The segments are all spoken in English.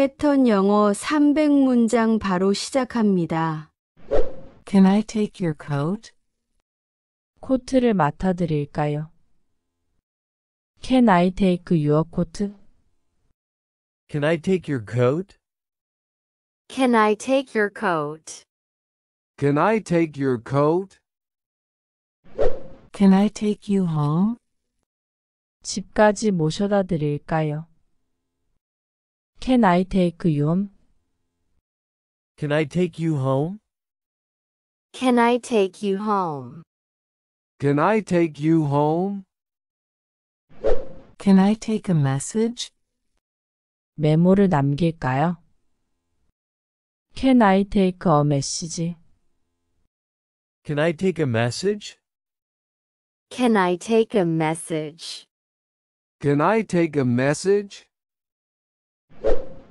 패턴 영어 300문장 바로 시작합니다. Can I take your coat? 코트를 맡아드릴까요? Can I take your coat? Can I take your coat? Can I take your coat? Can I take your coat? Can I take you home? 집까지 모셔다 드릴까요? Can I take you home? Can I take you home? Can I take you home? Can I take you home? Can I take a message? 메모를 남길까요? Can I take a message? Can I take a message? Can I take a message? Can I take a message?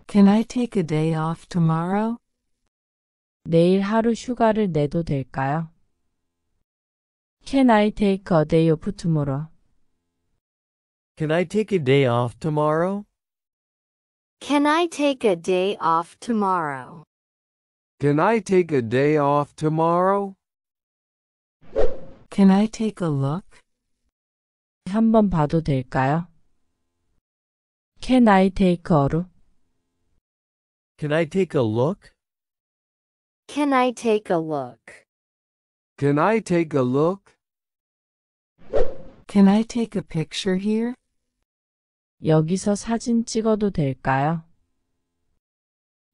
Can I take a day off tomorrow? 내일 하루 휴가를 내도 될까요? Can I take a day off tomorrow? Can I take a day off tomorrow? Can I take a day off tomorrow? Can I take a day off tomorrow? Can I take a look? 한번 봐도 될까요? Can I take a look? Can I take a look? Can I take a look? Can I take a look? Can I take a picture here? 여기서 사진 찍어도 될까요?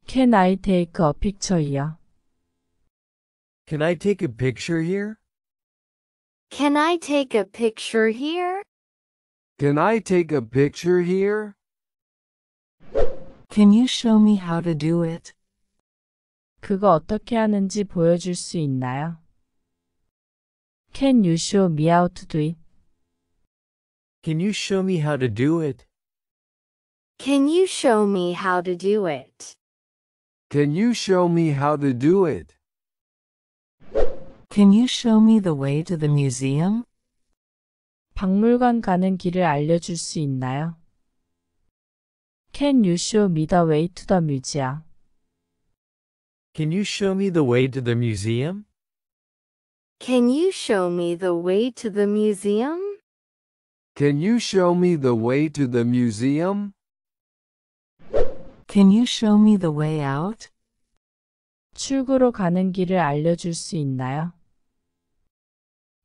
Can I take a picture here? Can I take a picture here? Can I take a picture here? Can I take a picture here? Can you show me how to do it? 그거 어떻게 하는지 보여줄 수 있나요? Can you show me how to do it? Can you show me how to do it? Can you show me how to do it? Can you show me how to do it? Can you show me the way to the museum? 박물관 가는 길을 알려줄 수 있나요? Can you show me the way to the museum? Can you show me the way to the museum? Can you show me the way to the museum? Can you show me the way to the museum? Can you show me the way out? 출구로 가는 길을 알려줄 수 있나요?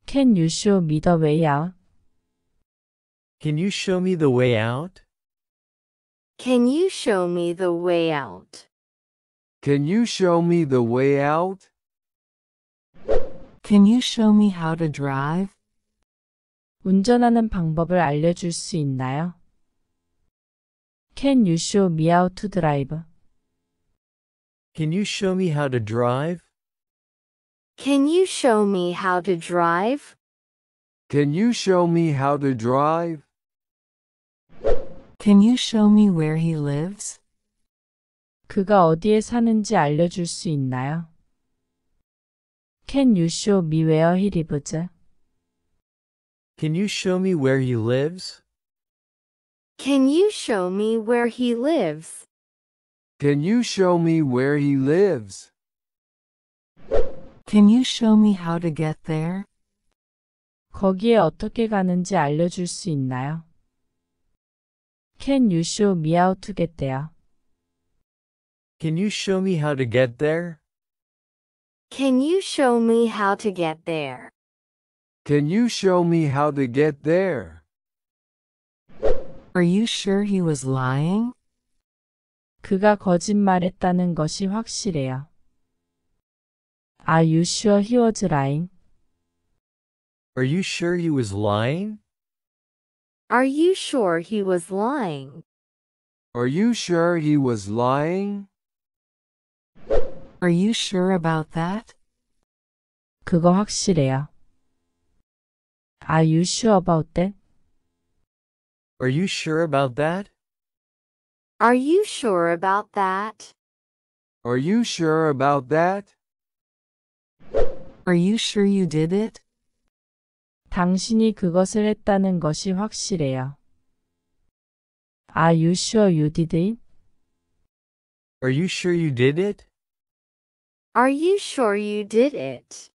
Can you show me the way out? Can you show me the way out? Can you show me the way out? Can you show me the way out? Can you show me how to drive? 운전하는 방법을 알려줄 수 있나요? Can you show me how to drive? Can you show me how to drive? Can you show me how to drive? Can you show me how to drive? Can you show me where he lives? 그가 어디에 사는지 알려줄 수 있나요? Can you show me where he lives? Can you show me where he lives? Can you show me where he lives? Can you show me where he lives? Can you show me how to get there? 거기에 어떻게 가는지 알려줄 수 있나요? Can you show me how to get there? Can you show me how to get there? Can you show me how to get there? Can you show me how to get there? Are you sure he was lying? 그가 거짓말했다는 것이 확실해요. Are you sure he was lying? Are you sure he was lying? Are you sure he was lying? Are you sure he was lying? Are you sure about that? 그거 확실해요. Are you sure about that? Are you sure about that? Are you sure about that? Are you sure about that? Are you sure you did it? 당신이 그것을 했다는 것이 확실해요. Are you sure you did it? Are you sure you did it? Are you sure you did it?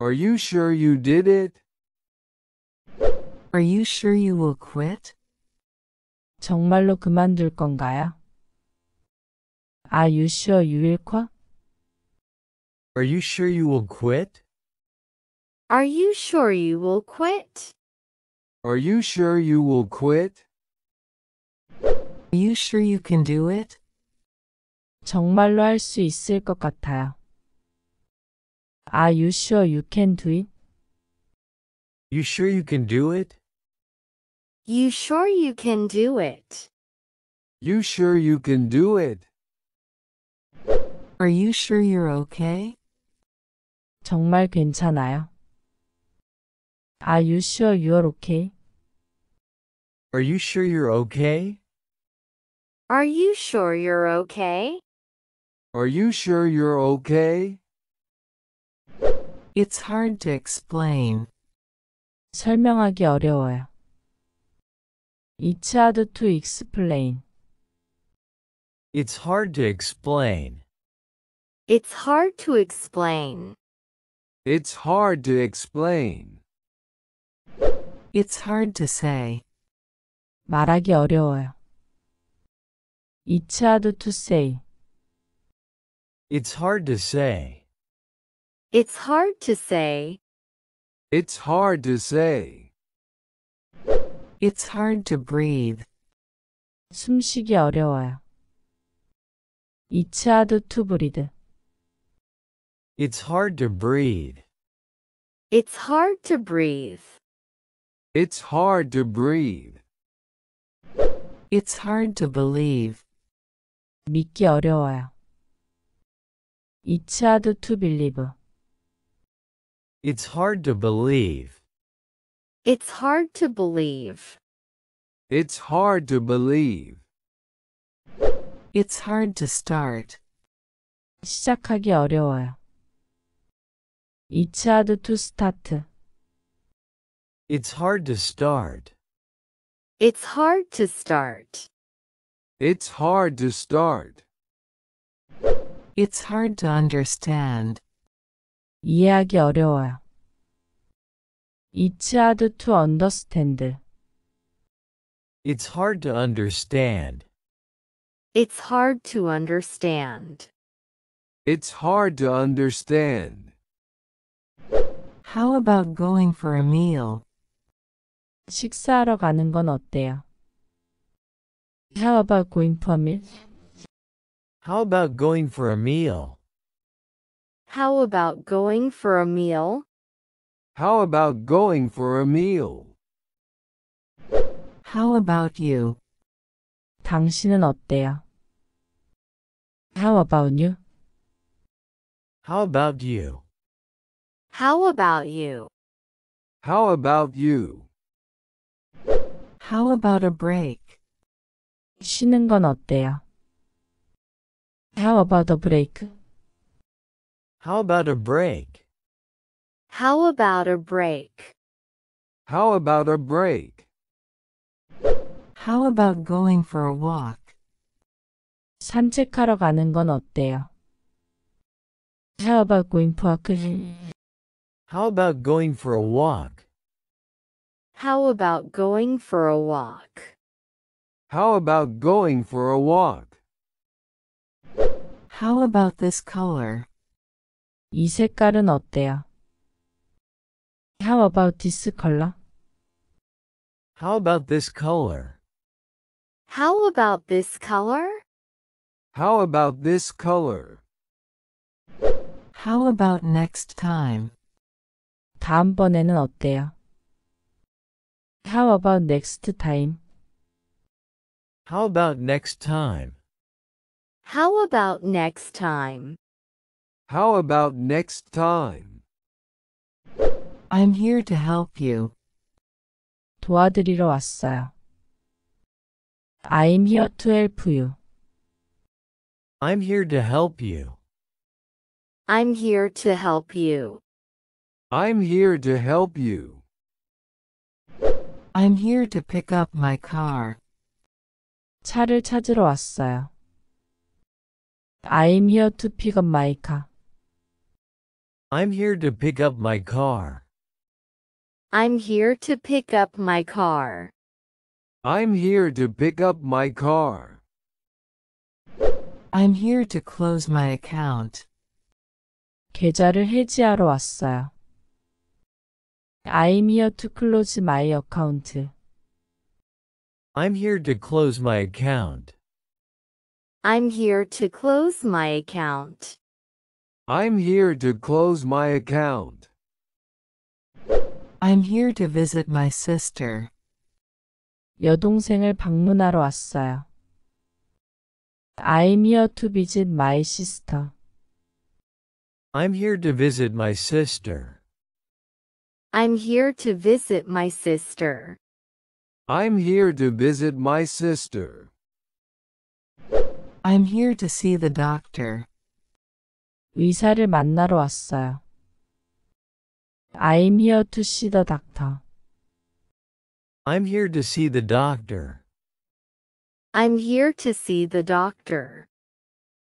Are you sure you did it? Are you sure you will quit? 정말로 그만둘 건가요? Are you sure you will quit? Are you sure you will quit? Are you sure you will quit? Are you sure you will quit? Are you sure you can do it? 정말로 할 수 있을 것 같아요. Are you sure you can do it? You sure you can do it? You sure you can do it? You sure you can do it? Are you sure you're okay? 정말 괜찮아요. Are you sure you're okay? Are you sure you're okay? Are you sure you're okay? Are you sure you're okay? It's hard to explain. 설명하기 어려워요. It's hard to explain. It's hard to explain. It's hard to explain. It's hard to explain. It's hard to say. 말하기 어려워요. It's hard to say. It's hard to say. It's hard to say. It's hard to say. It's hard to breathe. 숨쉬기 어려워요. It's hard to breathe. It's hard to breathe. It's hard to breathe. It's hard to breathe. It's hard to believe. 믿기 어려워요. It's hard to believe. It's hard to believe. It's hard to believe. It's hard to believe. It's hard to start. 시작하기 어려워요. It's hard to start. It's hard to start. It's hard to start. It's hard to start. It's hard to understand. 이해하기 어려워요. It's hard to understand. It's hard to understand. It's hard to understand. It's hard to understand. How about going for a meal? 식사하러 가는 건 어때요? How about going for a meal? How about going for a meal? How about going for a meal? How about going for a meal? How about you? 당신은 어때요? How about you? How about you? How about you? How about you? How about a break? 쉬는 건 어때요? How about a break? How about a break? How about a break? How about a break? How about going for a walk? 산책하러 가는 건 어때요? How about going for a walk? How about going for a walk? How about going for a walk? How about going for a walk? How about this color? 이 색깔은 어때요? How about this color? How about this color? How about this color? How about this color? How about next time? 다음번에는 어때요? How about next time? How about next time? How about next time? How about next time? I'm here to help you. 도와드리러 왔어요. I'm here to help you. I'm here to help you. I'm here to help you. I'm here to help you. I'm here to pick up my car. 차를 찾으러 왔어요. I'm here to pick up my car. I'm here to pick up my car. I'm here to pick up my car. I'm here to pick up my car. I'm here to close my account. 계좌를 해지하러 왔어요. I'm here to close my account. I'm here to close my account. I'm here to close my account. I'm here to close my account. I'm here to visit my sister. 여동생을 방문하러 왔어요. I'm here to visit my sister. I'm here to visit my sister. I'm here to visit my sister. I'm here to visit my sister. I'm here to see the doctor. 의사를 만나러 왔어요. I'm here to see the doctor. I'm here to see the doctor. I'm here to see the doctor.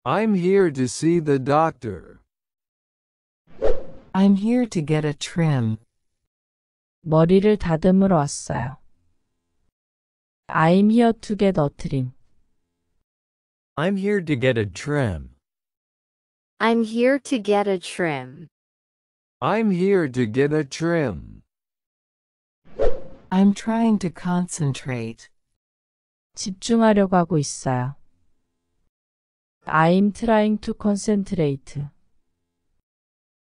I'm here to see the doctor. I'm here to get a trim. 머리를 다듬으러 왔어요. I'm here to get a trim. I'm here to get a trim. I'm here to get a trim. I'm here to get a trim. I'm trying to concentrate. 집중하려고 하고 있어요. I'm trying to concentrate.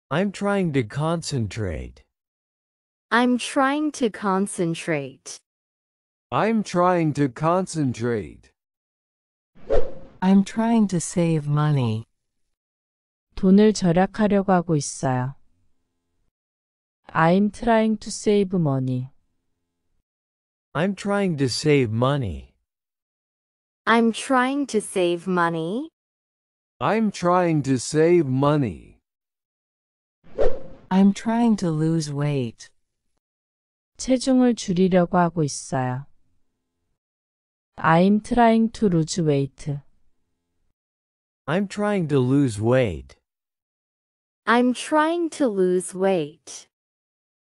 I'm trying to concentrate. I'm trying to concentrate. I'm trying to concentrate. I'm trying to save money. 돈을 절약하려고 하고 있어요. I'm trying to save money. I'm trying to save money. I'm trying to save money. I'm trying to save money. I'm trying to lose weight. 체중을 줄이려고 하고 있어요. I'm trying to lose weight. I'm trying to lose weight. I'm trying to lose weight.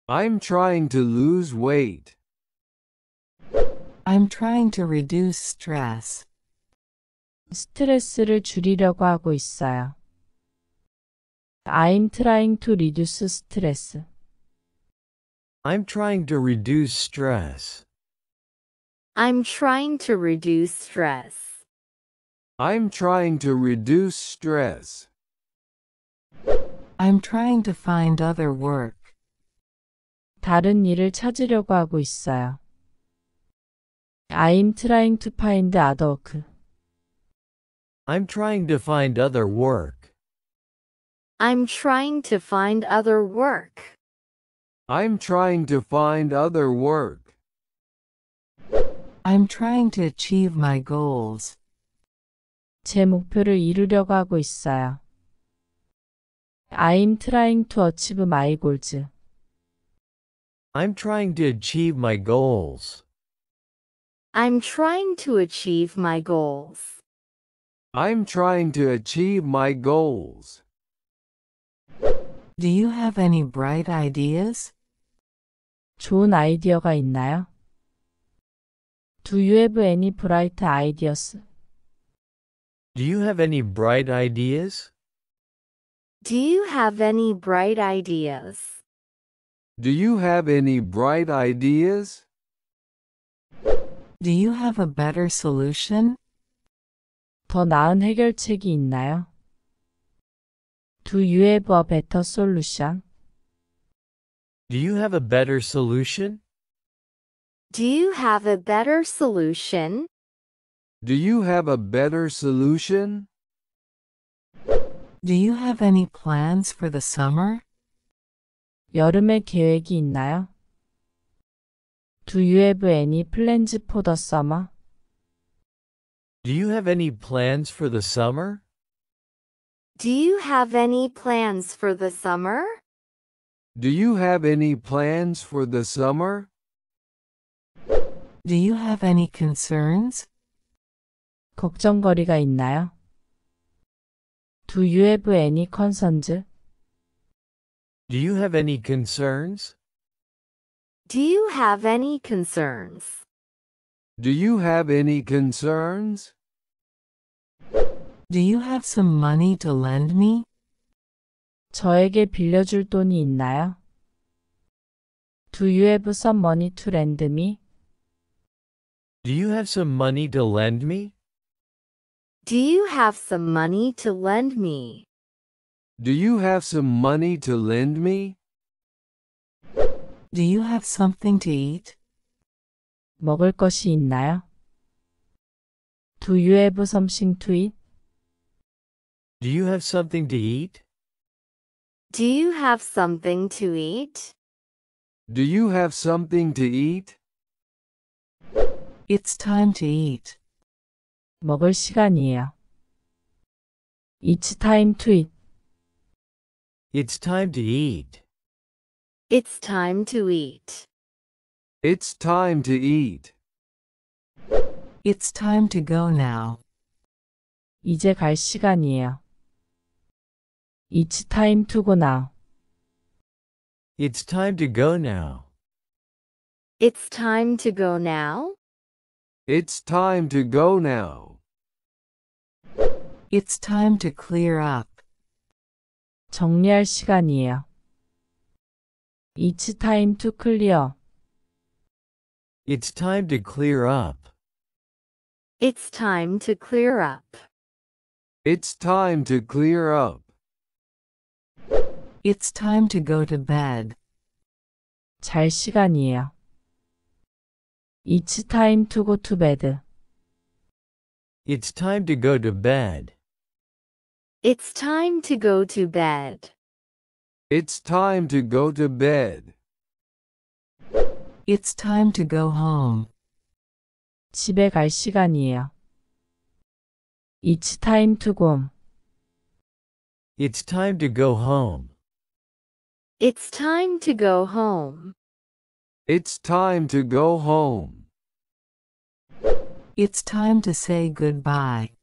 I'm trying to lose weight. I'm trying to reduce stress. 스트레스를 줄이려고 하고 있어요. I'm trying to reduce stress. I'm trying to reduce stress. I'm trying to reduce stress. I'm trying to reduce stress. I'm trying to find other work. 다른 일을 찾으려고 하고 있어요. I'm trying to find other work. I'm trying to find other work. I'm trying to find other work. I'm trying to find other work. I'm trying to achieve my goals. 제 목표를 이루려고 하고 있어요. I'm trying to achieve my goals. I'm trying to achieve my goals. I'm trying to achieve my goals. I'm trying to achieve my goals. Do you have any bright ideas? 좋은 아이디어가 있나요? Do you have any bright ideas? Do you have any bright ideas? Do you have any bright ideas? Do you have any bright ideas? Do you have a better solution? 더 나은 해결책이 있나요? Do you have a better solution? Do you have a better solution? Do you have a better solution? Do you have a better solution? Do you have any plans for the summer? 여름에 계획이 있나요? Do you have any plans for the summer? Do you have any plans for the summer? Do you have any plans for the summer? Do you have any plans for the summer? Do you have any concerns? 걱정거리가 있나요? Do you have any concerns? Do you have any concerns? Do you have any concerns? Do you have any concerns? Do you have some money to lend me? 저에게 빌려줄 돈이 있나요? Do you have some money to lend me? Do you have some money to lend me? Do you have some money to lend me? Do you have some money to lend me? Do you have something to eat? 먹을 것이 있나요? Do you have something to eat? Do you have something to eat? Do you have something to eat? Do you have something to eat? It's time to eat. 먹을 시간이에요. It's time to eat. It's time to eat. It's time to eat. It's time to eat. It's time to go now. 이제 갈 시간이에요. It's time to go now. It's time to go now. It's time to go now. It's time to go now. It's time to clear up. 정리할 시간이에요. It's time to clear. It's time to clear up. It's time to clear up. It's time to clear up. It's time to go to bed. 잘 시간이에요. It's time to go to bed. It's time to go to bed. It's time to go to bed. It's time to go to bed. It's time to go home. 집에 갈 시간이에요. It's time to go home. It's time to go home. It's time to go home. It's time to go home. It's time to say goodbye.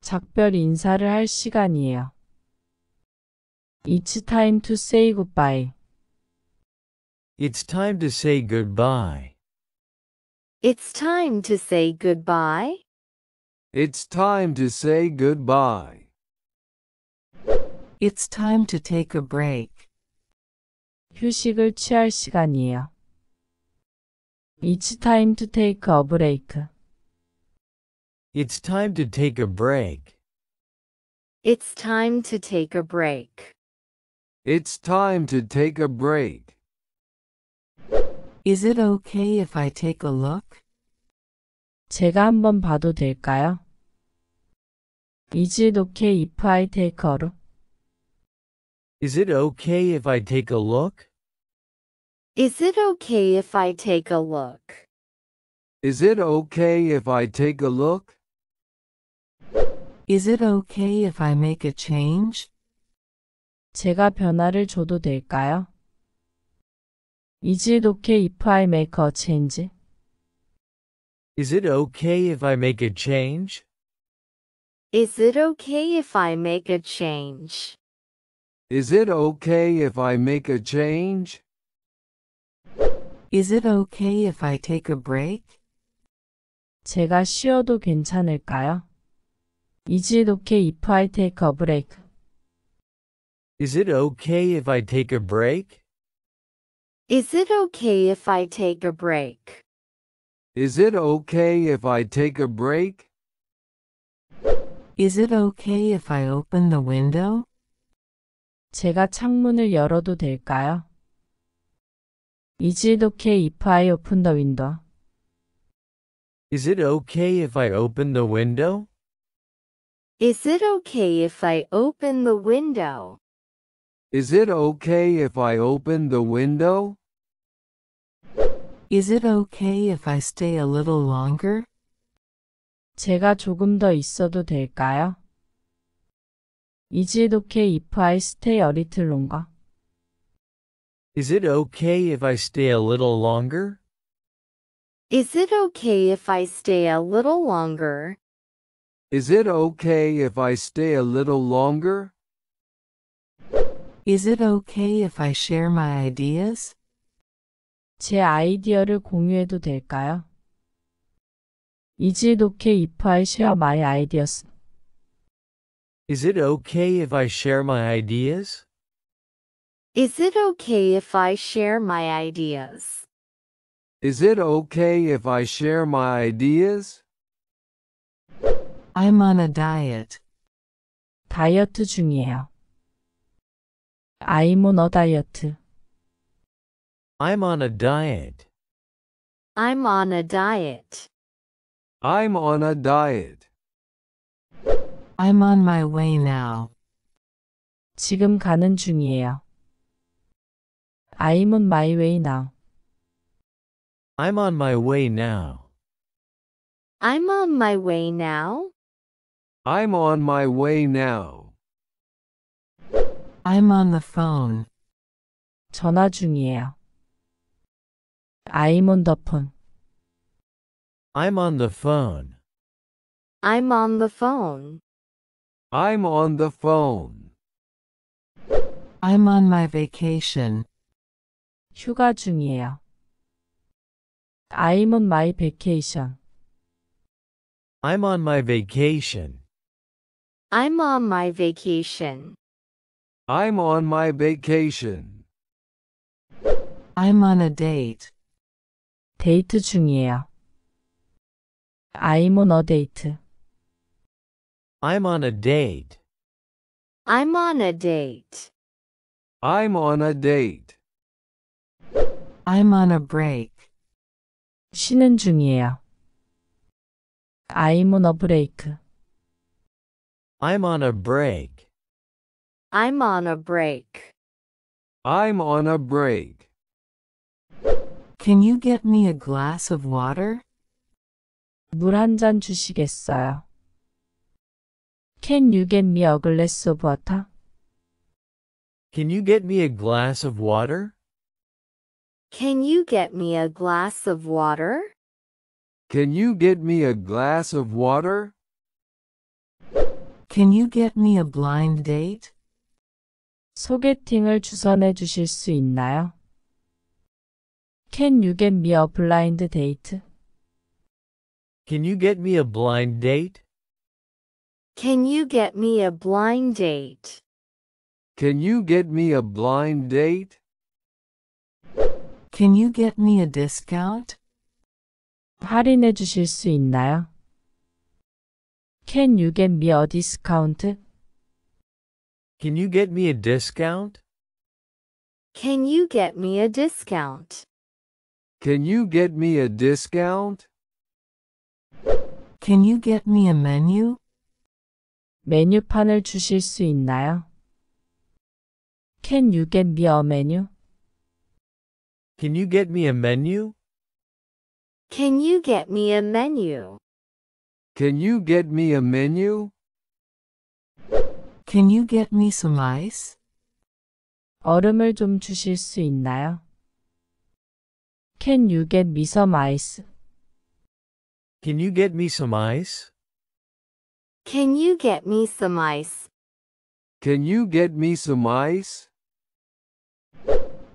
작별 인사를 할 시간이에요. It's time to say goodbye. It's time to say goodbye. It's time to say goodbye. It's time to say goodbye. It's time to take a break. 휴식을 취할 시간이에요. It's time to take a break. It's time to take a break. It's time to take a break. It's time to take a break. Is it okay if I take a look? 제가 한번 봐도 될까요? Is it okay if I take a look? Is it okay if I take a look? Is it okay if I take a look? Is it okay if I take a look? Is it okay if I make a change? 제가 변화를 줘도 될까요? Is it okay if I make a change? Is it okay if I make a change? Is it okay if I make a change? Is it okay if I make a change? Is it okay if I take a break? 제가 쉬어도 괜찮을까요? Is it okay if I take a break? Is it okay if I take a break? Is it okay if I take a break? Is it okay if I take a break? Is it okay if I open the window? 제가 창문을 열어도 될까요? Is it okay if I open the window? Is it okay if I open the window? Is it okay if I open the window? Is it okay if I open the window? Is it okay if I stay a little longer? 제가 조금 더 있어도 될까요? Is it okay if I stay a little longer? Is it okay if I stay a little longer? Is it okay if I stay a little longer? Is it okay if I stay a little longer? Is it okay if I share my ideas? 제 아이디어를 공유해도 될까요? Is it okay if I share my ideas? Is it okay if I share my ideas? Is it okay if I share my ideas? Is it okay if I share my ideas? I'm on a diet. 다이어트 중이에요. I'm on a diet. I'm on a diet. I'm on a diet. I'm on a diet. I'm on my way now. 지금 가는 중이에요. I'm on my way now. I'm on my way now. I'm on my way now. I'm on my way now. I'm on the phone. 전화 중이에요. I'm on the phone. I'm on the phone. I'm on the phone. I'm on the phone. I'm on my vacation. 휴가 중이에요. I'm on my vacation. I'm on my vacation. I'm on my vacation. I'm on my vacation. I'm on a date. 데이트 중이에요. I'm on a date. I'm on a date. I'm on a date. I'm on a date. I'm on a break. 쉬는 중이에요. I'm on a break. I'm on a break. I'm on a break. I'm on a break. Can you get me a glass of water? 물 한 잔 주시겠어요? Can you get me a glass of water? Can you get me a glass of water? Can you get me a glass of water? Can you get me a glass of water? Can you get me a blind date? 소개팅을 주선해 주실 수 있나요? Can you get me a blind date? Can you get me a blind date? Can you get me a blind date? Can you get me a blind date? Can you get me a discount? 할인해 주실 수 있나요? Can you get me a discount? Can you get me a discount? Can you get me a discount? Can you get me a discount? Can you get me a menu? 메뉴판을 주실 수 있나요? Can you get me a menu? Can you get me a menu? Can you get me a menu? Can you get me a menu? Can you get me some ice? 얼음을 좀 주실 수 있나요? Can you get me some ice? Can you get me some ice? Can you get me some ice? Can you get me some ice?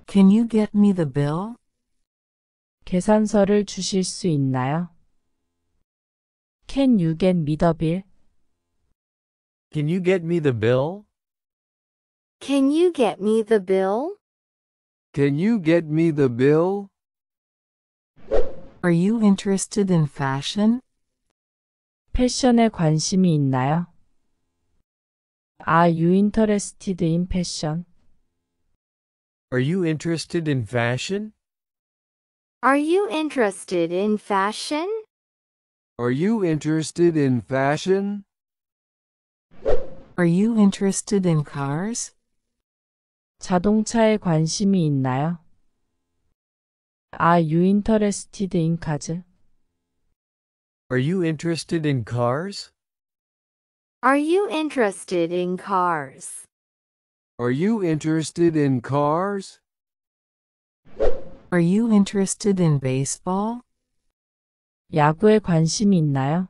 Can you get me the bill? 계산서를 주실 수 있나요? Can you get me the bill? Can you get me the bill? Can you get me the bill? Can you get me the bill? Are you interested in fashion? 패션에 관심이 있나요? Are you interested in fashion? Are you interested in fashion? Are you interested in fashion? Are you interested in fashion? Are you interested in cars? 자동차에 관심이 있나요? Are you interested in cars? Are you interested in cars? Are you interested in cars? Are you interested in cars? Are you interested in baseball? 야구에 관심이 있나요?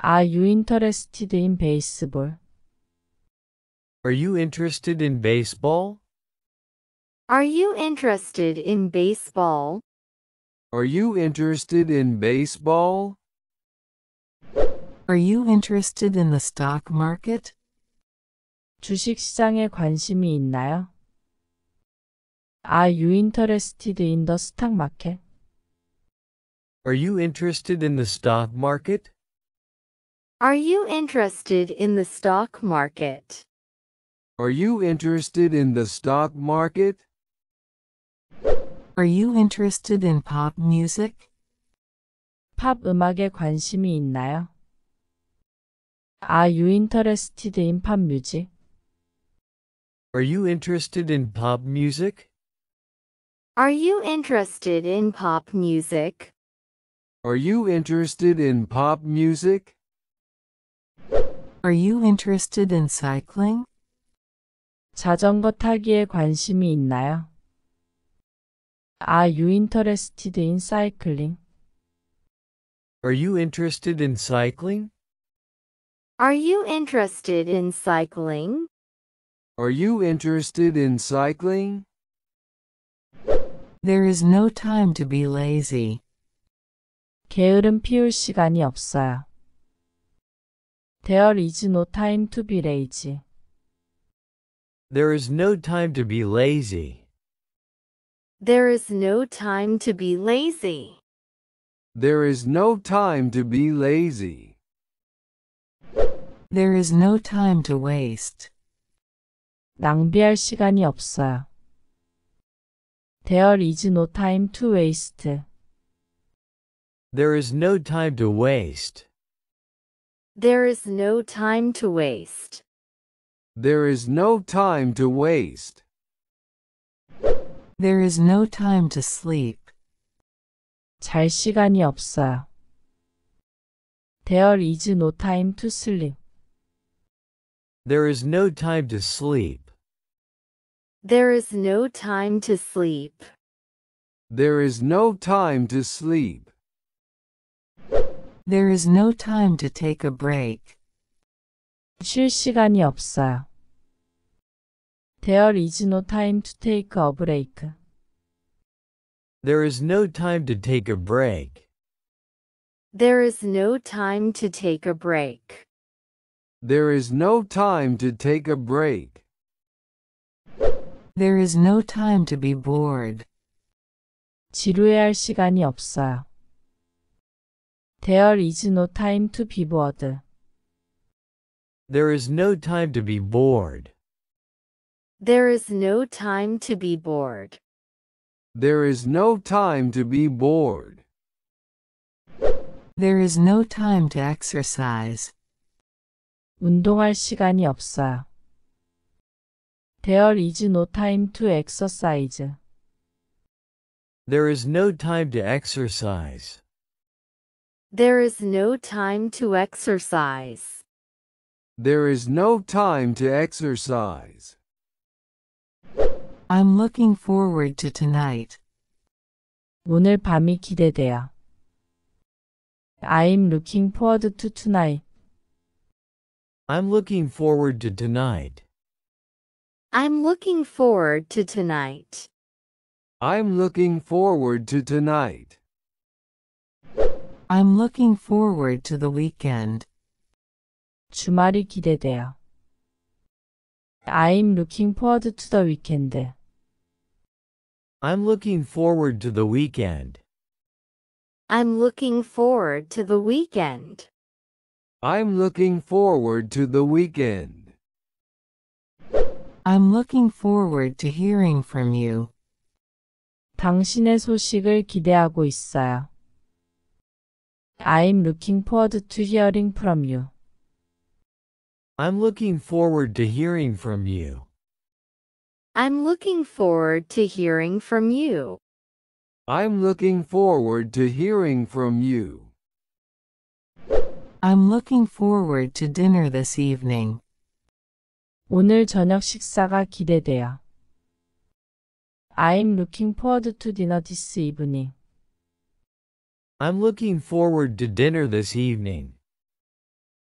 Are you interested in baseball? Are you interested in baseball? Are you interested in baseball? Are you interested in baseball? Are you interested in the stock market? 주식 시장에 관심이 있나요? Are you interested in the stock market? Are you interested in the stock market? Are you interested in the stock market? Are you interested in the stock market? Are you interested in pop music? 팝 음악에 관심이 있나요? Are you interested in pop music? Are you interested in pop music? Are you interested in pop music? Are you interested in pop music? Are you interested in cycling? 자전거 타기에 관심이 있나요? Are you interested in cycling? Are you interested in cycling? Are you interested in cycling? Are you interested in cycling? There is no time to be lazy. 게으름 피울 시간이 없어요. There is no time to be lazy. There is no time to be lazy. There is no time to be lazy. There is no time to be lazy. There is no time to waste. 낭비할 시간이 없어요. There is no time to waste. There is no time to waste. There is no time to waste. There is no time to waste. There is no time to sleep. 잘 시간이 없어요. There is no time to sleep. There is no time to sleep. There is no time to sleep. There is no time to sleep. There is no time to take a break. 쉴 시간이 없어요. There is no time to take a break. There is no time to take a break. There is no time to take a break. There is no time to take a break. There is no time to be bored. 지루해할 시간이 없어요. There is no time to be bored. There is no time to be bored. There is no time to be bored. There is no time to be bored. There is no time to exercise. 운동할 시간이 없어요. There is no time to exercise. There is no time to exercise. There is no time to exercise. There is no time to exercise. I'm looking forward to tonight. 오늘 밤이 기대돼요. I'm looking forward to tonight. I'm looking forward to tonight. I'm looking forward to tonight. I'm looking forward to tonight. I'm looking forward to the weekend. 주말이 기대돼요. I'm looking forward to the weekend. I'm looking forward to the weekend. I'm looking forward to the weekend. I'm looking forward to the weekend. I'm looking forward to hearing from you. 당신의 소식을 기대하고 있어요. I'm looking forward to hearing from you. I'm looking forward to hearing from you. I'm looking forward to hearing from you. I'm looking forward to hearing from you. I'm looking forward to dinner this evening. 오늘 저녁 식사가 기대돼요. I'm looking forward to dinner this evening. I'm looking forward to dinner this evening.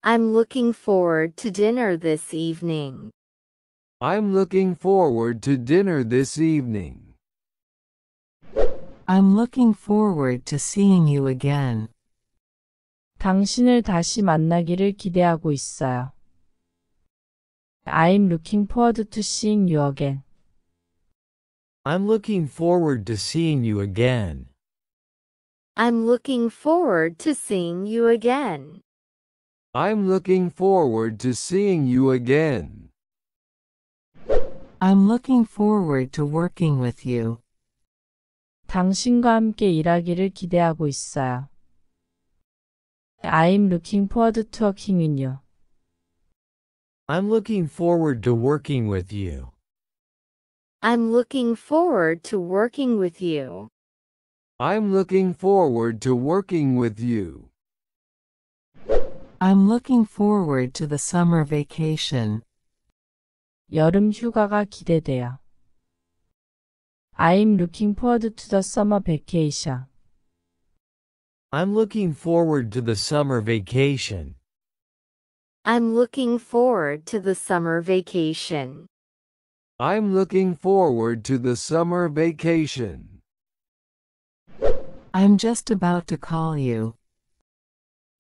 I'm looking forward to dinner this evening. I'm looking forward to dinner this evening. I'm looking forward to seeing you again. 당신을 다시 만나기를 기대하고 있어요. I'm looking forward to seeing you again. I'm looking forward to seeing you again. I'm looking forward to seeing you again. I'm looking forward to seeing you again. I'm looking forward to working with you. 당신과 함께 일하기를 기대하고 있어요. I'm looking forward to working with you. I'm looking forward to working with you. I'm looking forward to working with you. I'm looking forward to working with you. I'm looking forward to the summer vacation. 여름 휴가가 기대돼요. I'm looking forward to the summer vacation. I'm looking forward to the summer vacation. I'm looking forward to the summer vacation. I'm looking forward to the summer vacation. I'm just about to call you.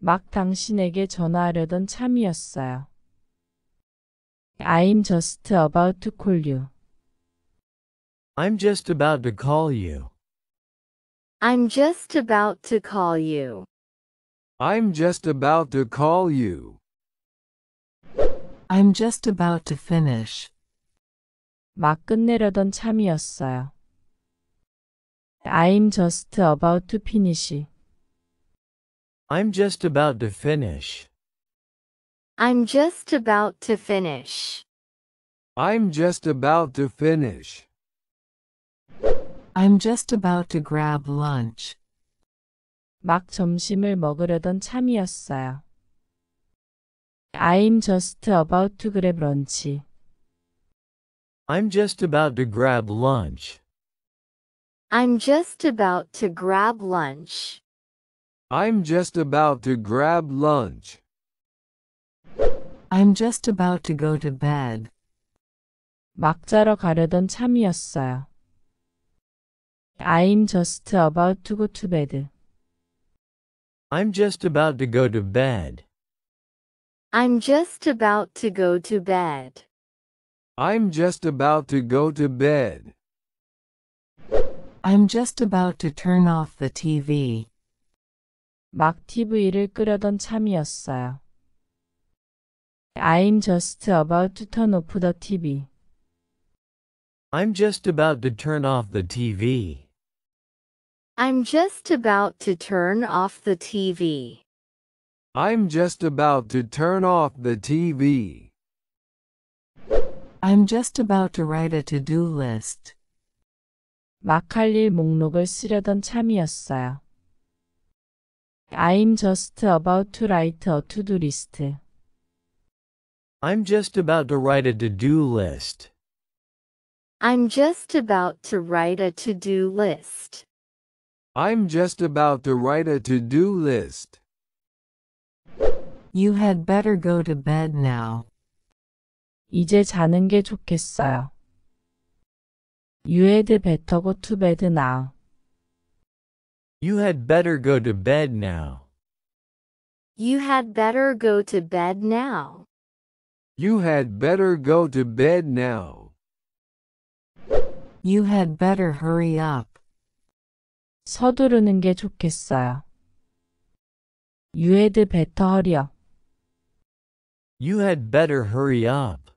막 당신에게 전화하려던 참이었어요. I'm just about to call you. I'm just about to call you. I'm just about to call you. I'm just about to call you. I'm just about to finish. 막 끝내려던 참이었어요. I'm just about to finish. I'm just about to finish. I'm just about to finish. I'm just about to finish. I'm just about to grab lunch. 막 점심을 먹으려던 참이었어요. I'm just about to grab lunch. I'm just about to grab lunch. I'm just about to grab lunch. I'm just about to grab lunch. I'm just about to go to bed. 막 자러 가려던 참이었어요. I'm just about to go to bed. I'm just about to go to bed. I'm just about to go to bed. I'm just about to go to bed. I'm just about to turn off the TV. 막 TV를 끄려던 참이었어요. I'm just about to turn off the TV. I'm just about to turn off the TV. I'm just about to turn off the TV. I'm just about to turn off the TV. I'm just about to write a to-do list. 막 할일 목록을 쓰려던 참이었어요. I'm just about to write a to-do list. I'm just about to write a to-do list. I'm just about to write a to-do list. I'm just about to write a to-do list. You had better go to bed now. 이제 자는 게 좋겠어요. You had better go to bed now. You had better go to bed now. You had better go to bed now. You had better go to bed now. You had better hurry up. 서두르는 게 좋겠어요. You had better hurry up. You had better hurry up.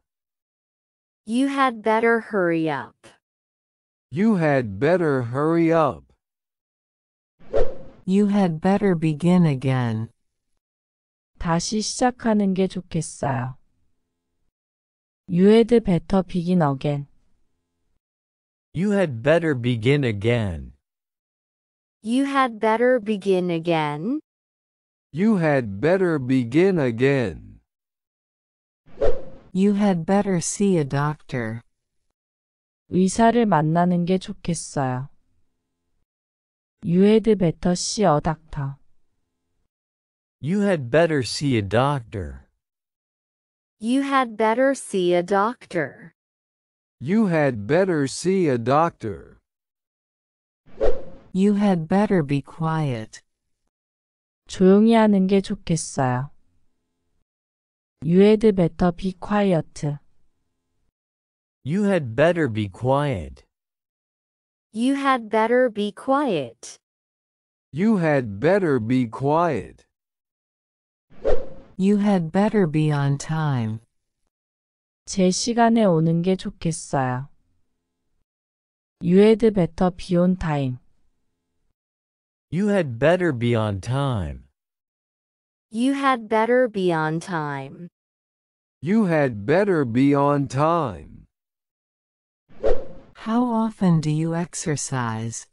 You had better hurry up. You had better hurry up. You had better begin again. 다시 시작하는 게 좋겠어요. You had better begin again. You had better begin again. You had better begin again. You had better begin again. You had better see a doctor. 의사를 만나는 게 좋겠어요. You had better see a doctor. You had better see a doctor. You had better see a doctor. You had better see a doctor. You had better be quiet. 조용히 하는 게 좋겠어요. You had better be quiet. You had better be quiet. You had better be quiet. You had better be quiet. You had better be on time. 제 시간에 오는 게 좋겠어요. You had better be on time. You had better be on time. You had better be on time. You had better be on time. How often do you exercise?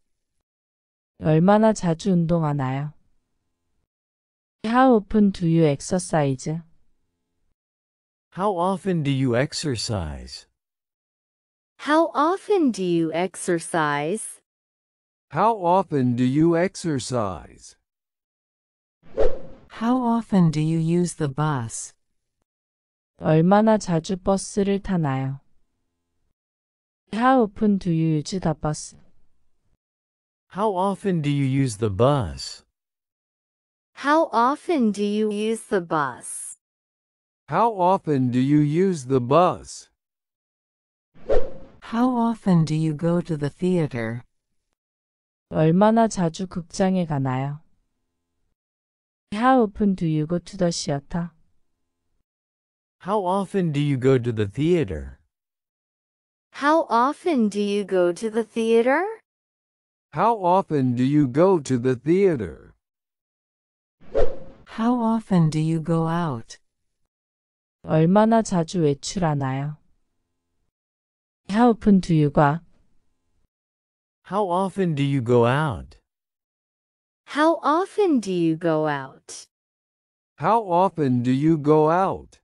얼마나 자주 운동하나요? How often do you exercise? How often do you exercise? How often do you exercise? How often do you exercise? How often do you use the bus? 얼마나 자주 버스를 타나요? How often do you use the bus? How often do you use the bus? How often do you use the bus? How often do you use the bus? How often do you go to the theater? 얼마나 자주 극장에 가나요? How often do you go to the theater? How often do you go to the theater? How often do you go to the theater? How often do you go to the theater? How often do you go out? 얼마나 자주 외출하나요? How often do you go? How often do you go out? How often do you go out? How often do you go out?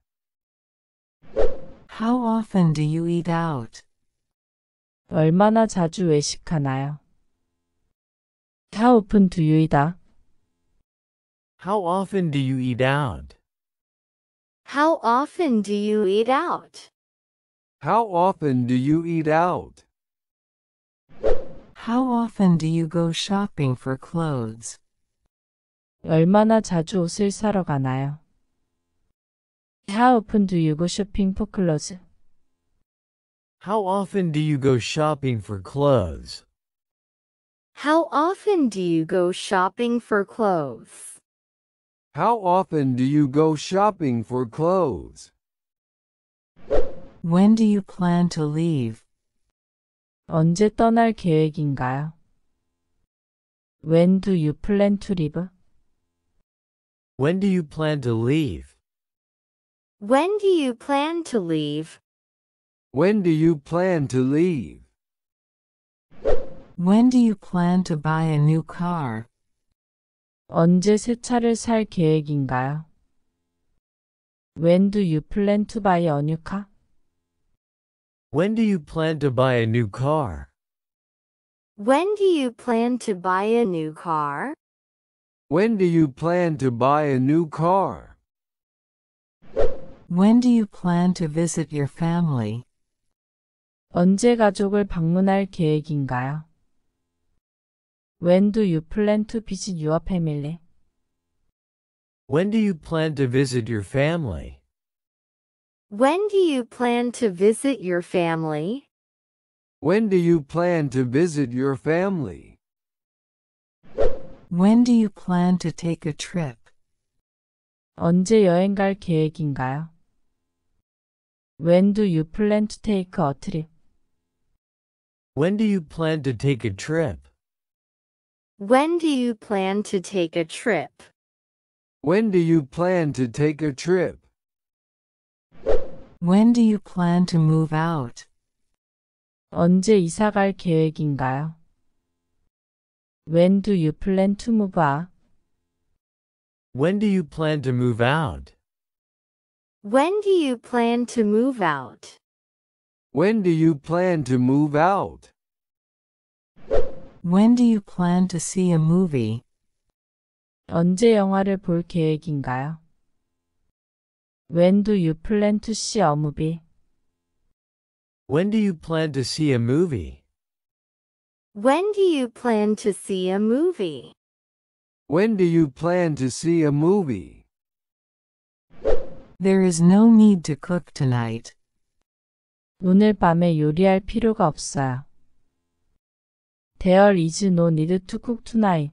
How often do you eat out? 얼마나 자주 외식하나요? How often do you eat out? How often do you eat out? How often do you eat out? How often do you eat out? How often do you go shopping for clothes? 얼마나 자주 옷을 사러 가나요? How often do you go shopping for clothes? How often do you go shopping for clothes? How often do you go shopping for clothes? How often do you go shopping for clothes? When do you plan to leave? 언제 떠날 계획인가요? When do you plan to leave? When do you plan to leave? When do you plan to leave? When do you plan to leave? When do you plan to buy a new car? 언제 새 차를 살 계획인가요? When do you plan to buy a new car? When do you plan to buy a new car? When do you plan to buy a new car? When do you plan to buy a new car? When do you plan to visit your family? 언제 가족을 방문할 계획인가요? When do you plan to visit your family? When do you plan to visit your family? When do you plan to visit your family? When do you plan to visit your family? When do you plan to take a trip? 언제 여행 갈 계획인가요? When do you plan to take a trip? When do you plan to take a trip? When do you plan to take a trip? When do you plan to take a trip? When do you plan to move out? 언제 이사 갈 계획인가요? When do you plan to move out? When do you plan to move out? When do you plan to move out? When do you plan to move out? When do you plan to see a movie? 언제 영화를 볼 계획인가요? When do you plan to see a movie? When do you plan to see a movie? When do you plan to see a movie? When do you plan to see a movie? There is no need to cook tonight. 오늘 밤에 요리할 필요가 없어요. There is no need to cook tonight.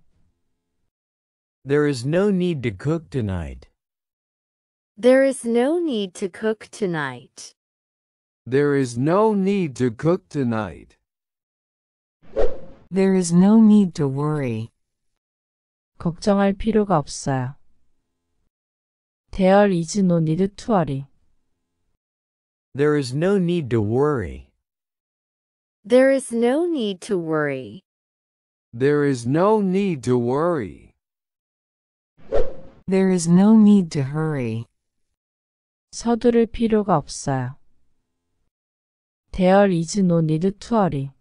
There is no need to cook tonight. There is no need to cook tonight. There is no need to cook tonight. There is no need to worry. 걱정할 필요가 없어요. There is no need to worry. There is no need to worry. There is no need to worry. There is no need to worry. There is no need to hurry. 서두를 필요가 없어요. There is no need to hurry.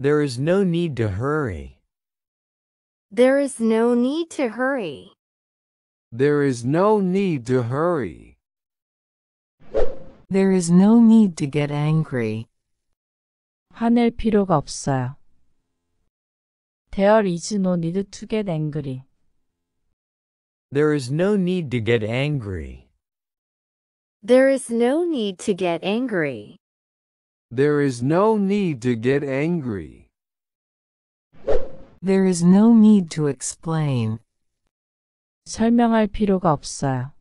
There is no need to hurry. There is no need to hurry. There is no need to hurry. There is no need to get angry. 화낼 필요가 없어요. There is no need to get angry. There is no need to get angry. There is no need to get angry. There is no need to get angry. There is no need to explain. 설명할 필요가 없어요.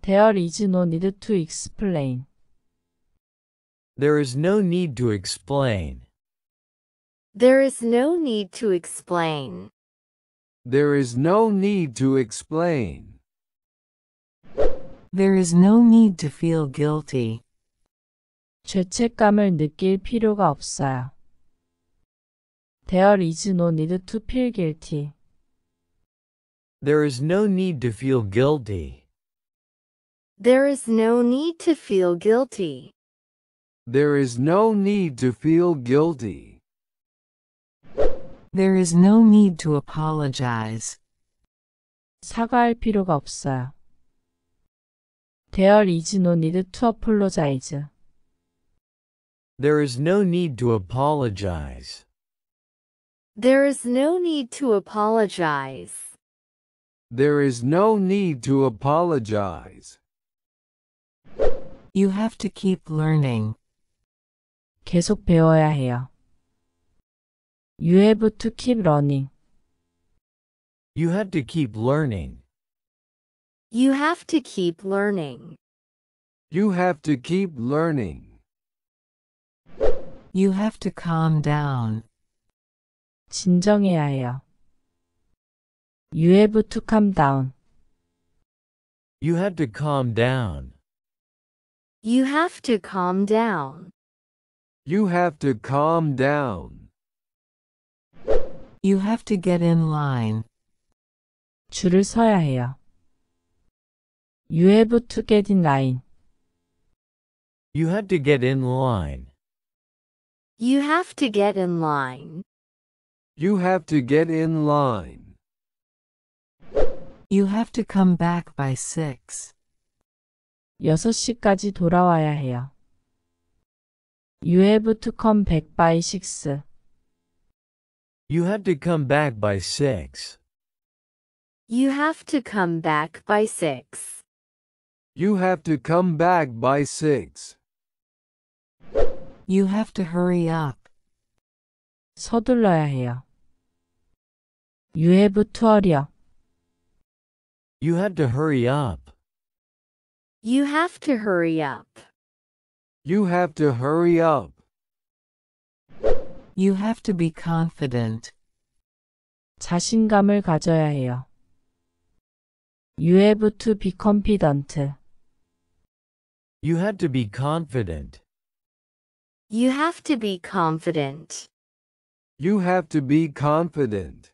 There is no need to explain. There is no need to explain. There is no need to explain. There is no need to explain. There is no need to feel guilty. 죄책감을 느낄 필요가 없어요. There is no need to feel guilty. There is no need to feel guilty. There is no need to feel guilty. There is no need to feel guilty. There is no need to apologize. 사과할 필요가 없어요. There is no need to apologize. There is no need to apologize. There is no need to apologize. There is no need to apologize. You have to keep learning. 계속 배워야 해요. You have to keep learning. You have to keep learning. You have to keep learning. You have to keep learning. You have to calm down. 진정해야 해요. You have to calm down. You have to calm down. You have to calm down. You have to calm down. You have to get in line. 줄을 서야 해요. You have to get in line. You have to get in line. You have to get in line. You have to get in line. You have to come back by 6. 6시까지 돌아와야 해요. You have to come back by 6. You have to come back by 6. You have to come back by 6. You have to come back by 6. You have to hurry up. 서둘러야 해요. You have to hurry up. You have to hurry up. You have to hurry up. You have to hurry up. You have to be confident. 자신감을 가져야 해요. You have to be confident. You have to be confident. You have to be confident. You have to be confident.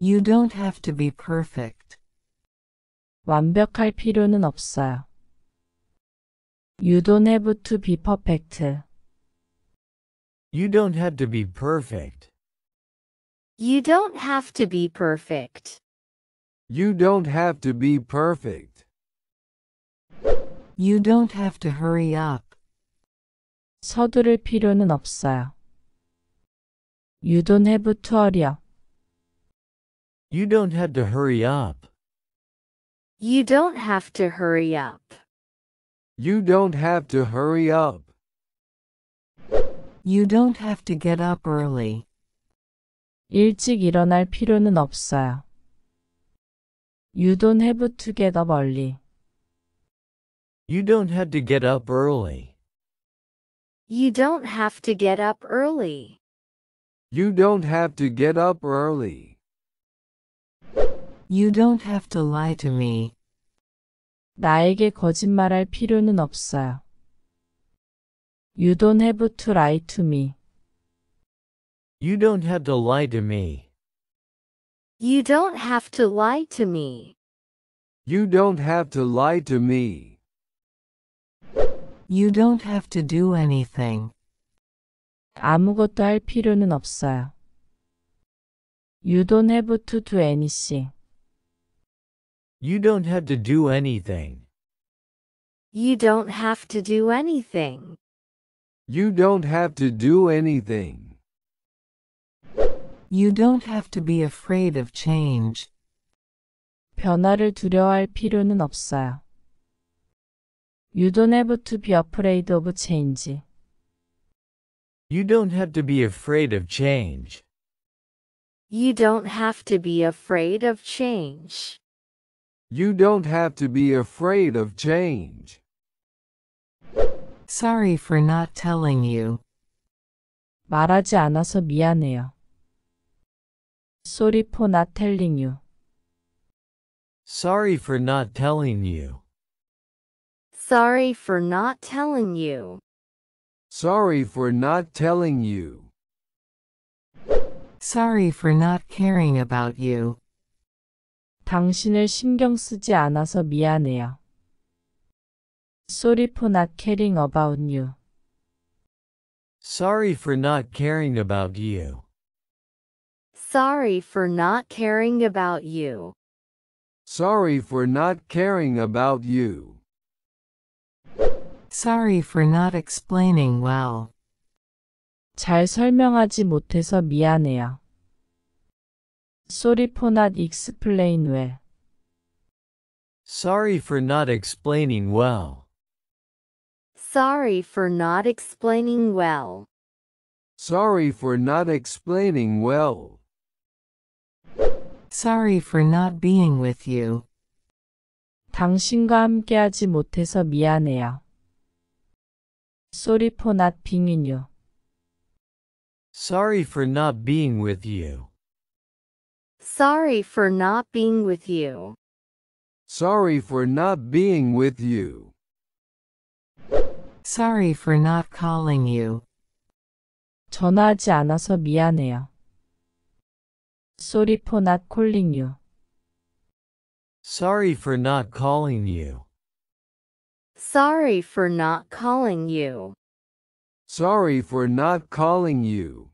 You don't have to be perfect. 완벽할 필요는 없어요. You don't have to be perfect. You don't have to be perfect. You don't have to be perfect. You don't have to be perfect. You don't have to hurry up. 서두를 필요는 없어요. You don't have to hurry up. You don't have to hurry up. You don't have to hurry up. You don't have to hurry up. You don't have to get up early. 일찍 일어날 필요는 없어요. You don't have to get up early. You don't have to get up early. You don't have to get up early. You don't have to get up early. You don't have to lie to me. 나에게 거짓말할 필요는 없어요. You don't have to lie to me. You don't have to lie to me. You don't have to lie to me. You don't have to lie to me. You don't have to do anything. 아무것도 할 필요는 없어요. You don't have to do anything. You don't have to do anything. You don't have to do anything. You don't have to do anything. You don't have to be afraid of change. 변화를 두려워할 필요는 없어요. You don't have to be afraid of change. You don't have to be afraid of change. You don't have to be afraid of change. You don't have to be afraid of change. Sorry for not telling you. 말하지 않아서 미안해요. Sorry for not telling you. Sorry for not telling you. Sorry for not telling you. Sorry for not telling you. Sorry for not caring about you. 당신을 신경 쓰지 않아서 미안해요. Sorry for not caring about you. Sorry for not caring about you. Sorry for not caring about you. Sorry for not caring about you. Sorry for not explaining well. 잘 설명하지 못해서 미안해요. Sorry for not explain well. Sorry for not explaining well. Sorry for not explaining well. Sorry for not explaining well. Sorry for not being with you. 당신과 함께하지 못해서 미안해요. Sorry for not being in you. Sorry for not being with you. Sorry for not being with you. Sorry for not being with you. Sorry for not calling you. 전화하지 않아서 미안해요. Sorry for not calling you. Sorry for not calling you. Sorry for not calling you. Sorry for not calling you.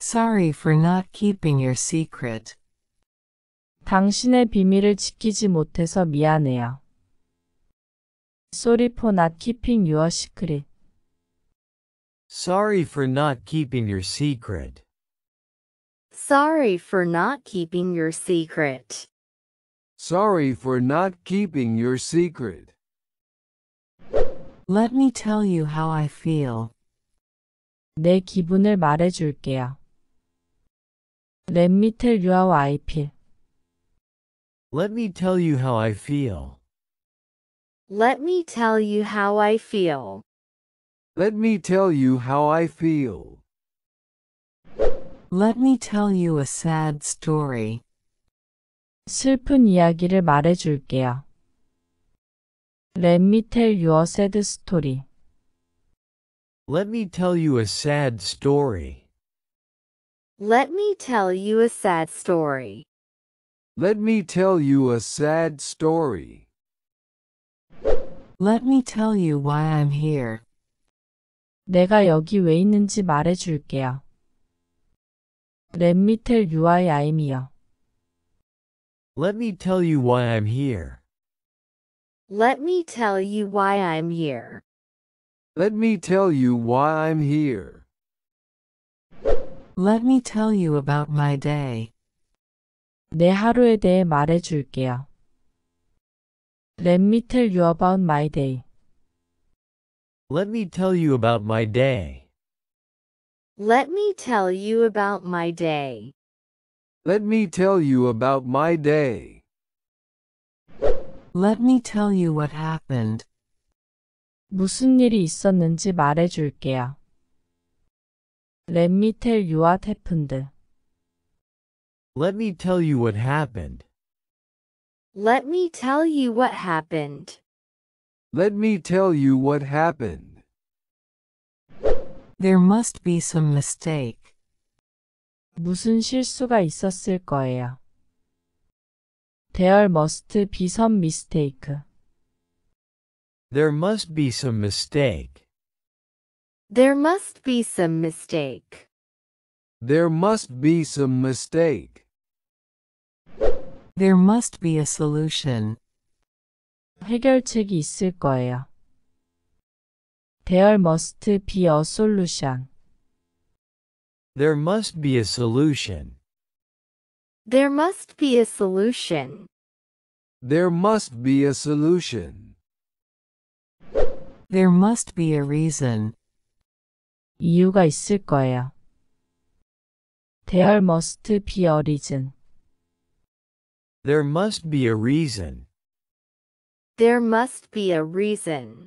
Sorry for not keeping your secret. 당신의 비밀을 지키지 못해서 미안해요. Sorry for not keeping your secret. Sorry for not keeping your secret. Sorry for not keeping your secret. Sorry for not keeping your secret. Let me tell you how I feel. 내 기분을 말해줄게요. Let me tell you how I feel. Let me tell you how I feel. Let me tell you how I feel. Let me tell you how I feel. Let me tell you a sad story. 슬픈 이야기를 말해줄게요. Let me tell you a sad story. Let me tell you a sad story. Let me tell you a sad story. Let me tell you a sad story. Let me tell you why I'm here. 내가 여기 왜 있는지 말해줄게요. Let me tell you why I'm here. Let me tell you why I'm here. Let me tell you why I'm here. Let me tell you why I'm here. Let me tell you about my day. 내 하루에 대해 말해 줄게요. Let me tell you about my day. Let me tell you about my day. Let me tell you about my day. Let me tell you about my day. Let me tell you what happened. 무슨 일이 있었는지 말해 줄게요. Let me tell you what happened. Let me tell you what happened. Let me tell you what happened. Let me tell you what happened. There must be some mistake. 무슨 실수가 있었을 거예요. There must be some mistake. There must be some mistake. There must be some mistake. There must be some mistake. There must be a solution. 해결책이 있을 거예요. There must be a solution. There must be a solution. There must be a solution. There must be a solution. There must be a reason. 이유가 있을 거예요. There must be a reason. There must be a reason. There must be a reason.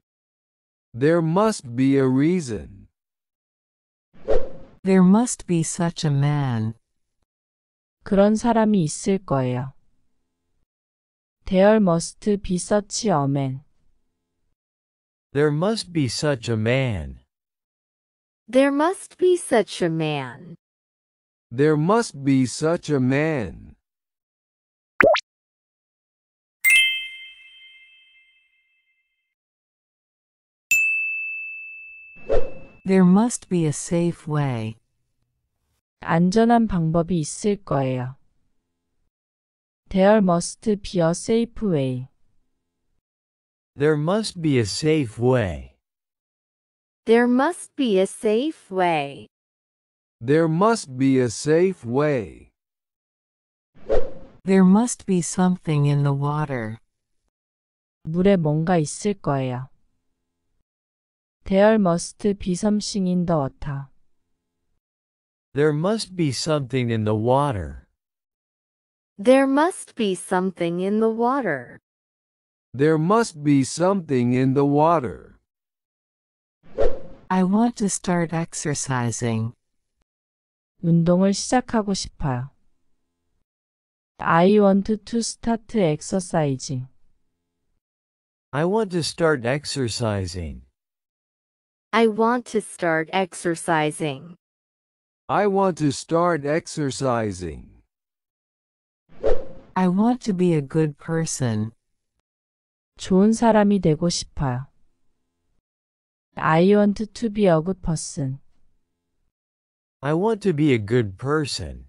There must be a reason. There must be such a man. 그런 사람이 있을 거예요. There must be such a man. There must be such a man. There must be such a man. There must be such a man. There must be a safe way. 안전한 방법이 있을 거예요. There must be a safe way. There must be a safe way. There must be a safe way. There must be a safe way. There must be something in the water. 물에 뭔가 있을 거예요. There must be something in the water. There must be something in the water. There must be something in the water. There must be something in the water. I want to start exercising. 운동을 시작하고 싶어요. I want to start exercising. I want to start exercising. I want to start exercising. I want to start exercising. I want to be a good person. 좋은 사람이 되고 싶어요. I want to be a good person. I want to be a good person.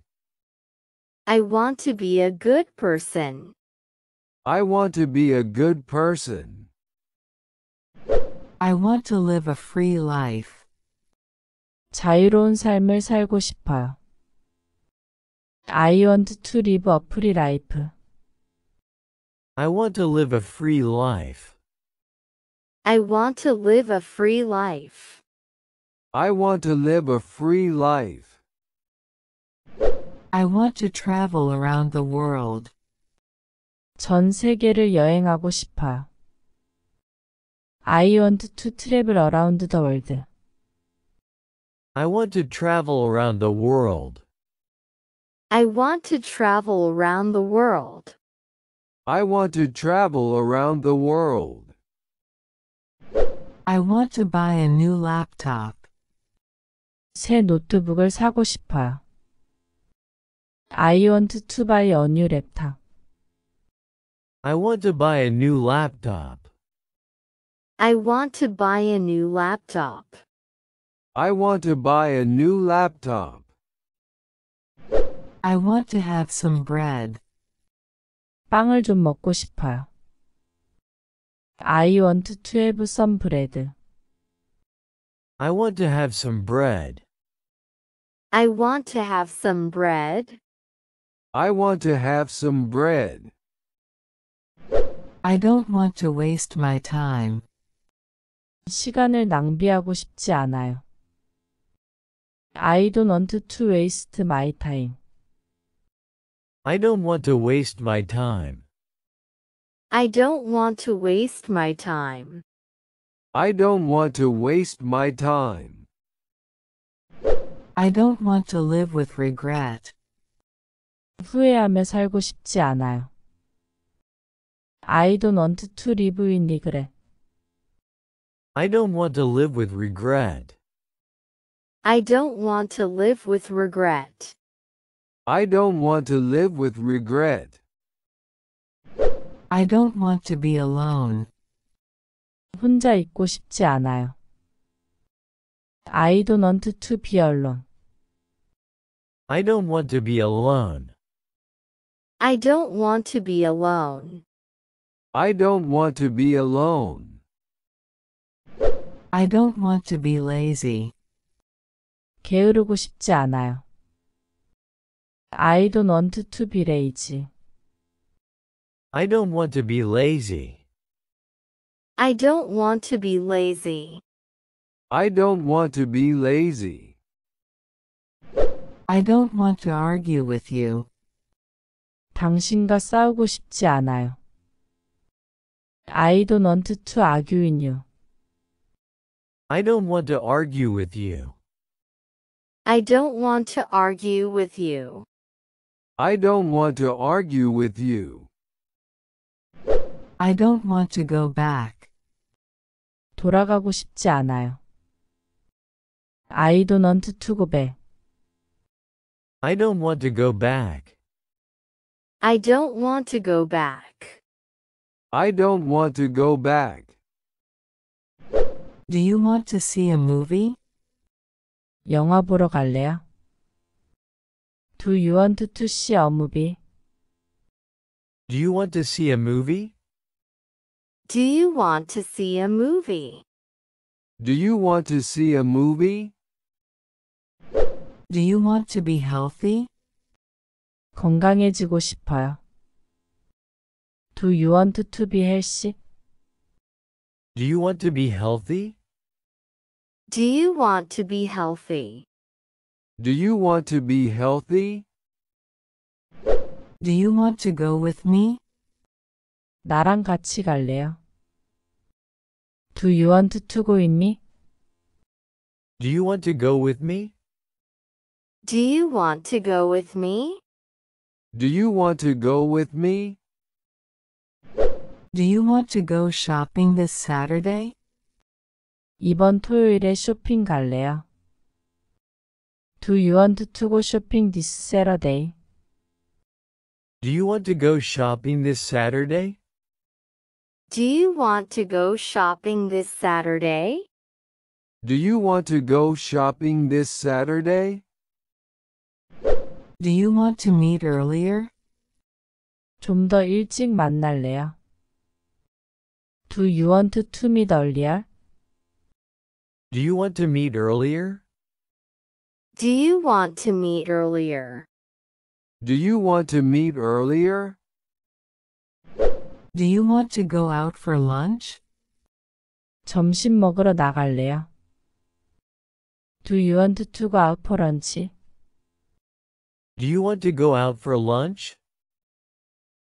I want to be a good person. I want to be a good person. I want to live a free life. 자유로운 삶을 살고 싶어요. I want to live a free life. I want to live a free life. I want to live a free life. I want to live a free life. I want to travel around the world. 전 세계를 여행하고 싶어. I want to travel around the world. I want to travel around the world. I want to travel around the world. I want to travel around the world. I want to buy a new laptop. 새 노트북을 사고 싶어요. I want to buy a new laptop. I want to buy a new laptop. I want to buy a new laptop. I want to buy a new laptop. I want to have some bread. 빵을 좀 먹고 싶어요. I want to have some bread. I want to have some bread. I want to have some bread. I want to have some bread. I don't want to waste my time. 시간을 낭비하고 싶지 않아요. I don't want to waste my time. I don't want to waste my time. I don't want to waste my time. I don't want to waste my time. I don't want to live with regret. 후회하며 살고 싶지 않아요. I don't want to live in regret. I don't want to live with regret. I don't want to live with regret. I don't want to live with regret. I don't want to be alone. 혼자 있고 싶지 않아요. I don't want to be alone. I don't want to be alone. I don't want to be alone. I don't want to be alone. I don't want to be lazy. 게으르고 싶지 않아요. I don't want to be lazy. I don't want to be lazy. I don't want to be lazy. I don't want to be lazy. I don't want to argue with you. 당신과 싸우고 싶지 않아요. I don't want to argue with you. I don't want to argue with you. I don't want to argue with you. I don't want to argue with you. I don't want to go back. 돌아가고 싶지 않아요. I don't want to go back. I don't want to go back. I don't want to go back. I don't want to go back. Do you want to see a movie? 영화 보러 갈래요? Do you want to see a movie? Do you want to see a movie? Do you want to see a movie? Do you want to see a movie? Do you want to be healthy? 건강해지고 싶어요. Do you want to be healthy? Do you want to be healthy? Do you want to be healthy? Do you want to be healthy? Do you want to go with me? 나랑 같이 갈래요? Do you want to go with me? Do you want to go with me? Do you want to go with me? Do you want to go with me? Do you want to go shopping this Saturday? 이번 토요일에 쇼핑 갈래요? Do you want to go shopping this Saturday? Do you want to go shopping this Saturday? Do you want to go shopping this Saturday? Do you want to go shopping this Saturday? Do you want to meet earlier? 일찍 만날래요? Do you want to meet earlier? Do you want to meet earlier? Do you want to meet earlier? Do you want to meet earlier? Do you want to go out for lunch? 점심 먹으러 나갈래요? Do you want to go out for lunch? Do you want to go out for lunch?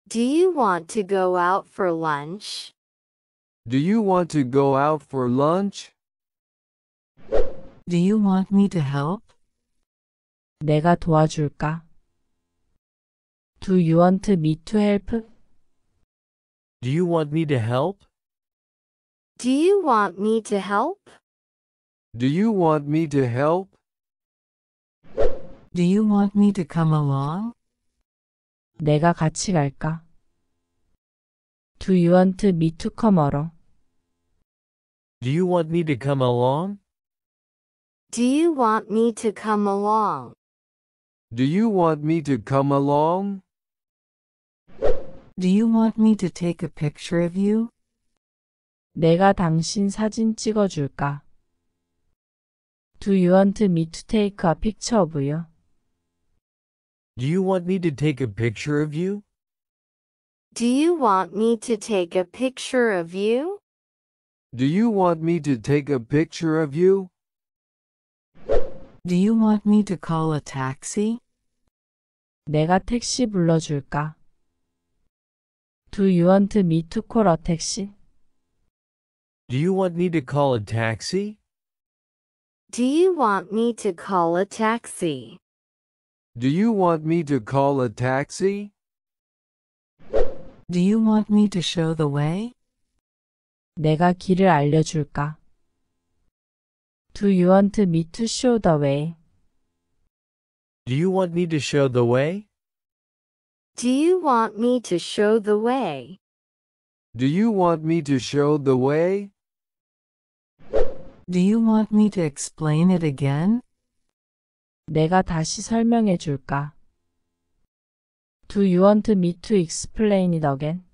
Do you want to go out for lunch? Do you want to go out for lunch? Do you want me to help? 내가 도와줄까? Do you want me to help? Do you want me to help? Do you want me to help? Do you want me to help? Do you want me to come along? 내가 같이 갈까? Do you want me to come along? Do you want me to come along? Do you want me to come along? Do you want me to come along? Do you want me to take a picture of you? 내가 당신 사진 찍어줄까? Do you want me to take a picture of you? Do you want me to take a picture of you? Do you want me to take a picture of you? Do you want me to take a picture of you? Do you want me to call a taxi? 내가 택시 불러줄까? Do you want me to call a taxi? Do you want me to call a taxi? Do you want me to call a taxi? Do you want me to call a taxi? Do you want me to show the way? 내가 길을 알려줄까? Do you want me to show the way? Do you want me to show the way? Do you want me to show the way? Do you want me to show the way? Do you want me to explain it again? 내가 다시 설명해 줄까? Do you want me to explain it again?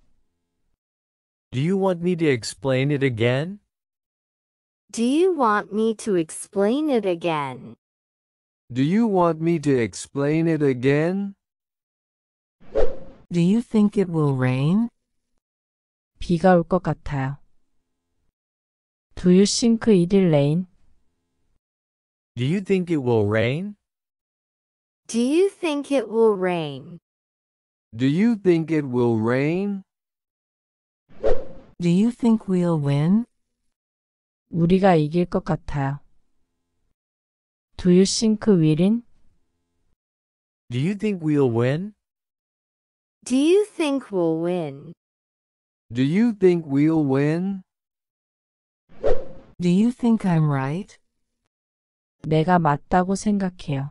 Do you want me to explain it again? Do you want me to explain it again? Do you want me to explain it again? Do you think it will rain? 비가 올 것 같아요. Do you think it will rain? Do you think it will rain? Do you think it will rain? Do you think it will rain? Do you think we'll win? 우리가 이길 것 같아요. Do you think we'll win? Do you think we'll win? Do you think we'll win? Do you think we'll win? Do you think I'm right? 내가 맞다고 생각해요.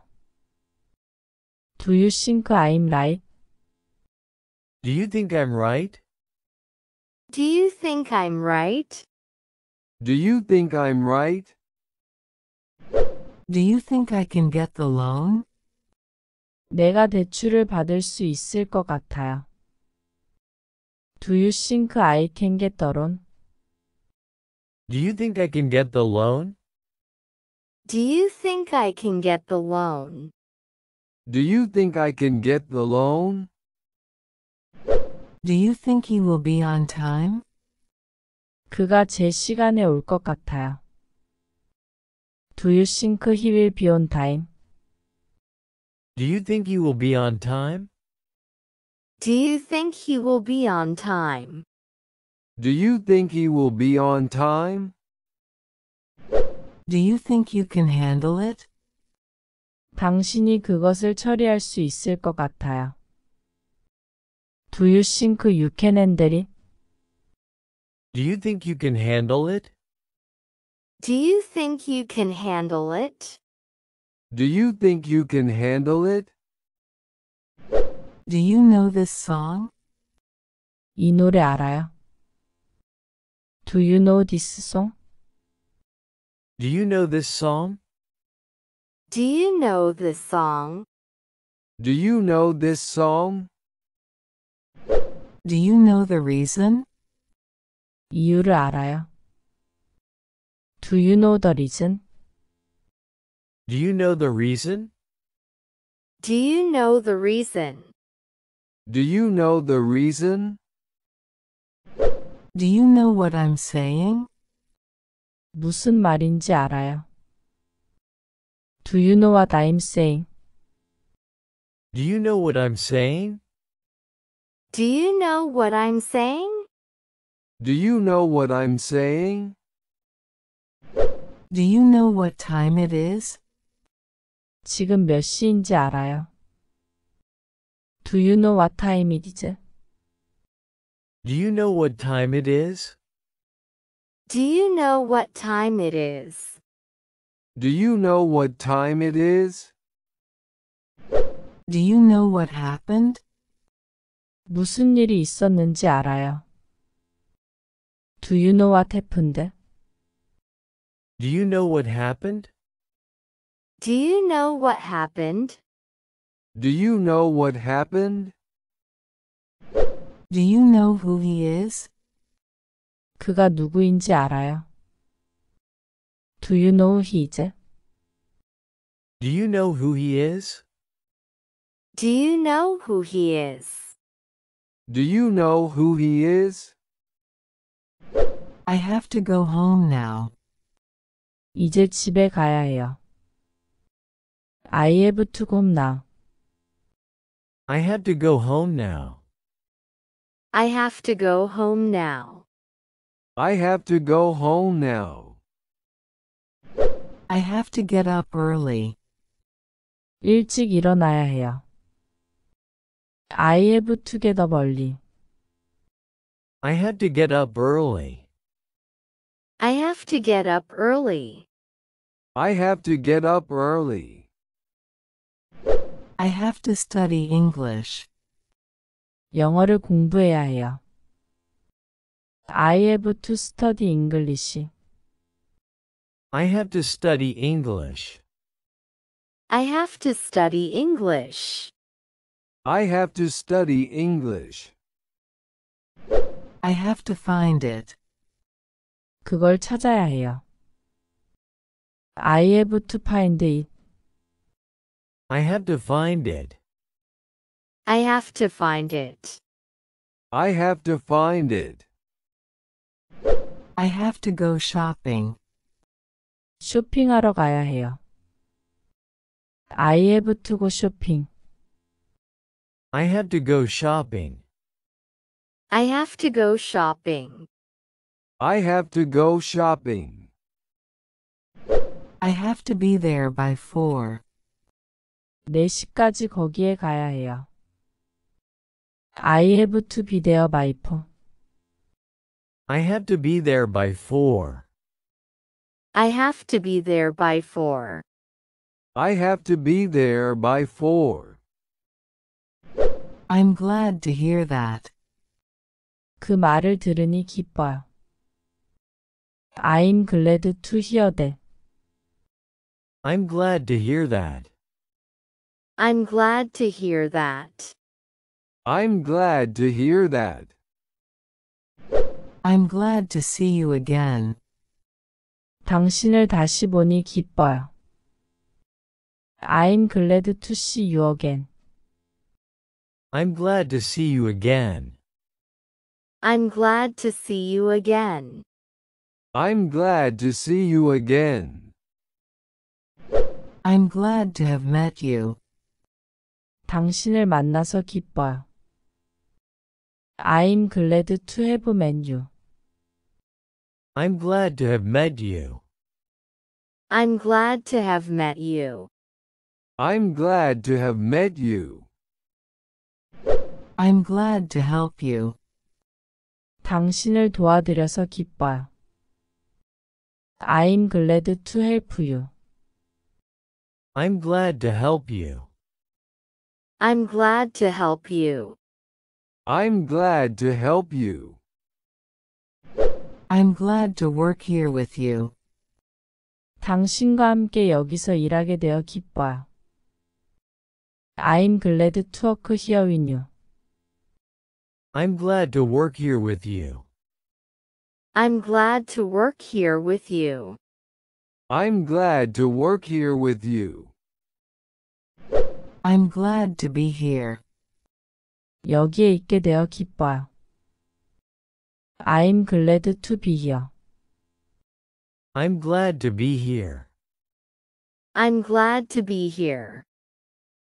Do you think I'm right? Do you think I'm right? Do you think I'm right? Do you think I'm right? Do you think I can get the loan? 내가 대출을 받을 수 있을 것 같아요. Do you think I can get the loan? Do you think I can get the loan? Do you think I can get the loan? Do you think I can get the loan? Do you think he will be on time? 그가 제 시간에 올 것 같아요. Do you think he will be on time? Do you think you will be on time? Do you think he will be on time? Do you think he will be on time? Do you think you can handle it? 당신이 그것을 처리할 수 있을 것 같아요. Do you think you can handle it? Do you think you can handle it? Do you think you can handle it? Do you think you can handle it? Do you know this song? 이 노래 알아요? Do you know this song? Do you know this song? Do you know this song? Do you know this song? Do you know the reason? 이유를 알아요? Do you know the reason? Do you know the reason? Do you know the reason? Do you know the reason? Do you know what I'm saying? 무슨 말인지 알아요. Do you know what I'm saying? Do you know what I'm saying? Do you know what I'm saying? Do you know what I'm saying? Do you know what time it is? 지금 몇 시인지 알아요? Do you know what time it is? Do you know what time it is? Do you know what time it is? Do you know what time it is? Do you know what happened? 무슨 일이 있었는지 알아요? Do you know what happened? Do you know what happened? Do you know what happened? Do you know what happened? Do you know who he is? 그가 누구인지 알아요. Do you know he is? Do you know who he is? Do you know who he is? Do you know who he is? I have to go home now. 이제 집에 가야 해요. I have to go home now. I have to go home now. I have to go home now. I have to go home now. I have to get up early. 일찍 일어나야 해요. I have to get up early. I had to get up early. I have to get up early. I have to get up early. I have to study English. 영어를 공부해야 해요. I have to study English. I have to study English. I have to study English. I have to study English. I have to find it. 그걸 찾아야 해요. I have to find it. I have to find it. I have to find it. I have to find it. I have to go shopping. 쇼핑하러 가야 해요. I have to go shopping. I have to go shopping. I have to go shopping. I have to go shopping. I have to be there by four. 4시까지 거기에 가야 해요. I have to be there by 4. I have to be there by 4. I have to be there by 4. I have to be there by 4. I'm glad to hear that. 그 말을 들으니 기뻐요. I'm glad to hear that. I'm glad to hear that. I'm glad to hear that. I'm glad to hear that. I'm glad to see you again. 당신을 다시 보니 기뻐요. I'm glad to see you again. I'm glad to see you again. I'm glad to see you again. I'm glad to see you again. I'm glad to have met you. 당신을 만나서 기뻐요. I'm glad to have met you. I'm glad to have met you. I'm glad to have met you. I'm glad to have met you. I'm glad to help you. 당신을 도와드려서 기뻐요. I'm glad to help you. I'm glad to help you. I'm glad to help you. I'm glad to help you. I'm glad to work here with you. 당신과 함께 여기서 일하게 되어 기뻐요. I'm glad to work here with you. I'm glad to work here with you. I'm glad to work here with you. I'm glad to work here with you. I'm glad to be here. 여기에 있게 되어 기뻐요. I'm glad to be here. I'm glad to be here. I'm glad to be here.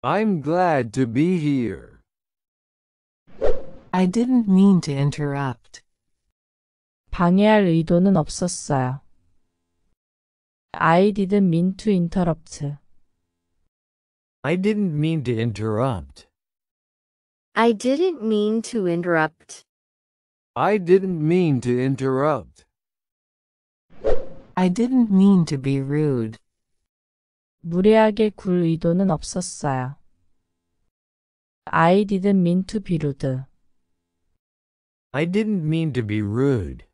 I'm glad to be here. I didn't mean to interrupt. 방해할 의도는 없었어요. I didn't mean to interrupt. I didn't mean to interrupt. I didn't mean to interrupt. I didn't mean to interrupt. I didn't mean to be rude. 무례하게 굴 의도는 없었어요. I didn't mean to be rude. I didn't mean to be rude.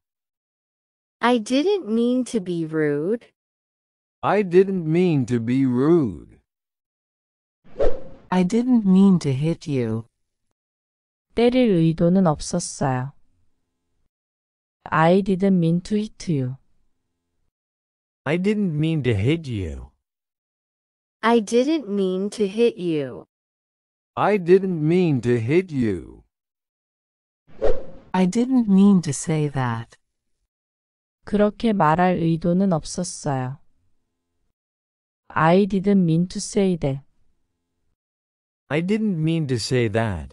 I didn't mean to be rude. I didn't mean to be rude. I didn't mean to hit you. 때릴 의도는 없었어요. I didn't mean to hit you. I didn't mean to hit you. I didn't mean to hit you. I didn't mean to hit you. I didn't mean to say that. 그렇게 말할 의도는 없었어요. I didn't mean to say that. I didn't mean to say that.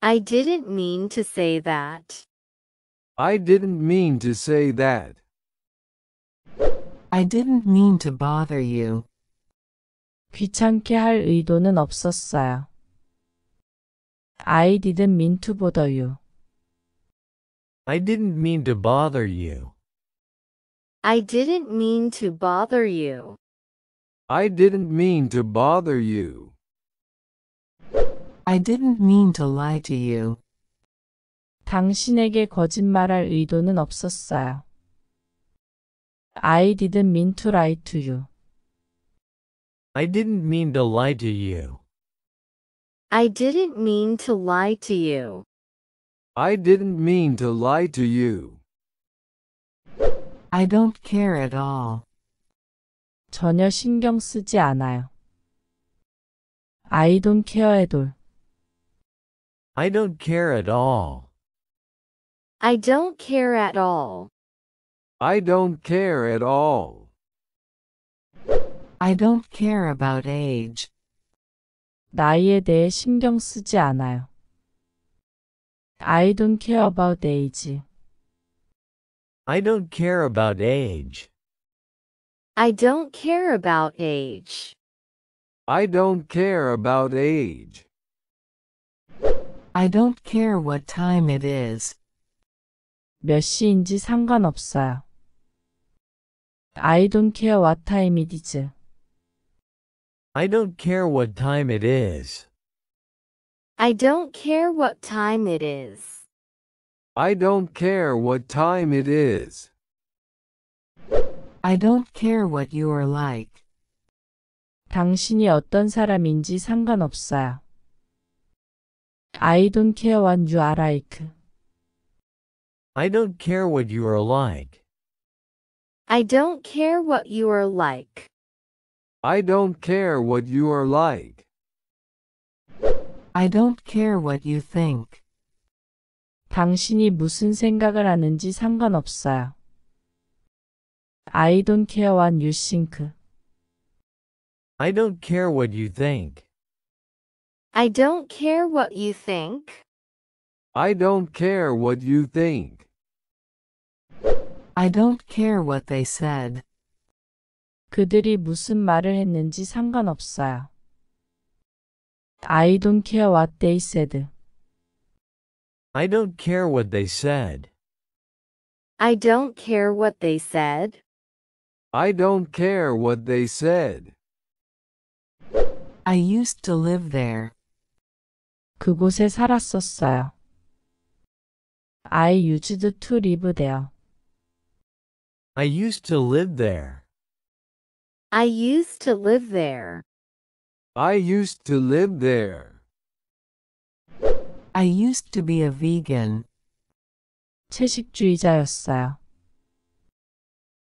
I didn't mean to say that. I didn't mean to say that. I didn't mean to bother you. 귀찮게 할 의도는 없었어요. I didn't mean to bother you. I didn't mean to bother you. I didn't mean to bother you. I didn't mean to bother you. I didn't mean to lie to you. 당신에게 거짓말할 의도는 없었어요. I didn't mean to lie to you. I didn't mean to lie to you. I didn't mean to lie to you. I didn't mean to lie to you. I don't care at all. 전혀 신경 쓰지 않아요. I don't care at all. I don't care at all. I don't care at all. I don't care at all. I don't care about age. 나이에 대해 신경 쓰지 않아요. I don't care about age. I don't care about age. I don't care about age. I don't care about age. I don't care what time it is. 몇 시인지 상관없어요. I don't care what time it is. I don't care what time it is. I don't care what time it is. I don't care what time it is. I don't care what you're like. 당신이 어떤 사람인지 상관없어요. I don't care what you are like. I don't care what you are like. I don't care what you are like. I don't care what you are like. I don't care what you think. 당신이 무슨 생각을 하는지 상관없어요. I don't care what you think. I don't care what you think. I don't care what you think. I don't care what you think. I don't care what they said. 그들이 무슨 말을 했는지 상관없어요. I don't care what they said. I don't care what they said. I don't care what they said. I don't care what they said. I used to live there. 그곳에 살았었어요. I used to live there. I used to live there. I used to live there. I used to live there. I used to be a vegan. 채식주의자였어요.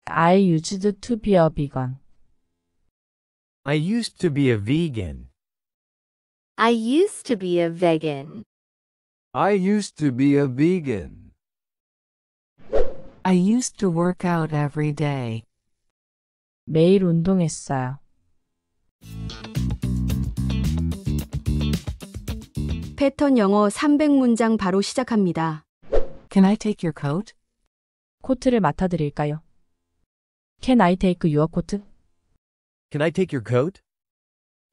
I used to be a vegan. I used to be a vegan. I used to be a vegan. I used to be a vegan. I used to work out every day. 매일 운동했어요. 패턴 영어 300문장 바로 시작합니다. Can I take your coat? 코트를 맡아드릴까요? Can I take your coat? Can I take your coat?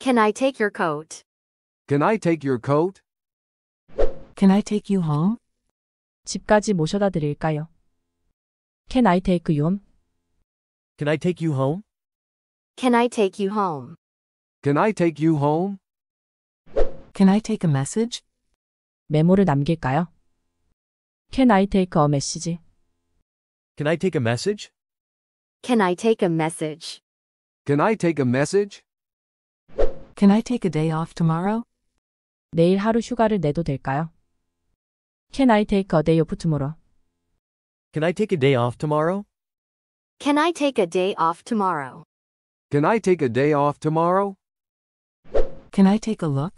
Can I take your coat? Can I take your coat? Can I take you home? 집까지 모셔다 드릴까요? Can I take you home? Can I take you home? Can I take you home? Can I take you home? Can I take a message? 메모를 남길까요? Can I take a message? Can I take a message? Can I take a message? Can I take a message? Can I take a day off tomorrow? 내일 하루 휴가를 내도 될까요? Can I take a day off tomorrow? Can I take a day off tomorrow? Can I take a day off tomorrow? Can I take a day off tomorrow? Can I take a look?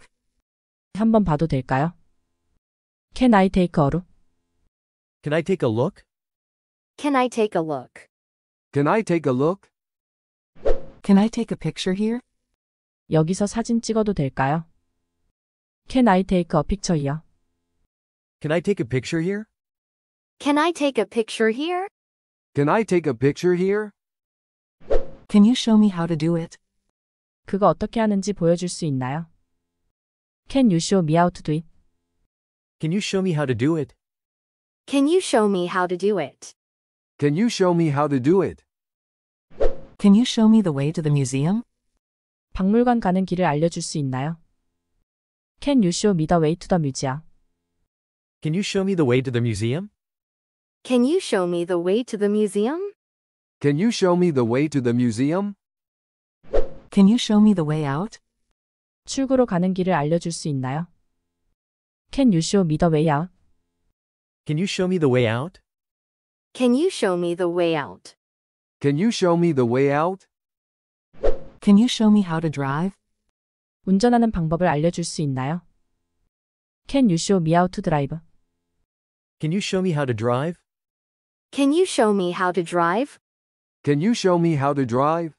한번 봐도 될까요? Can I take a look? Can I take a look? Can I take a look? Can I take a look? Can I take a picture here? 여기서 사진 찍어도 될까요? Can I take a picture here? Can I take a picture here? Can I take a picture here? Can I take a picture here? Can you show me how to do it? 그거 어떻게 하는지 보여줄 수 있나요? Can you show me how to do it? Can you show me how to do it? Can you show me how to do it? Can you show me how to do it? Can you show me the way to the museum? 박물관 가는 길을 알려줄 수 있나요? Can you show me the way to the museum? Can you show me the way to the museum? Can you show me the way to the museum? Can you show me the way to the museum? Can you show me the way out? 출구로 가는 길을 알려줄 수 있나요? Can you show me the way out? Can you show me the way out? Can you show me the way out? Can you show me the way out? Can you show me how to drive? 운전하는 방법을 알려줄 수 있나요? Can you show me how to drive? Can you show me how to drive? Can you show me how to drive? Can you show me how to drive?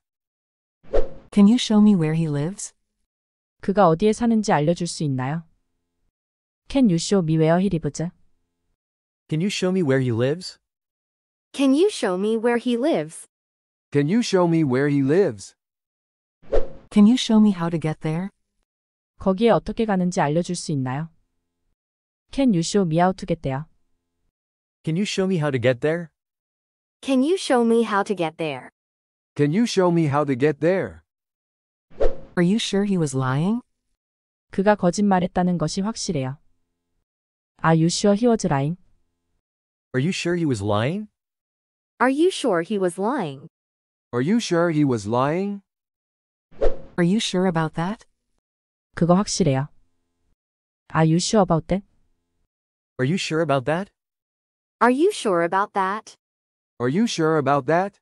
Can you show me where he lives? 그가 어디에 사는지 알려줄 수 있나요? Can you show me where he lives? Can you show me where he lives? Can you show me where he lives? Can you show me where he lives? Can you show me how to get there? 거기에 어떻게 가는지 알려줄 수 있나요? Can you show me how to get there? Can you show me how to get there? Can you show me how to get there? Can you show me how to get there? Are you sure he was lying? 그가 거짓말했다는 것이 확실해요. Are you sure he was lying? Are you sure he was lying? Are you sure he was lying? Are you sure he was lying? Are you sure about that? 그거 확실해요. Are you sure about that? Are you sure about that? Are you sure about that? Are you sure about that?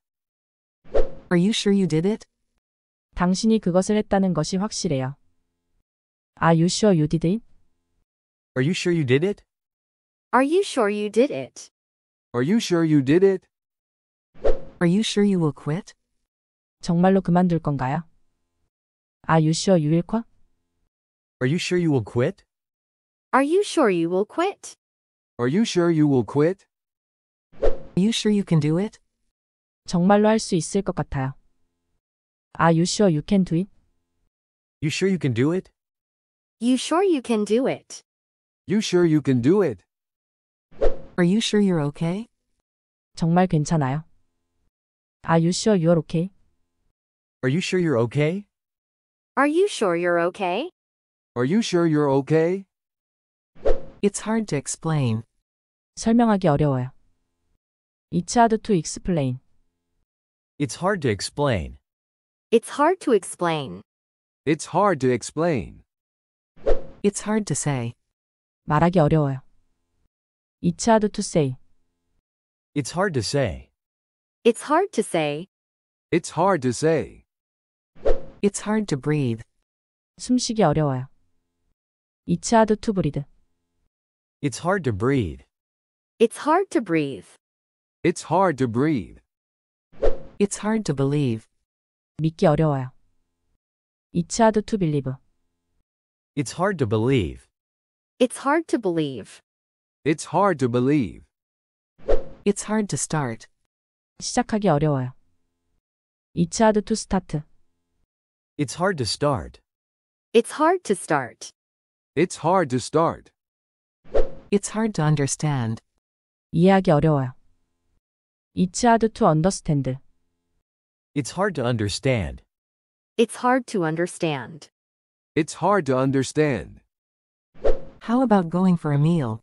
Are you sure you did it? 당신이 그것을 했다는 것이 확실해요. Are you sure you did it? Are you sure you did it? Are you sure you did it? Are you sure you did it? Are you sure you will quit? 정말로 그만둘 건가요? Are you sure you will quit? Are you sure you will quit? Are you sure you will quit? Are you sure you will quit? Are you sure you can do it? 정말로 할 수 있을 것 같아요. Are you sure you can do it? You sure you can do it? You sure you can do it? You sure you can do it? Are you sure you're okay? 정말 괜찮아요. Are you sure you're okay? Are you sure you're okay? Are you sure you're okay? Are you sure you're okay? It's hard to explain. 설명하기 어려워요. hard to explain. It's hard to explain. It's hard to explain. It's hard to explain. It's hard to say. 말하기 어려워요. It's hard to say. It's hard to say. It's hard to say. It's hard to say. It's hard to breathe. 숨쉬기 어려워요. It's hard to breathe. It's hard to breathe. It's hard to breathe. It's hard to breathe. It's hard to believe. 믿기 어려워요. It's hard to believe. It's hard to believe. It's hard to believe. It's hard to believe. It's hard to start. 시작하기 어려워요. It's hard to start. It's hard to start. It's hard to start. It's hard to start. It's hard to understand. 이해하기 어려워요. It's hard to understand. It's hard to understand. It's hard to understand. It's hard to understand. How about going for a meal?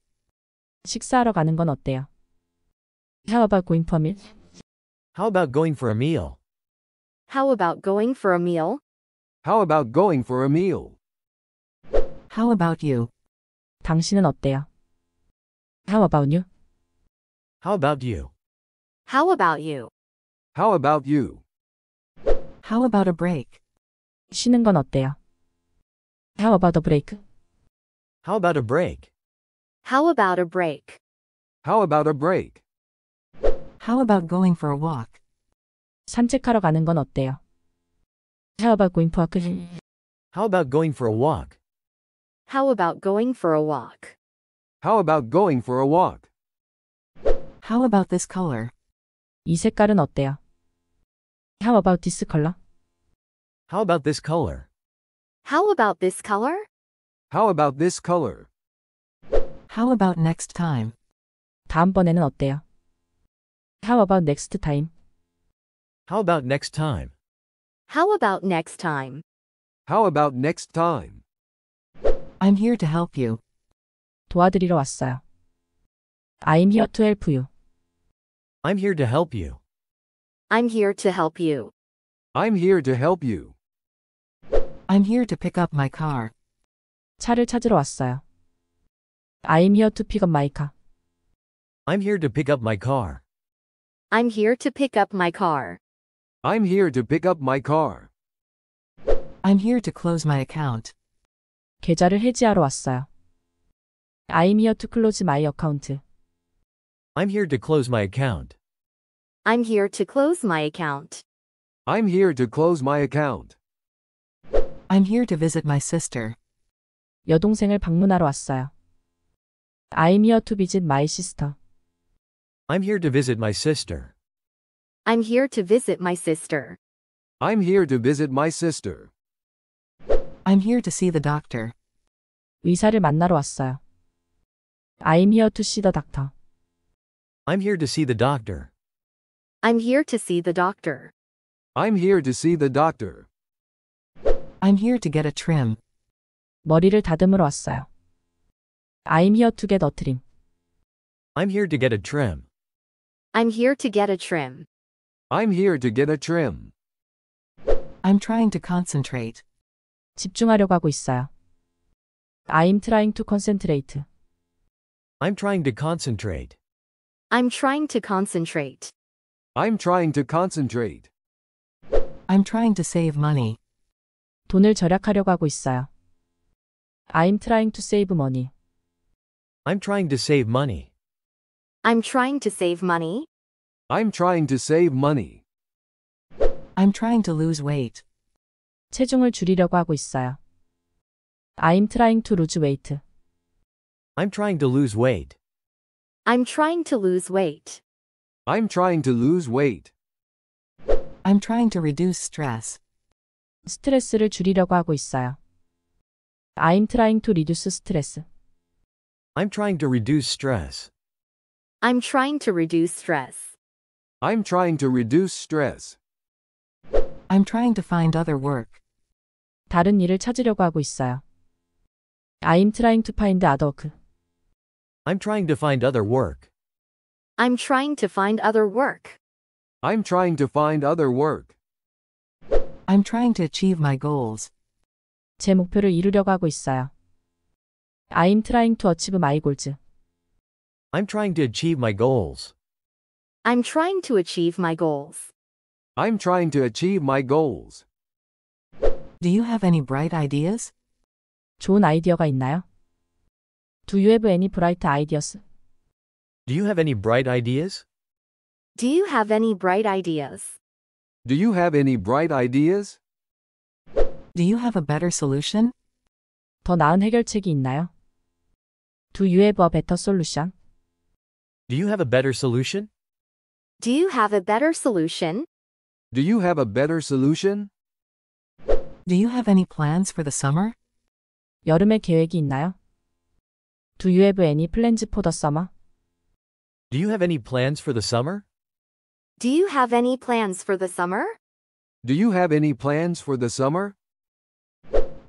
식사하러 가는 건 어때요? How about going for a meal? How about going for a meal? How about going for a meal? How about going for a meal? How about you? 당신은 어때요? How about you? How about you? How about you? How about you? How about a break? 쉬는 건 어때요? How about a break? How about a break? How about a break? How about a break? How about going for a walk? 산책하러 가는 건 어때요? How about going for a walk? How about going for a walk? How about going for a walk? How about going for a walk? How about this color? 이 색깔은 어때요? How about this color? How about this color? How about this color? How about this color? How about next time? 다음번에는 어때요? How about next time? How about next time? How about next time? How about next time? I'm here to help you. 도와드리러 왔어요. I'm here to help you. I'm here to help you. I'm here to help you. I'm here to help you. I'm here to pick up my car. 차를 찾으러 왔어요. I'm here to pick up my car. I'm here to pick up my car. I'm here to pick up my car. I'm here to pick up my car. I'm here to close my account. 계좌를 해지하러 왔어요. I'm here to close my account. I'm here to close my account. I'm here to close my account. I'm here to close my account. I'm here to visit my sister. 여동생을 방문하러 왔어요. I'm here to visit my sister. I'm here to visit my sister. I'm here to visit my sister. I'm here to visit my sister. I'm here to see the doctor. 의사를 만나러 왔어요. I'm here to see the doctor. I'm here to see the doctor. I'm here to see the doctor. I'm here to see the doctor. I'm here to get a trim. 머리를 다듬으러 왔어요. I'm here to get a trim. I'm here to get a trim. I'm here to get a trim. I'm here to get a trim. I'm trying to concentrate. 집중하려고 하고 있어요. I'm trying to concentrate. I'm trying to concentrate. I'm trying to concentrate. I'm trying to concentrate. I'm trying to save money. 돈을 절약하려고 하고 있어요. I'm trying to save money. I'm trying to save money. I'm trying to save money. I'm trying to save money. I'm trying to lose weight. 체중을 줄이려고 하고 있어요. I'm trying to lose weight. I'm trying to lose weight. I'm trying to lose weight. I'm trying to lose weight. I'm trying to reduce stress. 스트레스를 줄이려고 하고 있어요. I'm trying to reduce stress. I'm trying to reduce stress. I'm trying to reduce stress. I'm trying to reduce stress. I'm trying to find other work. 다른 일을 찾으려고 하고 있어요. I'm trying to find other work. I'm trying to find other work. I'm trying to find other work. I'm trying to find other work. I'm trying to achieve my goals. 제 목표를 이루려고 하고 있어요. I'm trying to achieve my goals. I'm trying to achieve my goals. I'm trying to achieve my goals. I'm trying to achieve my goals. Do you have any bright ideas? 좋은 아이디어가 있나요? Do you have any bright ideas? Do you have any bright ideas? Do you have any bright ideas? Do you have any bright ideas? Do you have a better solution? 더 나은 해결책이 있나요? Do you have a better solution? Do you have a better solution? Do you have a better solution? Do you have a better solution? Do you have any plans for the summer? 여름에 계획이 있나요? Do you have any plans for the summer? Do you have any plans for the summer? Do you have any plans for the summer? Do you have any plans for the summer?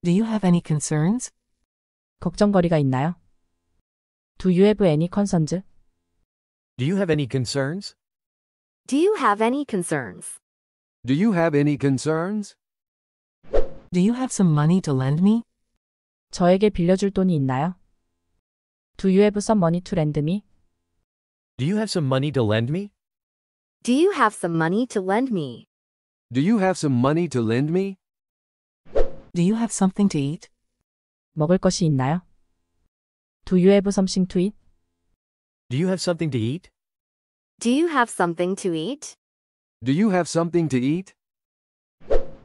Do you have any concerns? 걱정거리가 있나요? Do you have any concerns? Do you have any concerns? Do you have any concerns? Do you have any concerns? Do you have some money to lend me? 저에게 빌려줄 돈이 있나요? Do you have some money to lend me? Do you have some money to lend me? Do you have some money to lend me? Do you have some money to lend me? Do you have something to eat? 먹을 것이 있나요? Do you have something to eat? Do you have something to eat? Do you have something to eat? Do you have something to eat?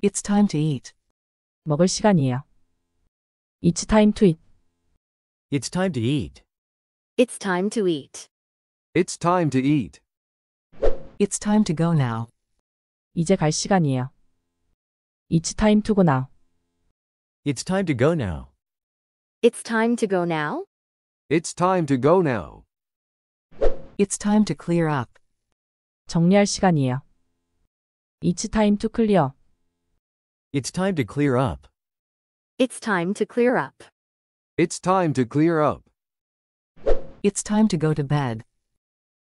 It's time to eat. 먹을 시간이에요. It's time to eat. It's time to eat. It's time to eat. It's time to eat. It's time to go now. 이제 갈 시간이에요. It's time to go now. It's time to go now. It's time to go now. It's time to go now. It's time to clear up. 정리할 시간이에요. It's time to clear. It's time to clear up. It's time to clear up. It's time to clear up. It's time to go to bed.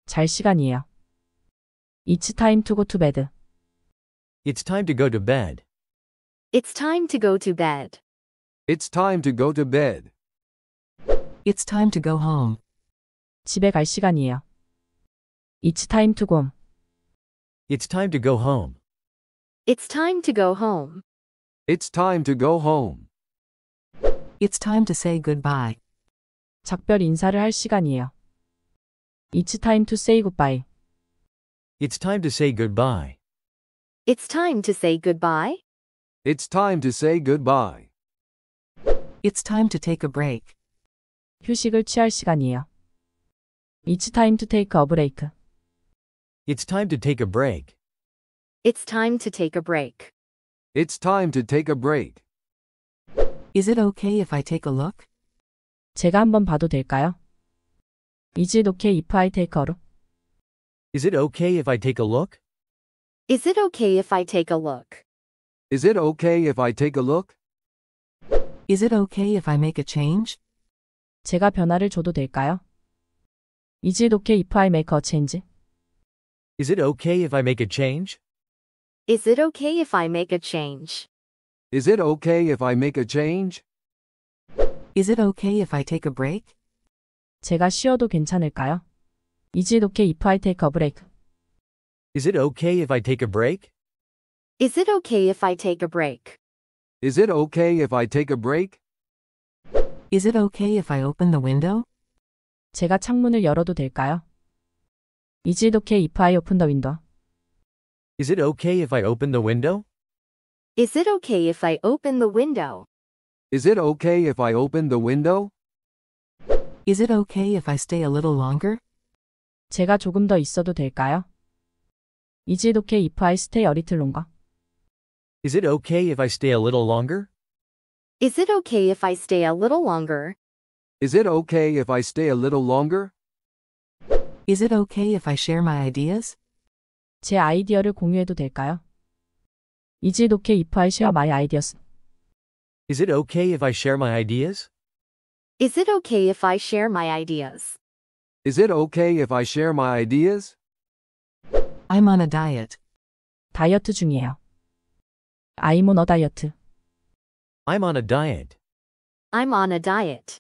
잘 시간이에요. It's time to go to bed. It's time to go to bed. It's time to go to bed. It's time to go to bed. It's time to go home. 집에 갈 시간이에요. It's time to go home. It's time to go home. It's time to go home. It's time to go home. It's time to say goodbye. 작별 인사를 할 시간이에요. It's time to say goodbye. It's time to say goodbye. It's time to say goodbye. It's time to say goodbye. It's time to take a break. 휴식을 취할 시간이에요. It's time to take a break. It's time to take a break. It's time to take a break. It's time to take a break. Is it okay if I take a look? 제가 한번 봐도 될까요? Is it okay if I take a look? Is it okay if I take a look? Is it okay if I take a look? Is it okay if I take a look? Is it okay if I make a change? 제가 변화를 줘도 될까요? Is it okay if I make a change? Is it okay if I make a change? Is it okay if I make a change? Is it okay if I make a change? Is it okay if I take a break? 제가 쉬어도 괜찮을까요? Is it okay if I take a break? Is it okay if I take a break? Is it okay if I take a break? Is it okay if I take a break? Is it okay if I open the window? 제가 창문을 열어도 될까요? Is it okay if I open the window? Is it okay if I open the window? Is it okay if I open the window? Is it okay if I open the window? Is it okay if I stay a little longer? 제가 조금 더 있어도 될까요? Is it okay if I stay a little longer? Is it okay if I stay a little longer? Is it okay if I stay a little longer? Is it okay if I stay a little longer? Is it okay if I share my ideas? 제 아이디어를 공유해도 될까요? Is it okay if I share my ideas? Is it okay if I share my ideas? Is it okay if I share my ideas? Is it okay if I share my ideas? I'm on a diet. 다이어트 중이에요. I'm on a diet. I'm on a diet. I'm on a diet.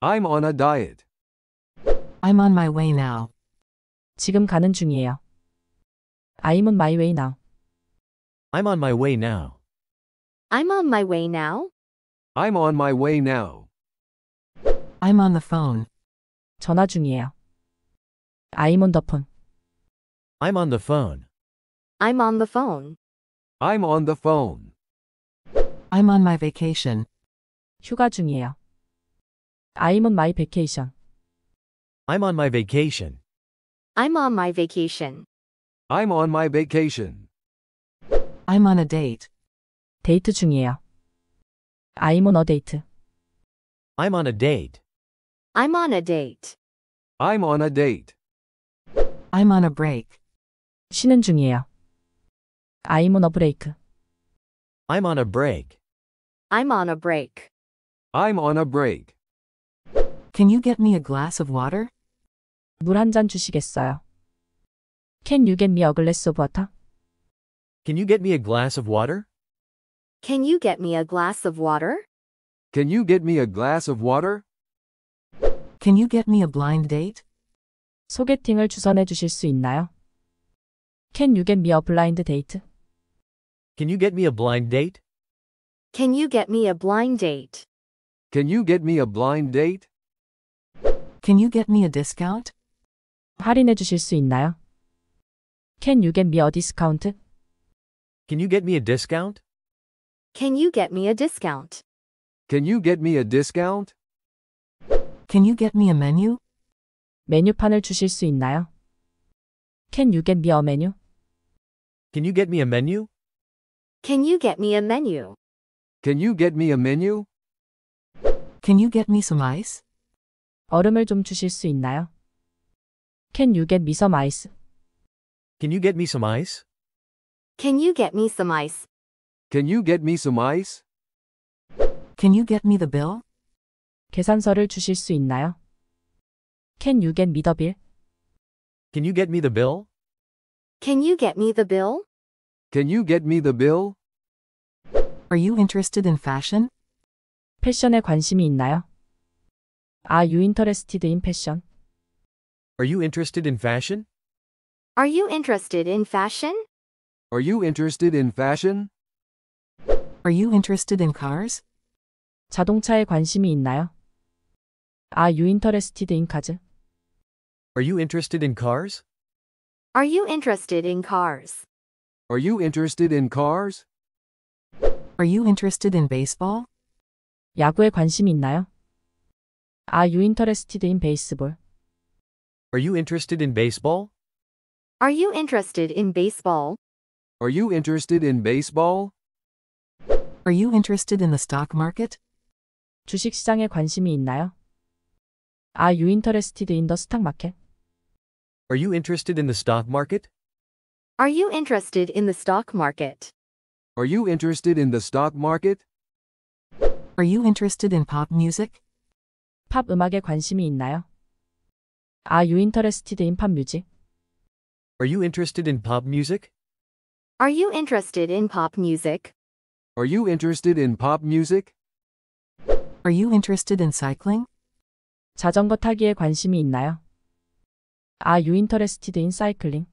I'm on a diet. I'm on my way now. 지금 가는 중이에요. I'm on my way now. I'm on my way now. I'm on my way now. I'm on my way now. I'm on the phone. 전화 중이에요. I'm on the phone. I'm on the phone. I'm on the phone. I'm on the phone. I'm on my vacation. 휴가 중이에요. I'm on my vacation. I'm on my vacation. I'm on my vacation. I'm on my vacation. I'm on a date. 데이트 중이에요. I'm on a date. I'm on a date. I'm on a date. I'm on a date. I'm on a break. 쉬는 중이에요. I'm on a break. I'm on a break. I'm on a break. I'm on a break. Can you get me a glass of water? 물 한 잔 주시겠어요? Can you get me a glass of water? Can you get me a glass of water? Can you get me a glass of water? Can you get me a glass of water? Can you get me a blind date? 소개팅을 주선해 주실 수 있나요? Can you get me a blind date? Can you get me a blind date? Can you get me a blind date? Can you get me a blind date? Can you get me a discount? 할인해 주실 수 있나요? Can you get me a discount? Can you get me a discount? Can you get me a discount? Can you get me a discount? Can you get me a menu? 메뉴판을 주실 수 있나요? Can you get me a menu? Can you get me a menu? Can you get me a menu? Can you get me a menu? Can you get me some ice? 얼음을 좀 주실 수 있나요? Can you get me some ice? Can you get me some ice? Can you get me some ice? Can you get me some ice? Can you get me the bill? 계산서를 주실 수 있나요? Can you get me the bill? Can you get me the bill? Can you get me the bill? Can you get me the bill? Are you interested in fashion? 패션에 관심이 있나요? Are you interested in fashion? Are you interested in fashion? Are you interested in fashion? Are you interested in fashion? Are you interested in cars? 자동차에 관심이 있나요? Are you interested in cars? Are you interested in cars? Are you interested in cars? Are you interested in cars? Are you interested in baseball? 야구에 관심이 있나요? Are you interested in baseball? Are you interested in baseball? Are you interested in baseball? Are you interested in baseball? Are you interested in the stock market? 주식 시장에 관심이 있나요? Are you interested in the stock market? Are you interested in the stock market? Are you interested in the stock market? Are you interested in the stock market? Are you interested in pop music? 팝 음악에 관심이 있나요? Are you interested in pop music? Are you interested in pop music? Are you interested in pop music? Are you interested in pop music? Are you interested in cycling? 자전거 타기에 관심이 있나요? Are you interested in cycling?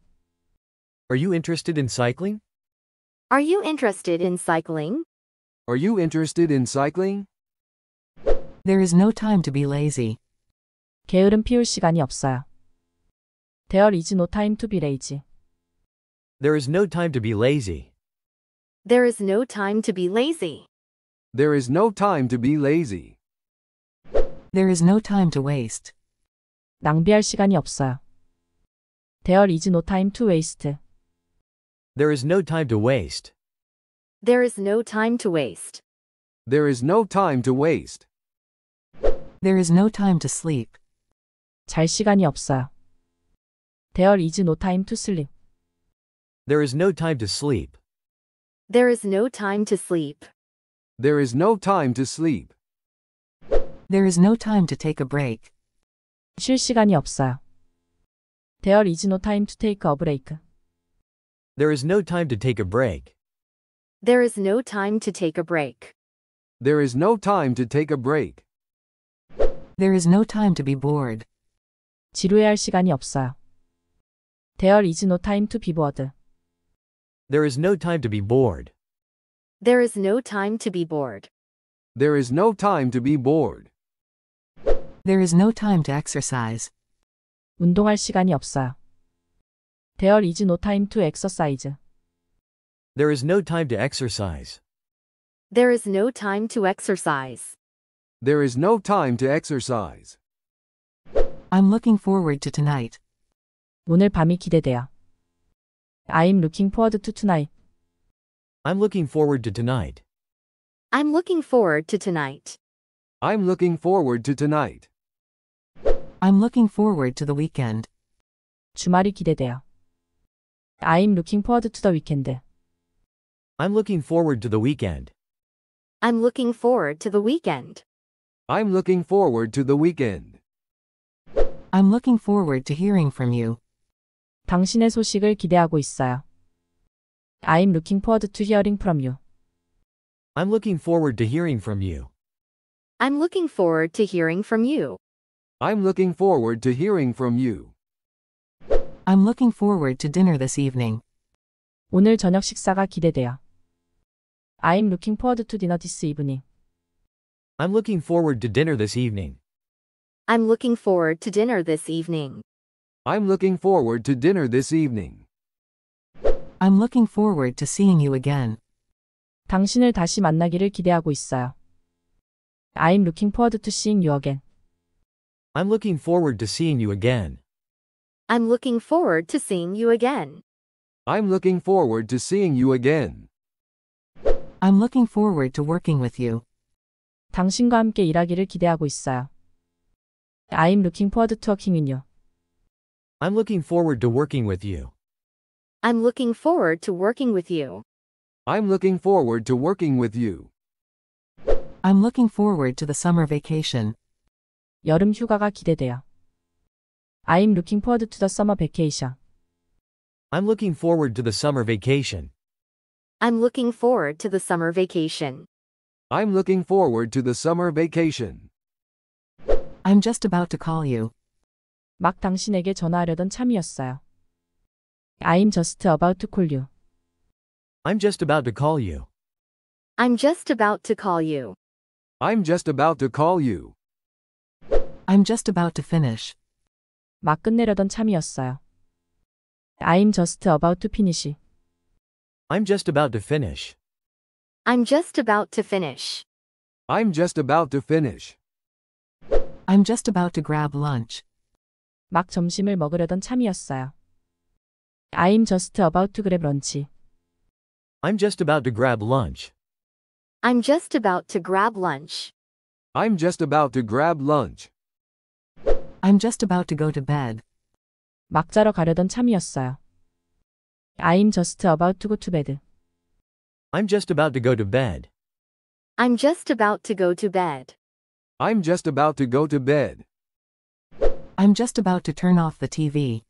Are you interested in cycling? Are you interested in cycling? Are you interested in cycling? There is no time to be lazy. 게으름 피울 시간이 없어요. There is no time to be lazy. There is no time to be lazy. There is no time to be lazy. There is no time to be lazy. There is no time to waste. 낭비할 시간이 없어요. There is no time to waste. There is no time to waste. There is no time to waste. There is no time to waste. There is no time to sleep. 잘 시간이 없어요. There is no time to sleep. There is no time to sleep. There is no time to sleep. There is no time to sleep. There is no time to take a break. 쉴 시간이 없어요. There is no time to take a break. There is no time to take a break. There is no time to take a break. There is no time to take a break. There is no time to be bored. 지루해할 시간이 없어요. There is no time to be bored. There is no time to be bored. There is no time to be bored. There is no time to be bored. There is no time to exercise. 운동할 시간이 없어요. There is no time to exercise. There is no time to exercise. There is no time to exercise. There is no time to exercise. I'm looking forward to tonight. 오늘 밤이 기대돼요. I'm looking forward to tonight. I'm looking forward to tonight. I'm looking forward to tonight. I'm looking forward to tonight. I'm looking forward to the weekend. 주말이 기대돼요. I'm looking forward to the weekend. I'm looking forward to the weekend. I'm looking forward to the weekend. I'm looking forward to the weekend. I'm looking forward to hearing from you. 당신의 소식을 기대하고 있어요. I'm looking forward to hearing from you. I'm looking forward to hearing from you. I'm looking forward to hearing from you. I'm looking forward to hearing from you. I'm looking forward to dinner this evening. 오늘 저녁 식사가 기대돼요. I'm looking forward to dinner this evening. I'm looking forward to dinner this evening. I'm looking forward to dinner this evening. I'm looking forward to dinner this evening. I'm looking forward to seeing you again. 당신을 다시 만나기를 기대하고 있어요. I'm looking forward to seeing you again. I'm looking forward to seeing you again. I'm looking forward to seeing you again. I'm looking forward to seeing you again. I'm looking forward to working with you. 당신과 함께 일하기를 기대하고 있어요. I'm looking forward to working with you. I'm looking forward to working with you. I'm looking forward to working with you. I'm looking forward to working with you. I'm looking forward to the summer vacation. 여름 휴가가 기대돼요. I'm looking forward to the summer vacation. I'm looking forward to the summer vacation. I'm looking forward to the summer vacation. I'm looking forward to the summer vacation. I'm just about to call you. 막 당신에게 전화하려던 참이었어요. I'm just about to call you. I'm just about to call you. I'm just about to call you. I'm just about to call you. I'm just about to finish. 막 끝내려던 참이었어요. I'm just about to finish. I'm just about to finish. I'm just about to finish. I'm just about to finish. I'm just about to grab lunch. 막 점심을 먹으려던 참이었어요. I'm just about to grab lunch. I'm just about to grab lunch. I'm just about to grab lunch. I'm just about to grab lunch. I'm just about to go to bed. 막 자러 가려던 참이었어요. I'm just about to go to bed. I'm just about to go to bed. I'm just about to go to bed. I'm just about to go to bed. I'm just about to turn off the TV.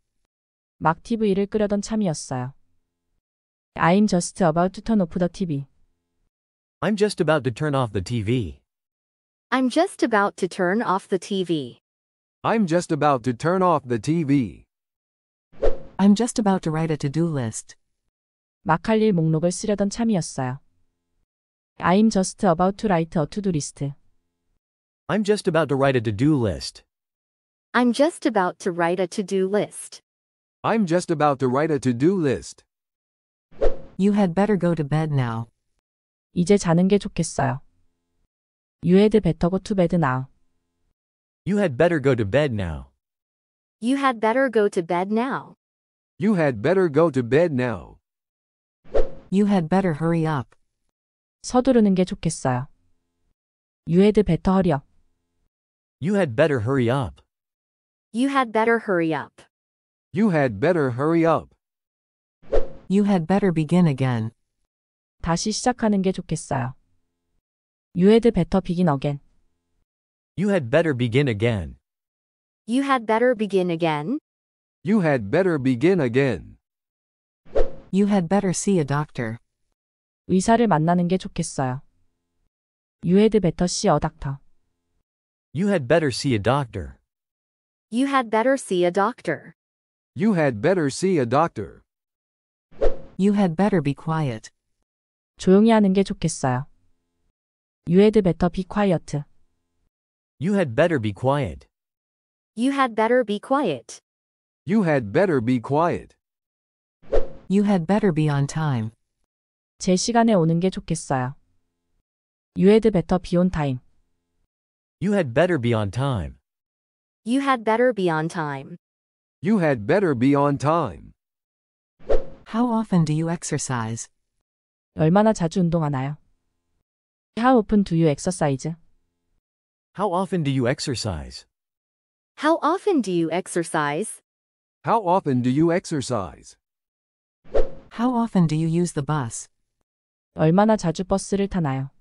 막 TV를 끄려던 참이었어요. I'm just about to turn off the TV. I'm just about to turn off the TV. I'm just about to turn off the TV. I'm just about to turn off the TV. I'm just about to write a to-do list. 막 할 일 목록을 쓰려던 참이었어요. I'm just about to write a to-do list. I'm just about to write a to-do list. I'm just about to write a to-do list. I'm just about to write a to-do list. You had better go to bed now. 이제 자는 게 좋겠어요. You had better go to bed now. You had better go to bed now. You had better go to bed now. You had better go to bed now. You had better hurry up. 서두르는 게 좋겠어요. You had better hurry up. You had better hurry up. You had better hurry up. You had better hurry up. You had better begin again. 다시 시작하는 게 좋겠어요. You had better begin again. You had better begin again. You had better begin again. You had better begin again. You had better see a doctor. 의사를 만나는 게 좋겠어요. You had better see a doctor. You had better see a doctor. You had better see a doctor. You had better see a doctor. You had better be quiet. 조용히 하는 게 좋겠어요. You had better be quiet. You had better be quiet. You had better be quiet. You had better be quiet. You had better be on time. 제 시간에 오는 게 좋겠어요. You had better be on time. You had better be on time. You had better be on time. You had better be on time. How often do you exercise? 얼마나 자주 운동하나요? How often do you exercise? How often do you exercise? How often do you exercise? How often do you exercise? How often do you use the bus? 얼마나 자주 버스를 타나요?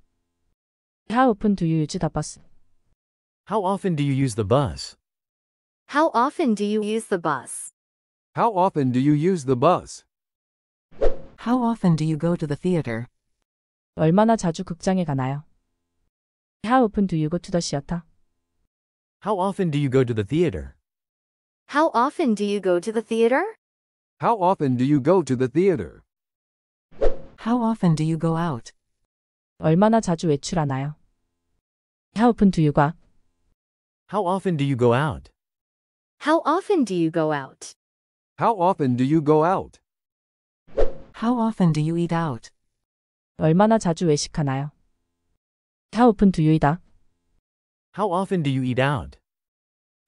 How often do you use the bus? How often do you use the bus? How often do you use the bus? How often do you use the bus? How often do you go to the theater? 얼마나 자주 극장에 가나요? How often do you go to the theater? How often do you go to the theater? How often do you go to the theater? How often do you go to the theater? How often do you go out? 얼마나 자주 외출하나요? How often do you go? How often do you go out? How often do you go out? How often do you go out? How often do you eat out? 얼마나 자주 외식하나요? How often do you eat out? How often do you eat out?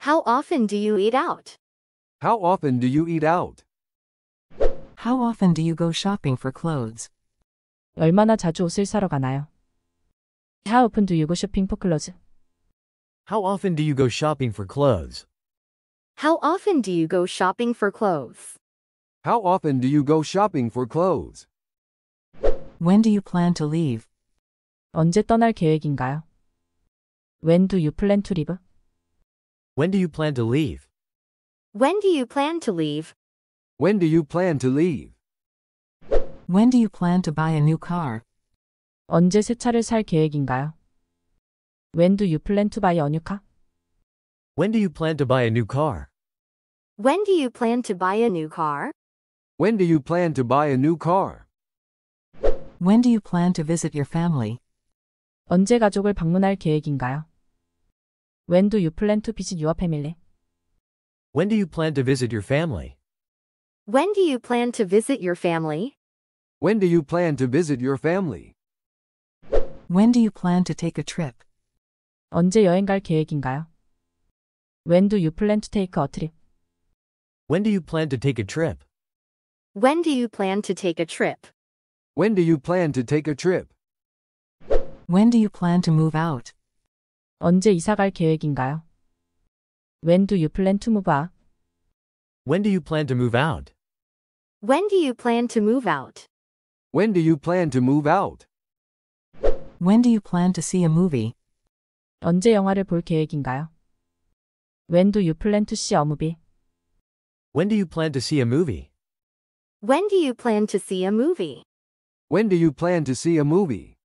How often do you eat out? How often do you eat out? How often do you go shopping for clothes? 얼마나 자주 옷을 사러 가나요? How often do you go shopping for clothes? How often do you go shopping for clothes? How often do you go shopping for clothes? How often do you go shopping for clothes? When do you plan to leave? 언제 떠날 계획인가요? When do you plan to leave? When do you plan to leave? When do you plan to leave? When do you plan to leave? When do you plan to buy a new car? 언제 새 차를 살 계획인가요? When do you plan to buy a new car? When do you plan to buy a new car? When do you plan to buy a new car? When do you plan to buy a new car? When do you plan to visit your family? 언제 가족을 방문할 계획인가요? When do you plan to visit your family? When do you plan to visit your family? When do you plan to visit your family? When do you plan to visit your family? When do you plan to take a trip? 언제 여행 갈 계획인가요? When do you plan to take a trip? When do you plan to take a trip? When do you plan to take a trip? When do you plan to take a trip? When do you plan to move out? 언제 이사 갈 계획인가요? When do you plan to move out? When do you plan to move out? When do you plan to move out? When do you plan to move out? When do you plan to see a movie? 언제 영화를 볼 계획인가요? When do you plan to see a movie? When do you plan to see a movie? When do you plan to see a movie? When do you plan to see a movie?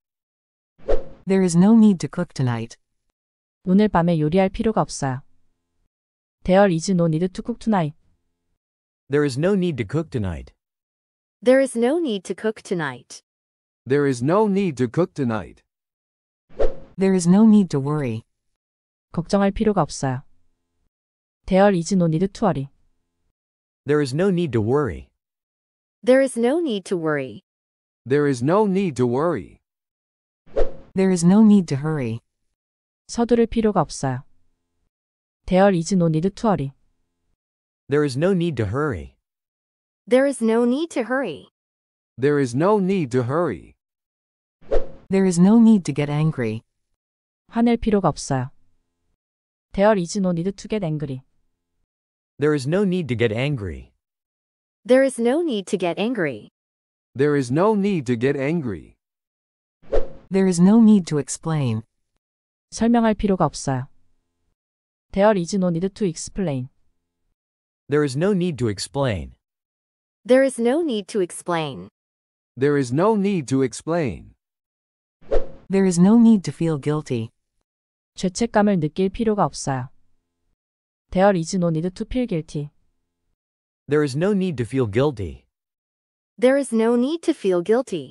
There is no need to cook tonight. 오늘 밤에 요리할 필요가 없어요. There is no need to cook tonight. There is no need to cook tonight. There is no need to cook tonight. There is no need to cook tonight. There is no need to worry. 걱정할 필요가 없어요. There is no need to worry. There is no need to worry. There is no need to worry. There is no need to worry. There is no need to hurry. 서두를 필요가 없어요. There is no need to hurry. There is no need to hurry. There is no need to hurry. There is no need to hurry. There is no need to get angry. 화낼 필요가 없어요. There is no need to get angry. There is no need to get angry. There is no need to get angry. There is no need to get angry. There is no need to explain. 설명할 필요가 없어요. There is no need to explain. There is no need to explain. There is no need to explain. There is no need to explain. There is no need to feel guilty. 죄책감을 느낄 필요가 없어요. There is no need to feel guilty. There is no need to feel guilty. There is no need to feel guilty.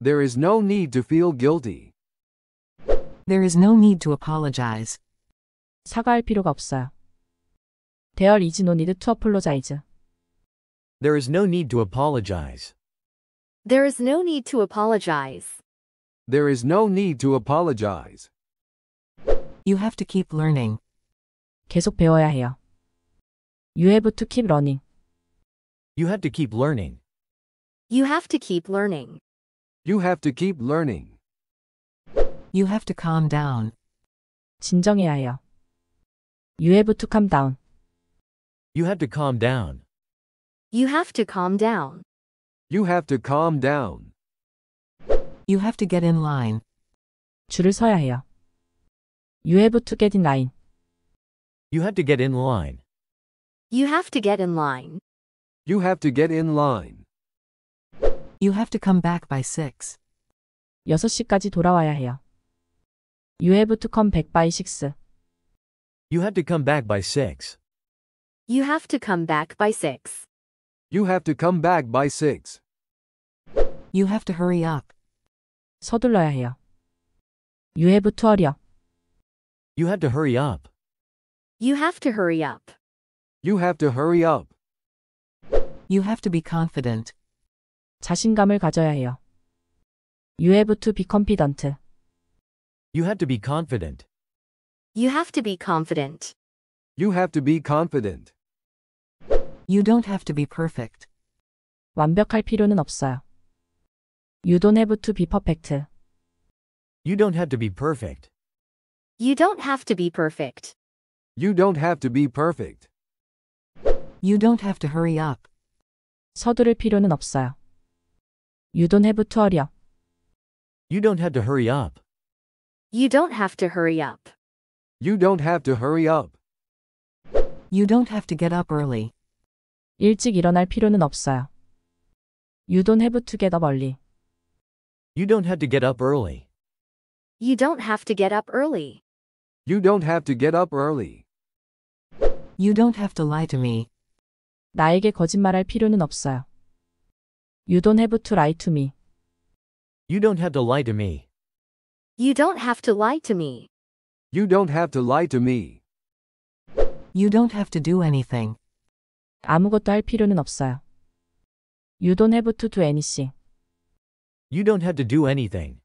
There is no need to feel guilty. There is no need to apologize. 사과할 필요가 없어요. There is no need to apologize. There is no need to apologize. There is no need to apologize. There is no need to apologize. You have to keep learning. 계속 배워야 해요. You have to keep learning. You have to keep learning. You have to keep learning. You have to keep learning. You have to calm down. 진정해야 해요. You have to calm down. You have to calm down. You have to calm down. You have to calm down. You have to get in line. 줄을 서야 해요. You have to get in line. You have to get in line. You have to get in line. You have to get in line. You have to come back by 6. 6시까지 돌아와야 해요. You have to come back by 6. You have to come back by 6. You have to come back by 6. You have to come back by 6. You have to hurry up. 서둘러야 해요. You have to hurry up. You have to hurry up. You have to hurry up. You have to hurry up. You have to be confident. 자신감을 가져야 해요. You have to be confident. You have to be confident. You have to be confident. You have to be confident. You don't have to be perfect. 완벽할 필요는 없어요. You don't have to be perfect. You don't have to be perfect. You don't have to be perfect. You don't have to be perfect. You don't have to hurry up. 서두를 필요는 없어요. You don't have to hurry up. You don't have to hurry up. You don't have to hurry up. You don't have to hurry up. You don't have to get up early. 일찍 일어날 필요는 없어요. You don't have to get up early. You don't have to get up early. You don't have to get up early. You don't have to get up early. You don't have to lie to me. 나에게 거짓말할 필요는 없어요. You don't have to lie to me. You don't have to lie to me. You don't have to lie to me. You don't have to lie to me. You don't have to do anything. 아무것도 할 필요는 없어요. You don't have to do anything. You don't have to do anything.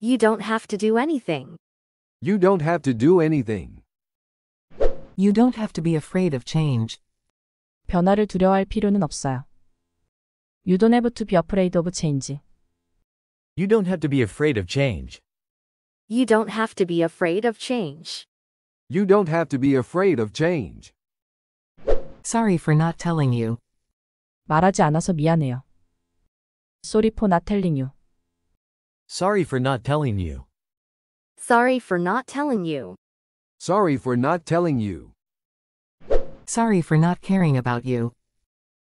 You don't have to do anything. You don't have to do anything. You don't have to be afraid of change. 변화를 두려워할 필요는 없어요. You don't have to be afraid of change. You don't have to be afraid of change. You don't have to be afraid of change. You don't have to be afraid of change. Sorry for not telling you. 말하지 않아서 미안해요. Sorry for not telling you. Sorry for not telling you. Sorry for not telling you. Sorry for not telling you. Sorry for not caring about you.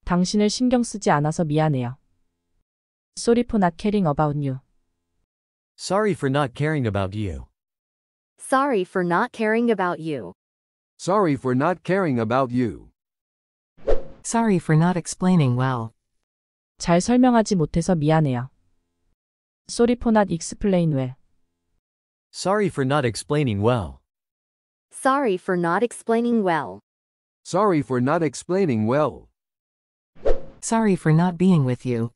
당신을 신경 쓰지 않아서 미안해요. Sorry for not caring about you. Sorry for not caring about you. Sorry for not caring about you. Sorry for not caring about you. Sorry for not explaining well. 잘 설명하지 못해서 미안해요. Sorry for not explaining well. Sorry for not explaining well. Sorry for not explaining well. Sorry for not explaining well. Sorry for not being with you.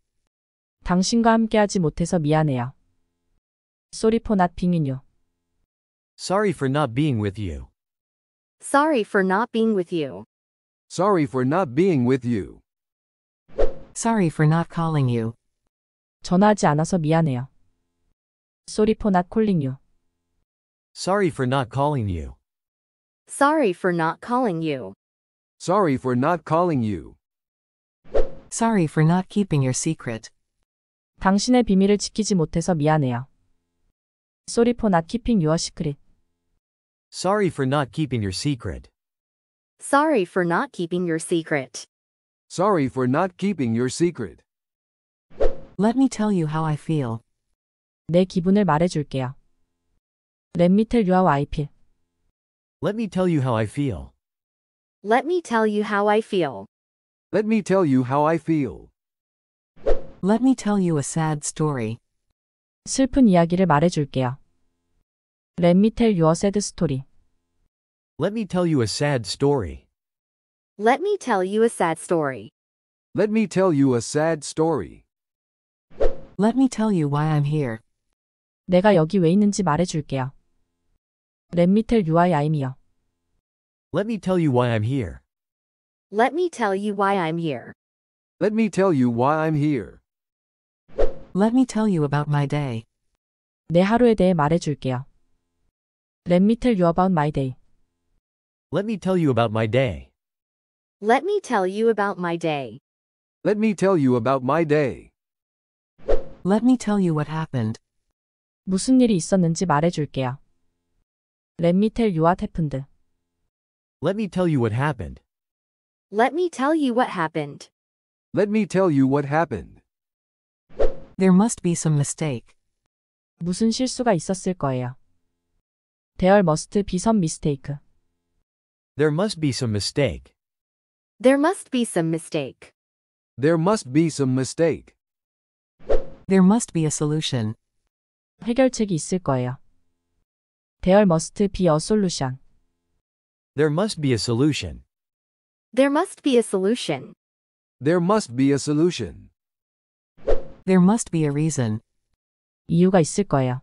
당신과 함께하지 못해서 미안해요. Sorry for not being with you. Sorry for not being with you. Sorry for not being with you. Sorry for not being with you. Sorry for not calling you. 전화하지 않아서 미안해요. Sorry for not calling you. Sorry for not calling you. Sorry for not calling you. Sorry for not calling you. Sorry for not keeping your secret. 당신의 비밀을 지키지 못해서 미안해요. Sorry for not keeping your secret. Sorry for not keeping your secret. Sorry for not keeping your secret. Sorry for not keeping your secret. Let me tell you how I feel. 내 기분을 말해줄게요. Let me tell you how I feel. Let me tell you how I feel. Let me tell you how I feel. Let me tell you how I feel. Let me tell you a sad story. 슬픈 이야기를 말해줄게요. Let me tell you a sad story. Let me tell you a sad story. Let me tell you a sad story. Let me tell you a sad story. Let me tell you why I'm here. 내가 여기 왜 있는지 말해줄게요. Let me tell you why I'm here. Let me tell you why I'm here. Let me tell you why I'm here. Let me tell you why I'm here. Let me tell you about my day. 내 하루에 대해 말해줄게요. Let me tell you about my day. Let me tell you about my day. Let me tell you about my day. Let me tell you about my day. Let me tell you what happened. 무슨 일이 있었는지 말해줄게요. Let me tell you what happened. Let me tell you what happened. Let me tell you what happened. Let me tell you what happened. There must be some mistake. 무슨 실수가 있었을 거예요. There must be some mistake. There must be some mistake. There must be some mistake. There must be some mistake. There must be a solution. 해결책이 있을 거예요. There must be a solution. There must be a solution. There must be a solution. There must be a solution. There must be a reason. 이유가 있을 거야.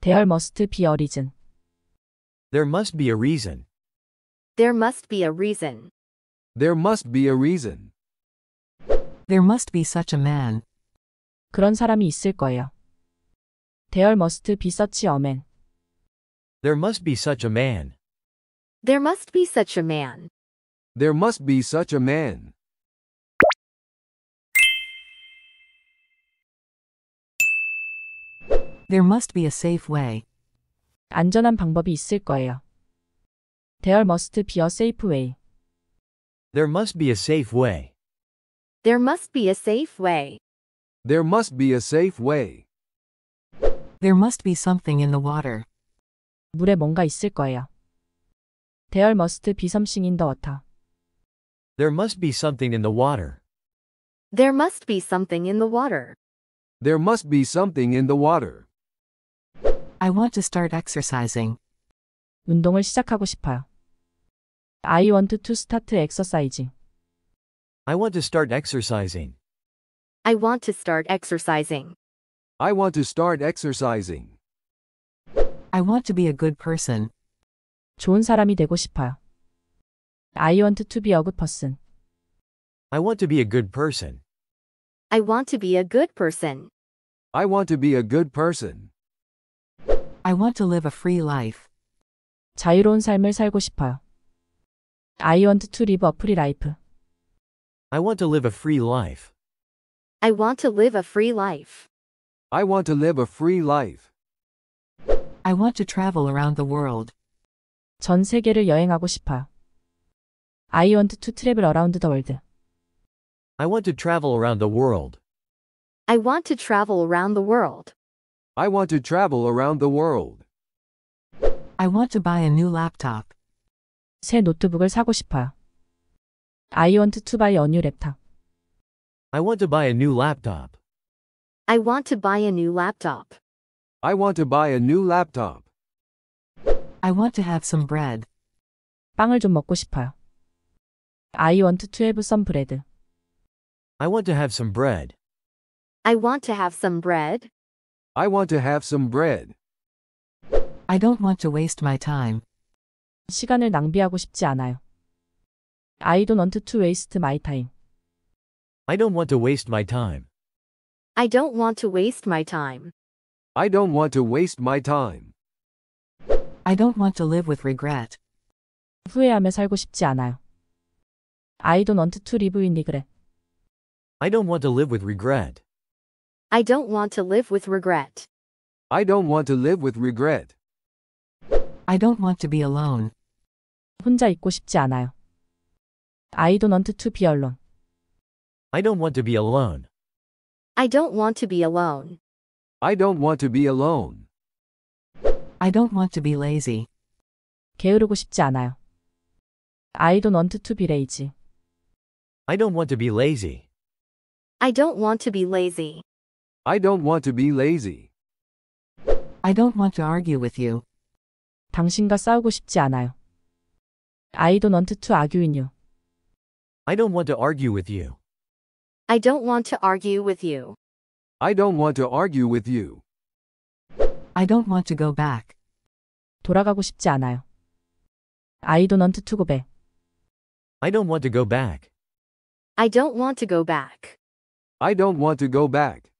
There must be a reason. There must be a reason. There must be a reason. There must be a reason. There must be such a man. 그런 사람이 있을 거예요. There must be such a man. There must be such a man. There must be such a man. There must be such a man. There must be a safe way. 안전한 방법이 있을 거예요. There must be a safe way. There must be a safe way. There must be a safe way. There must be a safe way. There must be something in the water. 물에 뭔가 있을 거예요. There must be something in the water. There must be something in the water. There must be something in the water. There must be something in the water. I want to start exercising. 운동을 시작하고 싶어요. I want to start exercising. I want to start exercising. I want to start exercising. I want to start exercising. I want to be a good person. 좋은 사람이 되고 싶어요. I want to be a good person. I want to be a good person. I want to be a good person. I want to be a good person. I want to live a free life. 자유로운 삶을 살고 싶어요. I want to live a free life. I want to live a free life. I want to live a free life. I want to live a free life. I want to travel around the world. 전 세계를 여행하고 싶어. I want to travel around the world. I want to travel around the world. I want to travel around the world. I want to travel around the world. I want to buy a new laptop. 새 노트북을 사고 싶어. I want to buy a new laptop. I want to buy a new laptop. I want to buy a new laptop. I want to buy a new laptop. I want to have some bread. 빵을 좀 먹고 싶어요. I want to have some bread. I want to have some bread. I want to have some bread. I want to have some bread. I don't want to waste my time. 시간을 낭비하고 싶지 않아요. I don't want to waste my time. I don't want to waste my time. I don't want to waste my time. I don't want to waste my time. I don't want to live with regret. 후회하며 살고 싶지 않아요. I don't want to live in regret. I don't want to live with regret. I don't want to live with regret. I don't want to live with regret. I don't want to be alone. 혼자 있고 싶지 않아요. I don't want to be alone. I don't want to be alone. I don't want to be alone. I don't want to be alone. I don't want to be lazy. 게으르고 싶지 않아요. I don't want to be lazy. I don't want to be lazy. I don't want to be lazy. I don't want to be lazy. I don't want to argue with you. 당신과 싸우고 싶지 않아요. I don't want to argue with you. I don't want to argue with you. I don't want to argue with you. I don't want to argue with you. I don't want to go back. 돌아가고 싶지 않아요. I don't want to go back. I don't want to go back. I don't want to go back. I don't want to go back.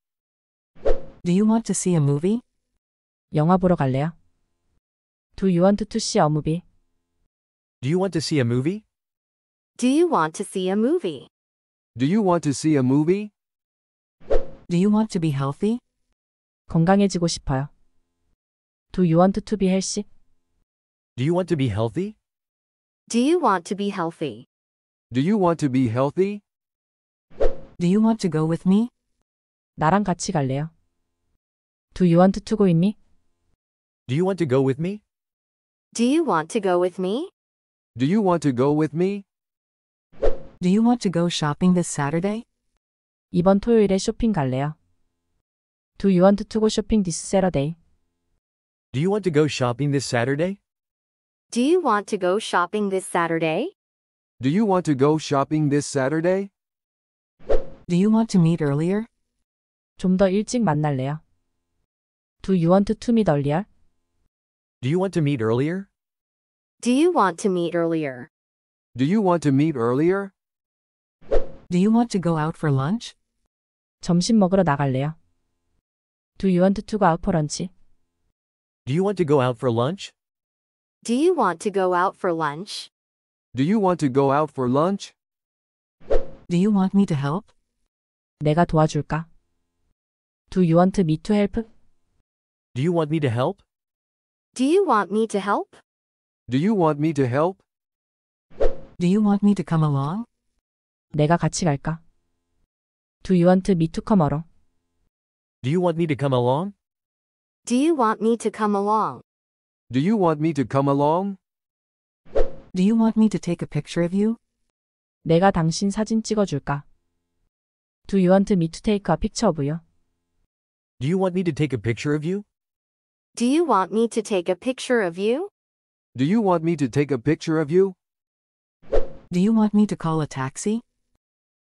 Do you want to see a movie? 영화 보러 갈래요? Do you want to see a movie? Do you want to see a movie? Do you want to see a movie? Do you want to see a movie? Do you want to be healthy? 건강해지고 싶어요. Do you want to be healthy? Do you want to be healthy? Do you want to be healthy? Do you want to be healthy? Do you want to go with me? 나랑 같이 갈래요? Do you want to go with me? Do you want to go with me? Do you want to go with me? Do you want to go with me? Do you want to go shopping this Saturday? 이번 토요일에 쇼핑 갈래요? Do you want to go shopping this Saturday? Do you want to go shopping this Saturday? Do you want to go shopping this Saturday? Do you want to go shopping this Saturday? Do you want to meet earlier? 좀 더 일찍 만날래요? Do you want to meet earlier? Do you want to meet earlier? Do you want to meet earlier? Do you want to meet earlier? Do you want to go out for lunch? 점심 먹으러 나갈래요? Do you want to go out for lunch? Do you want to go out for lunch? Do you want to go out for lunch? Do you want to go out for lunch? Do you want me to help? 내가 도와줄까? Do you want me to help? Do you want me to help? Do you want me to help? Do you want me to help? Do you want me to come along? 내가 같이 갈까? Do you want me to come along? Do you want me to come along? Do you want me to come along? Do you want me to come along? Do you want me to take a picture of you? 내가 당신 사진 찍어줄까? Do you want me to take a picture of you? Do you want me to take a picture of you? Do you want me to take a picture of you? Do you want me to take a picture of you? Do you want me to call a taxi?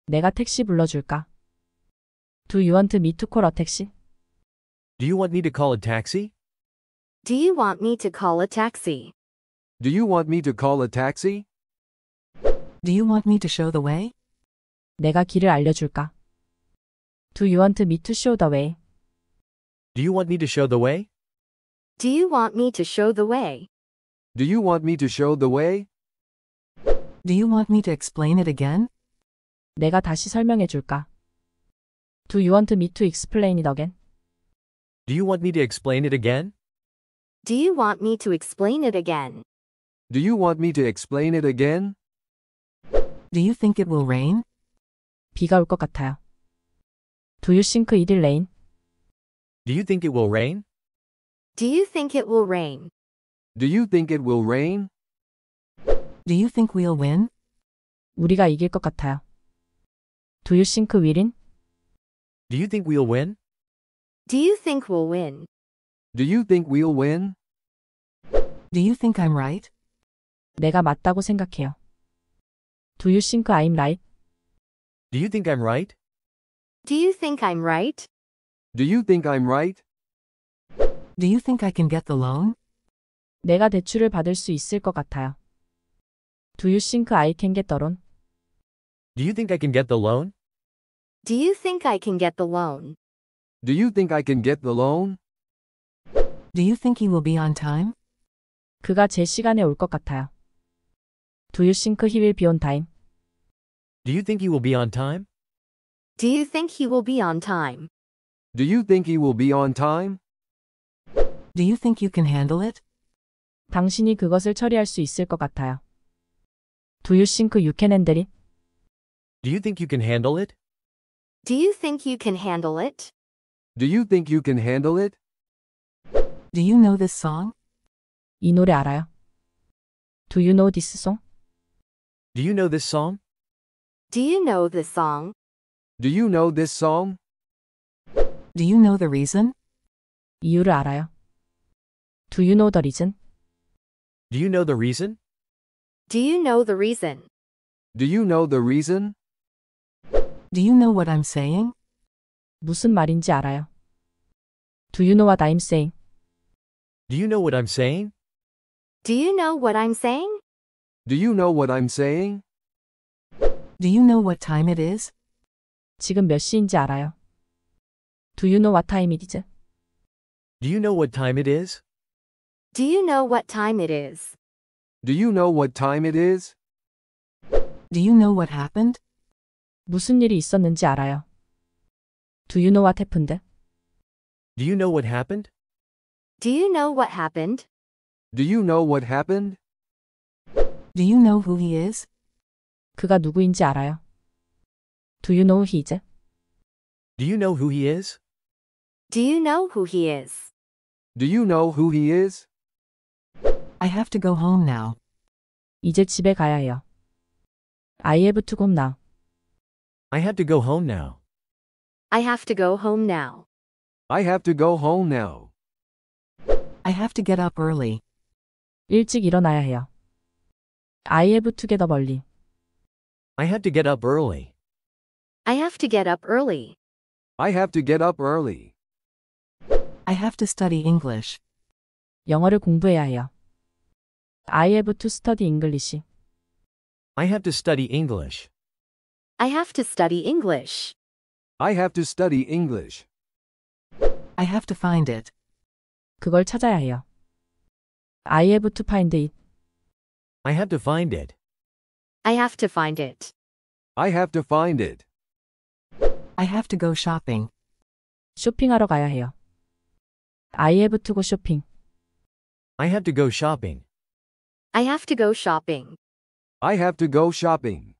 내가 택시 불러줄까? Do you want me to call a taxi? Do you want me to call a taxi? Do you want me to call a taxi? Do you want me to call a taxi? Do you want me to show the way? 내가 길을 알려줄까? Do you want me to show the way? Do you want me to show the way? Do you want me to show the way? Do you want me to show the way? Do you want me to explain it again? 내가 다시 설명해 줄까? Do you want me to explain it again? Do you want me to explain it again? Do you want me to explain it again? Do you want me to explain it again? Do you think it will rain? 비가 올 것 같아요. Do you think it will rain? Do you think it will rain? Do you think it will rain? Do you think it will rain? Do you think we'll win? 우리가 이길 것 같아요. Do you think we'll win? Do you think we'll win? Do you think we'll win? Do you think we'll win? Do you think I'm right? 내가 맞다고 생각해요. Do you think I'm right? Do you think I'm right? Do you think I'm right? Do you think I'm right? Do you think I can get the loan? 내가 대출을 받을 수 있을 것 같아요. Do you think I can get the loan? Do you think I can get the loan? Do you think I can get the loan? Do you think I can get the loan? Do you think he will be on time? 그가 제 시간에 같아요. Do you think he will be on time? Do you think he will be on time? Do you think he will be on time? Do you think he will be on time? Do you think you can handle it? 당신이 그것을 처리할 수 있을 것 같아요. Do you think you can handle it? Do you think you can handle it? Do you think you can handle it? Do you think you can handle it? Do you know this song? 이 노래 알아요? Do you know this song? Do you know this song? Do you know this song? Do you know this song? Do you know the reason? 이유를 알아요? Do you know the reason? Do you know the reason? Do you know the reason? Do you know the reason? Do you know what I'm saying? 무슨 말인지 알아요? Do you know what I'm saying? Do you know what I'm saying? Do you know what I'm saying? Do you know what I'm saying? Do you know what time it is? 지금 몇 시인지 알아요? Do you know what time it is? Do you know what time it is? Do you know what time it is? Do you know what time it is? Do you know what happened? 무슨 일이 있었는지 알아요. Do you know what happened? Do you know what happened? Do you know what happened? Do you know what happened? Do you know who he is? 그가 누구인지 알아요. Do you know he is? Do you know who he is? Do you know who he is? Do you know who he is? I have to go home now. 이제 집에 가야 해요. I have to go now. I have to go home now. I have to go home now. I have to go home now. I have to get up early. 일찍 일어나야 해요. I have to get up early. I to get up early. I have to get up early. I have to get up early. I have to study English. 영어를 공부해야 해요. I have to study English. I have to study English. I have to study English. I have to study English. I have to find it. 그걸 찾아야 해요. I have to find it. I have to find it. I have to find it. I have to find it. I have to go shopping. 쇼핑하러 가야 해요. I have to go shopping. I have to go shopping. I have to go shopping. I have to go shopping.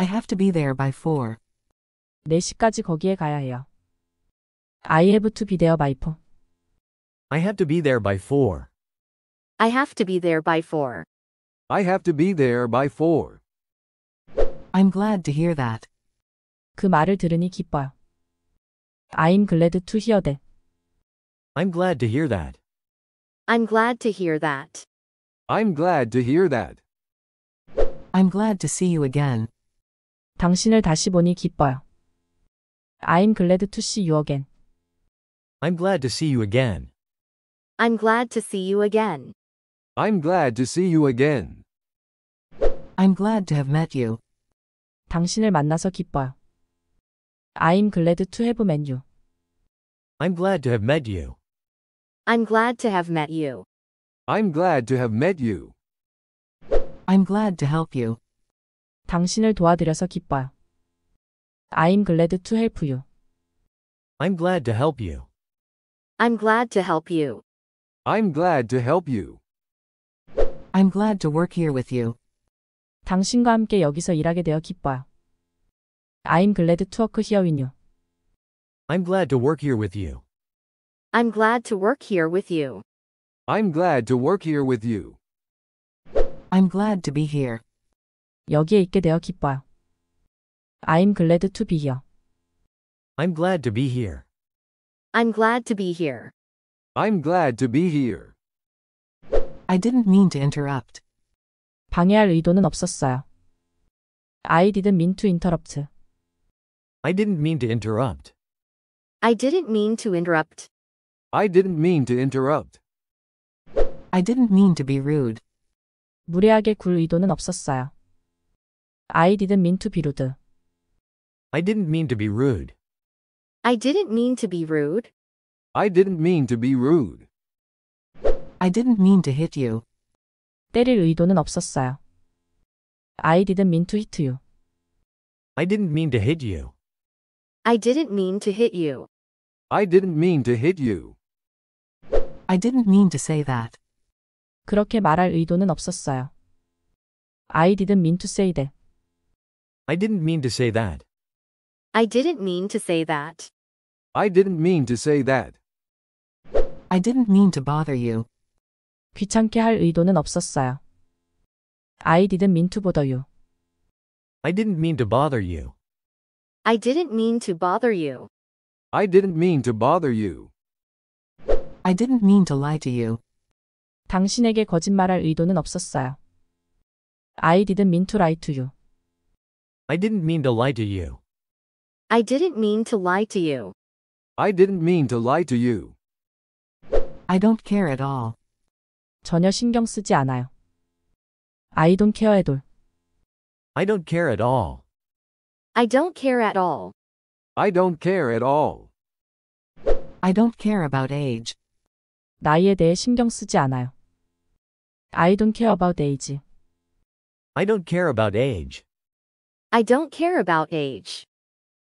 I have to be there by 4. 4시까지 거기에 가야 해요. I have to be there by 4. I have to be there by 4. I have to be there by 4. I have to be there by 4. I'm glad to hear that. 그 말을 들으니 기뻐요. I'm glad to hear that. I'm glad to hear that. I'm glad to hear that. I'm glad to hear that. I'm glad to see you again. 당신을 다시 보니 기뻐요. I'm glad to see you again. I'm glad to see you again. I'm glad to see you again. I'm glad to see you again. I'm glad to have met you. 당신을 만나서 기뻐요. I'm glad to have met you. I'm glad to have met you. I'm glad to have met you. I'm glad to have met you. I'm glad to help you. 당신을 도와드려서 기뻐요. I'm glad to help you. I'm glad to help you. I'm glad to help you. I'm glad to help you. I'm glad to work here with you. 당신과 함께 여기서 일하게 되어 기뻐요. I'm glad to work here with you. I'm glad to work here with you. I'm glad to work here with you. I'm glad to work here with you. I'm glad to be here. 여기에 있게 되어 기뻐요. I'm glad to be here. I'm glad to be here. I'm glad to be here. I'm glad to be here. I didn't mean to interrupt. 방해할 의도는 없었어요. I didn't mean to interrupt. I didn't mean to interrupt. I didn't mean to interrupt. I didn't mean to interrupt. I didn't mean to be rude. 무례하게 굴 의도는 없었어요. I didn't mean to be rude. I didn't mean to be rude. I didn't mean to be rude. I didn't mean to be rude. I didn't mean to hit you. 때릴 의도는 없었어요. I didn't mean to hit you. I didn't mean to hit you. I didn't mean to hit you. I didn't mean to hit you. I didn't mean to say that. 그렇게 말할 의도는 없었어요. I didn't mean to say that. I didn't mean to say that. I didn't mean to say that. I didn't mean to say that. I didn't mean to bother you. 귀찮게 할 의도는 없었어요. I didn't mean to bother you. I didn't mean to bother you. I didn't mean to bother you. I didn't mean to bother you. I didn't mean to lie to you. 당신에게 거짓말할 의도는 없었어요. I didn't mean to lie to you. I didn't mean to lie to you. I didn't mean to lie to you. I didn't mean to lie to you. I don't care at all. 전혀 신경 쓰지 않아요. I don't care at all. I don't care at all. I don't care at all. I don't care at all. I don't care about age. 나이에 대해 신경 쓰지 않아요. I don't care about age. I don't care about age. I don't care about age.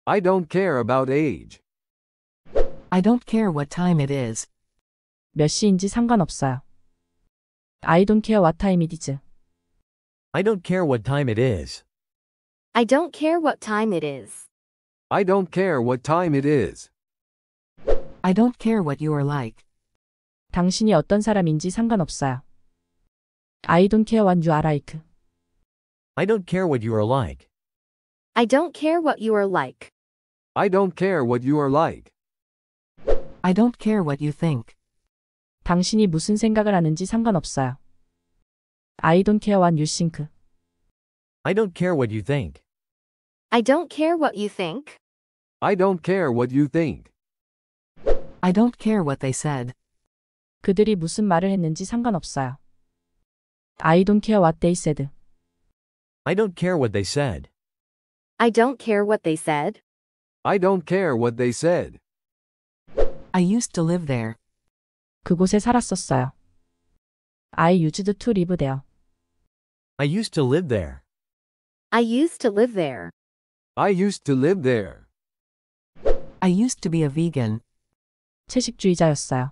I don't care about age. I don't care what time it is. 몇 시인지 상관없어요. I don't care what time it is. I don't care what time it is. I don't care what time it is. I don't care what time it is. I don't care what you are like. 당신이 어떤 사람인지 상관없어요. I don't care what you are like. I don't care what you are like. I don't care what you are like. I don't care what you are like. I don't care what you think. 당신이 무슨 생각을 하는지 상관없어요. I don't care what you think. I don't care what you think. I don't care what you think. I don't care what you think. I don't care what they said. 그들이 무슨 말을 했는지 상관없어요. I don't care what they said. I don't care what they said. I don't care what they said. I don't care what they said. I used to live there. 그곳에 살았었어요. I used to live there. I used to live there. I used to live there. I used to live there. I used to be a vegan. 채식주의자였어요.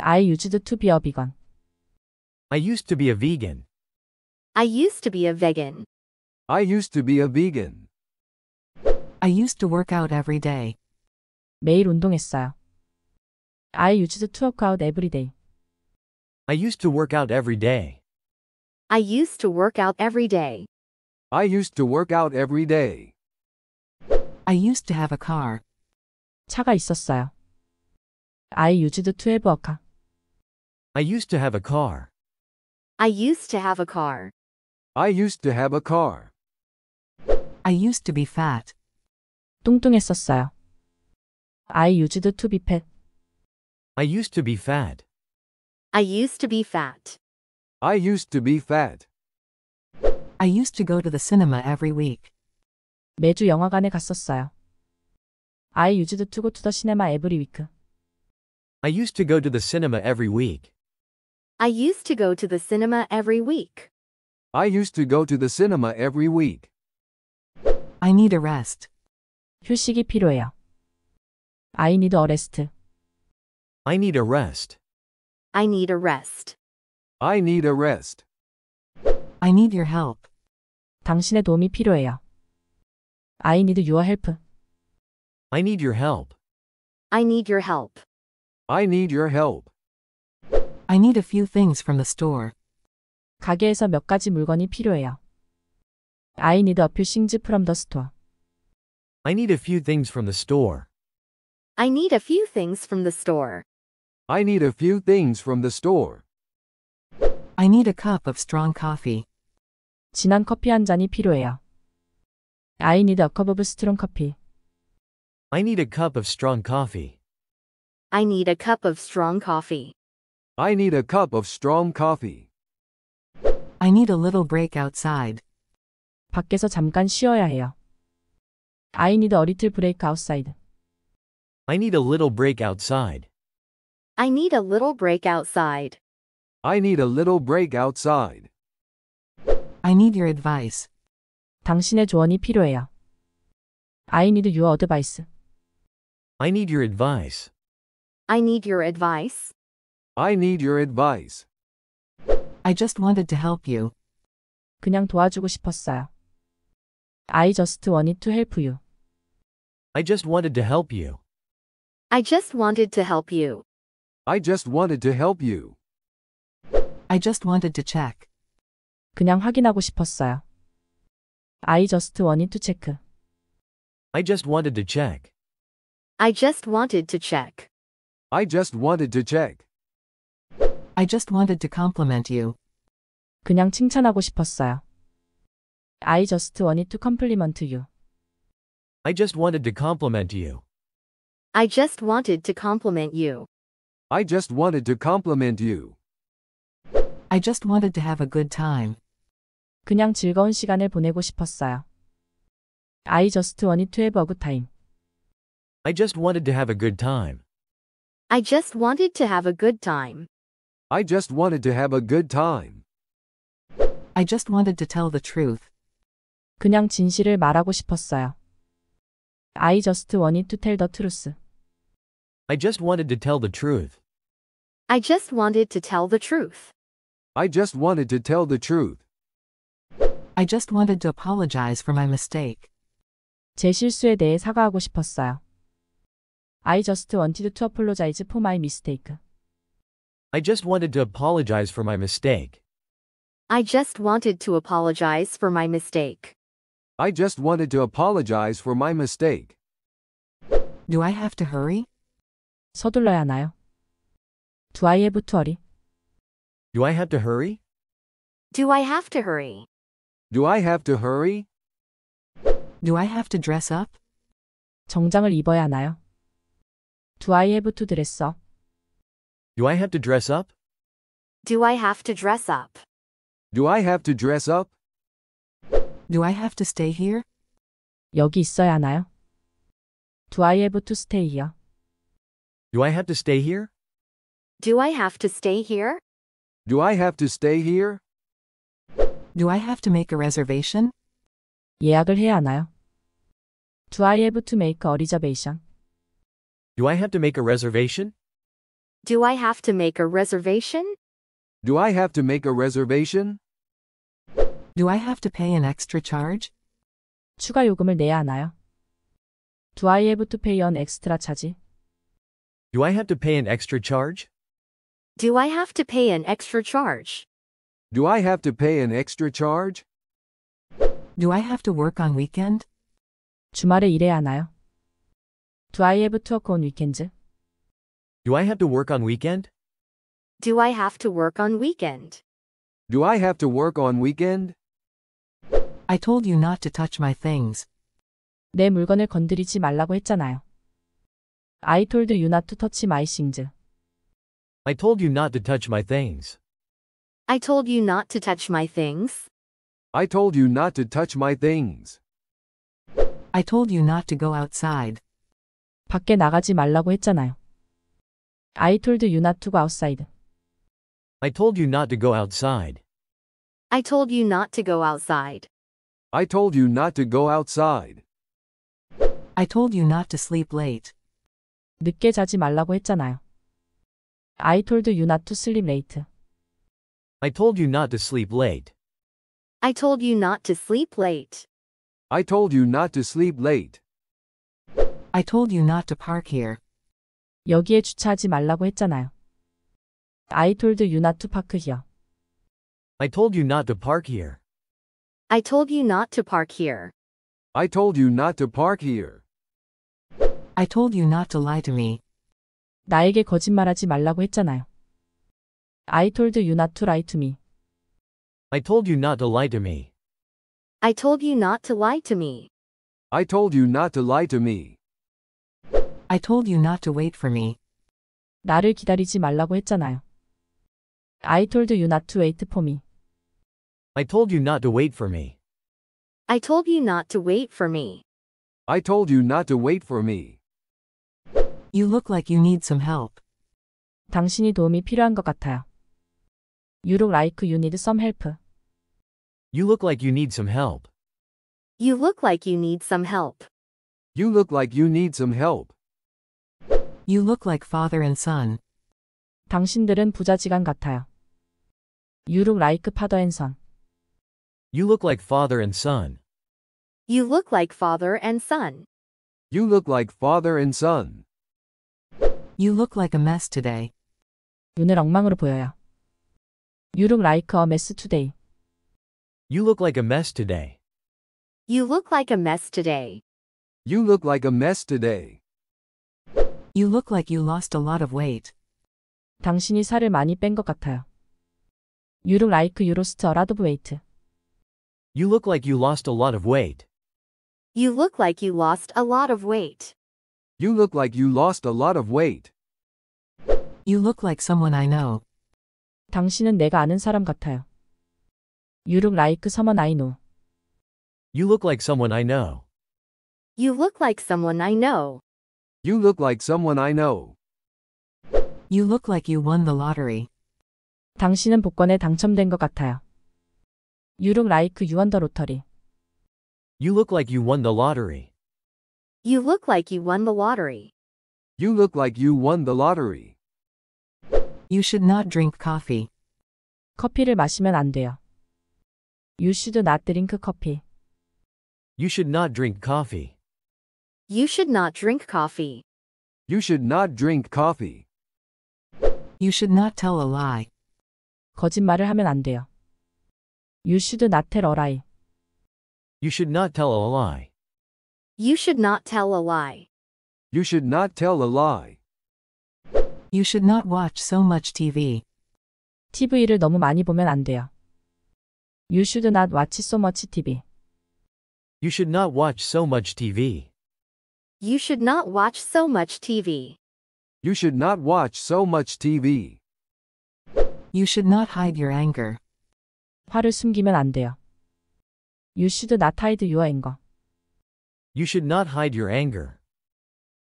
I used to be a vegan. I used to be a vegan. I used to be a vegan. I used to be a vegan. I used to work out every day. 매일 운동했어요. I used to work out every day. I used to work out every day. I used to work out every day. I used to work out every day. I used to have a car. 차가 있었어요. I used to have a car. I used to have a car. I used to have a car. I used to have a car. I used to be fat. 뚱뚱했었어요. I used to be fat. I used to be fat. I used to be fat. I used to be fat. I used to go to the cinema every week. 매주 영화관에 갔었어요. I used to go to the cinema every week. I used to go to the cinema every week. I used to go to the cinema every week. I used to go to the cinema every week. I need a rest. 휴식이 필요해요. I need a rest. I need a rest. I need a rest. I need a rest. I need your help. 당신의 도움이 필요해요. I need your help. I need your help. I need your help. I need your help. I need a few things from the store. 가게에서 몇 가지 물건이 필요해요. I need a few things from the store. I need a few things from the store. I need a few things from the store. I need a few things from the store. I need a cup of strong coffee. 진한 커피 한 잔이 필요해요. I need a cup of strong coffee. I need a cup of strong coffee. I need a cup of strong coffee. I need a cup of strong coffee. I need a little break outside. 밖에서 잠깐 쉬어야 해요. I need a little break outside. I need a little break outside. I need a little break outside. I need a little break outside. I need your advice. 당신의 조언이 필요해요. I need your advice. I need your advice. I need your advice. I need your advice. I just wanted to help you. 그냥 도와주고 싶었어요. I just wanted to help you. I just wanted to help you. I just wanted to help you. I just wanted to help you. I just wanted to check. 그냥 확인하고 싶었어요. I just wanted to check. I just wanted to check. I just wanted to check. I just wanted to check. I just wanted to compliment you. 그냥 칭찬하고 싶었어요. I just wanted to compliment you. I just wanted to compliment you. I just wanted to compliment you. I just wanted to compliment you. I just wanted to have a good time. 그냥 즐거운 시간을 보내고 싶었어요. I just wanted to have a good time. I just wanted to have a good time. I just wanted to have a good time. I just wanted to have a good time. I just wanted to tell the truth. 그냥 진실을 말하고 싶었어요. I just wanted to tell the truth. I just wanted to tell the truth. I just wanted to tell the truth. I just wanted to tell the truth. I just wanted to apologize for my mistake. 제 실수에 대해 사과하고 싶었어요. I just wanted to apologize for my mistake. I just wanted to apologize for my mistake. I just wanted to apologize for my mistake. I just wanted to apologize for my mistake. Do I have to hurry? 서둘러야 하나요? Do I have to hurry? Do I have to hurry? Do I have to hurry? Do I have to hurry? Do I have to dress up? 정장을 입어야 하나요? Do I have to dress up? Do I have to dress up? Do I have to dress up? Do I have to dress up? Do I have to stay here? 여기 있어야 하나요? Do I have to stay here? Do I have to stay here? Do I have to stay here? Do I have to stay here? Do I have to make a reservation? 예약을 해야 하나요? Do I have to make a reservation? Do I have to make a reservation? Do I have to make a reservation? Do I have to make a reservation? Do I have to pay an extra charge? 추가 요금을 내야 하나요? Do I have to pay an extra charge? Do I have to pay an extra charge? Do I have to pay an extra charge? Do I have to pay an extra charge? Do I have to work on weekend? 주말에 일해야 하나요? Do I have to work on Do I have to work on weekend? Do I have to work on weekend? Do I have to work on weekend? I told you not to touch my things. 내 물건을 건드리지 말라고 했잖아요. I told you not to touch my things. I told you not to touch my things. I told you not to touch my things. I told you not to touch my things. I told you not to go outside. 밖에 나가지 말라고 했잖아요. I told you not to go outside. I told you not to go outside. I told you not to go outside. I told you not to go outside. I told you not to sleep late. 늦게 자지 말라고 했잖아요. I told you not to sleep late. I told you not to sleep late. I told you not to sleep late. I told you not to sleep late. I told you not to park here. 여기에 주차하지 말라고 했잖아요. I told you not to park here. I told you not to park here. I told you not to park here. I told you not to park here. I told you not to lie to me. 나에게 거짓말하지 말라고 했잖아요. I told you not to lie to me. I told you not to lie to me. I told you not to lie to me. I told you not to lie to me. I told you not to wait for me. 나를 기다리지 말라고 했잖아요. I told you not to wait for me. I told you not to wait for me. I told you not to wait for me. I told you not to wait for me. You look like you need some help. 당신이 도움이 필요한 것 같아요. You look like you need some help. You look like you need some help. You look like you need some help. You look like you need some help. You look like father and son. 당신들은 부자지간 같아요. You look like father and son. You look like father and son. You look like father and son. You look like father and son. You look like a mess today. 눈을 엉망으로 보여요. You look like a mess today. You look like a mess today. You look like a mess today. You look like a mess today. You look like you lost a lot of weight. 당신이 살을 많이 뺀 것 같아요. You look like you lost a lot of weight. You look like you lost a lot of weight. You look like you lost a lot of weight. You look like you lost a lot of weight. You look like someone I know. 당신은 내가 아는 사람 같아요. You look like someone I know. You look like someone I know. You look like someone I know. You look like someone I know. You look like you won the lottery. 당신은 복권에 당첨된 것 같아요. You look like you won the lottery. You look like you won the lottery. You look like you won the lottery. You look like you won the lottery. You should not drink coffee. 커피를 마시면 안 돼요. You should not drink coffee. You should not drink coffee. You should not drink coffee. You should not drink coffee. You should not tell a lie. 거짓말을 하면 안 돼요. You should not tell a lie. You should not tell a lie. You should not tell a lie. You should not tell a lie. You should not watch so much TV. TV를 너무 많이 보면 안 돼요. You should not watch so much TV. You should not watch so much TV. You should not watch so much TV. You should not watch so much TV. You should not hide your anger. 화를 숨기면 안 돼요. You should not hide your anger. You should not hide your anger.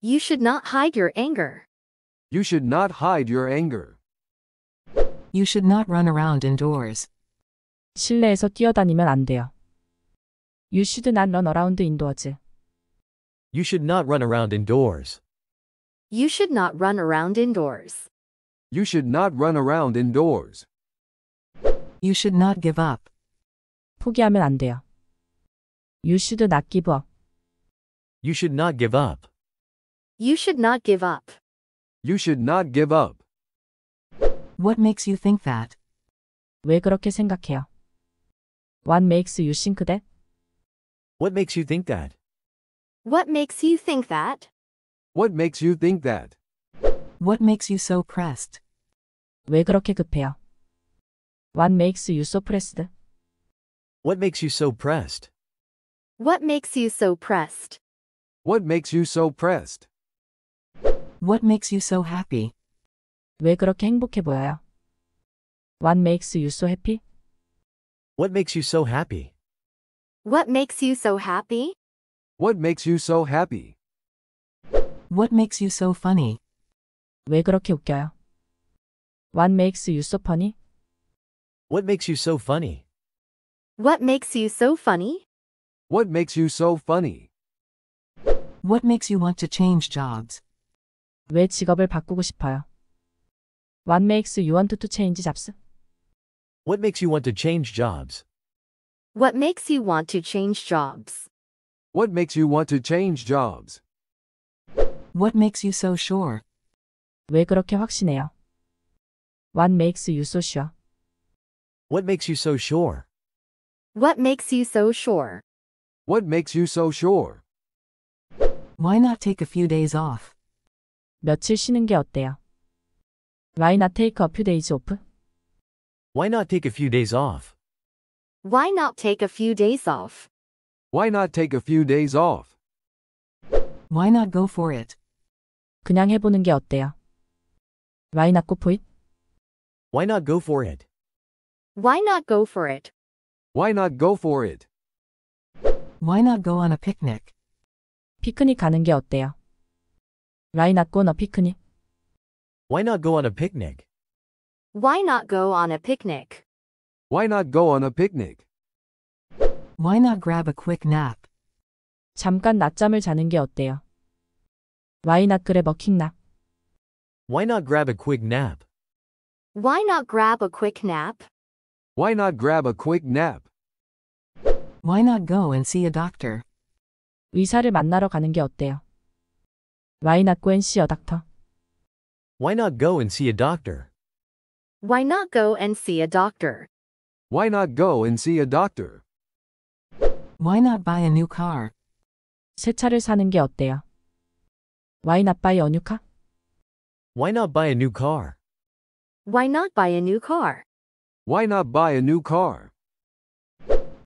You should not hide your anger. You should not hide your anger. You should not run around indoors. 실내에서 뛰어다니면 안 돼요. You should not run around indoors. You should not run around indoors. You should not run around indoors. You should not run around indoors. You should not give up. 포기하면 안 돼요. You should not give up. You should not give up. You should not give up. You should not give up. What makes you think that? 왜 그렇게 생각해요? What makes you think that? What makes you think that? What makes you think that? What makes you think that? What makes you so pressed? 왜 그렇게 급해요? What makes you so pressed? What makes you so pressed? What makes you so pressed? What makes you so pressed? What makes you so happy? 왜 그렇게 행복해 보여요? What makes you so happy? What makes you so happy? What makes you so happy? What makes you so happy? What makes you so funny? 왜 그렇게 웃겨요? What makes you so funny? What makes you so funny? What makes you so funny? What makes you so funny? What makes you want to change jobs? 왜 직업을 바꾸고 싶어요? What makes you want to change jobs? What makes you want to change jobs? What makes you want to change jobs? What makes you want to change jobs? What makes you so sure? 왜 그렇게 확신해요? What makes you so sure? What makes you so sure? What makes you so sure? What makes you so sure? Why not take a few days off? 며칠 쉬는 게 어때요? Why not take a few days off? Why not take a few days off? Why not take a few days off? Why not take a few days off? Why not go for it? 그냥 해보는 게 어때요? Why not go for it? Why not go for it? Why not go for it? Why not go for it? Why not go on a picnic? 피크닉 가는 게 어때요? Why not go on a picnic? Why not go on a picnic? Why not go on a picnic? Why not go on a picnic? Why not grab a quick nap? 잠깐 낮잠을 자는 게 어때요? Why not grab a quick nap? Why not grab a quick nap? Why not grab a quick nap? Why not grab a quick nap? Why not go and see a doctor? 의사를 만나러 가는 게 어때요? Why not go and see a doctor? Why not go and see a doctor? Why not go and see a doctor? Why not go and see a doctor? Why not buy a new car? 새 차를 사는 게 어때요? Why not buy a new car? Why not buy a new car? Why not buy a new car? Why not buy a new car?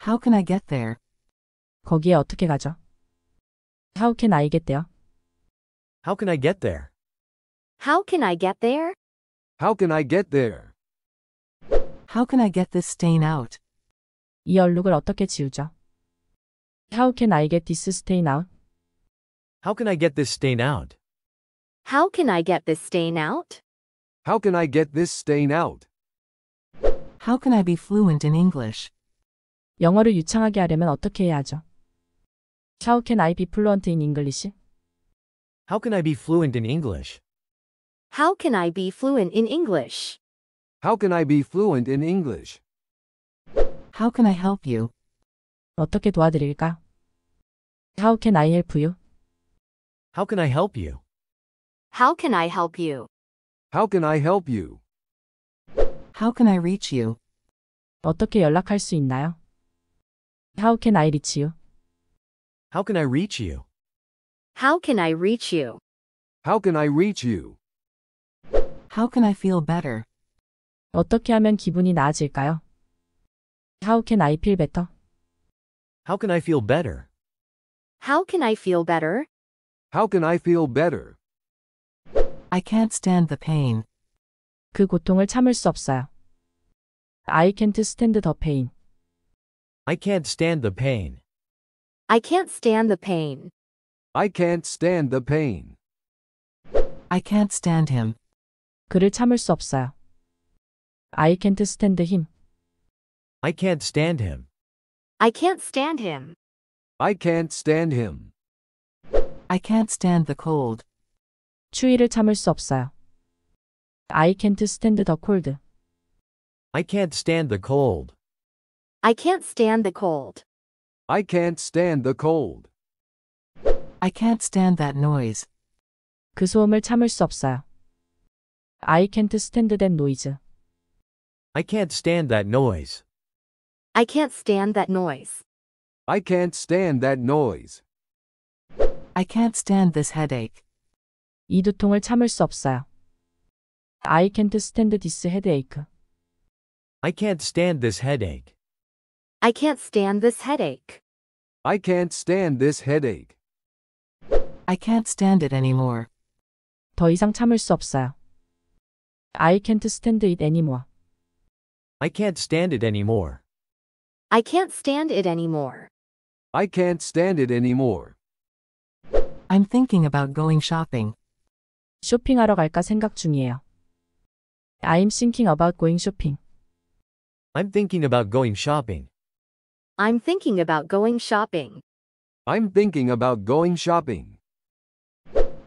How can I get there? 거기에 어떻게 가죠? How can I get there? How can I get there? How can I get there? How can I get there? How can I get this stain out? 이 얼룩을 어떻게 지우죠? How can I get this stain out? How can I get this stain out? How can I get this stain out? How can I get this stain out? How can I be fluent in English? 영어를 유창하게 하려면 어떻게 해야 하죠? How can I be fluent in English? How can I be fluent in English? How can I be fluent in English? How can I be fluent in English? How can I help you? 어떻게 도와드릴까? How can I help you? How can I help you? How can I help you? How can I help you? How can I reach you? 어떻게 연락할 수 있나요? How can I reach you? How can I reach you? How can I reach you? How can I reach you? How can I feel better? 어떻게 하면 기분이 나아질까요? How can I feel better? How can I feel better? How can I feel better? How can I feel better? I can't stand the pain. 그 고통을 참을 수 없어요. I can't stand the pain. I can't stand the pain. I can't stand the pain. I can't stand the pain. I can't stand him. 그를 참을 수 없어요. I can't stand him. I can't stand him. I can't stand him. I can't stand him. I can't stand the cold. 추위를 참을 수 없어요. I can't stand the cold. I can't stand the cold. I can't stand the cold. I can't stand the cold. I can't stand that noise. 그 소음을 참을 수 없어요. I can't stand that noise. I can't stand that noise. I can't stand that noise. I can't stand that noise. I can't stand this headache. 이 두통을 참을 수 없어요. I can't stand this headache. I can't stand this headache. I can't stand this headache. I can't stand this headache. I can't stand it anymore. 더 이상 참을 수 없어요. I can't stand it anymore. I can't stand it anymore. I can't stand it anymore. I can't stand it anymore. I'm thinking about going shopping. 쇼핑하러 갈까 생각 중이에요. I'm thinking about going shopping. I'm thinking about going shopping. I'm thinking about going shopping. I'm thinking about going shopping.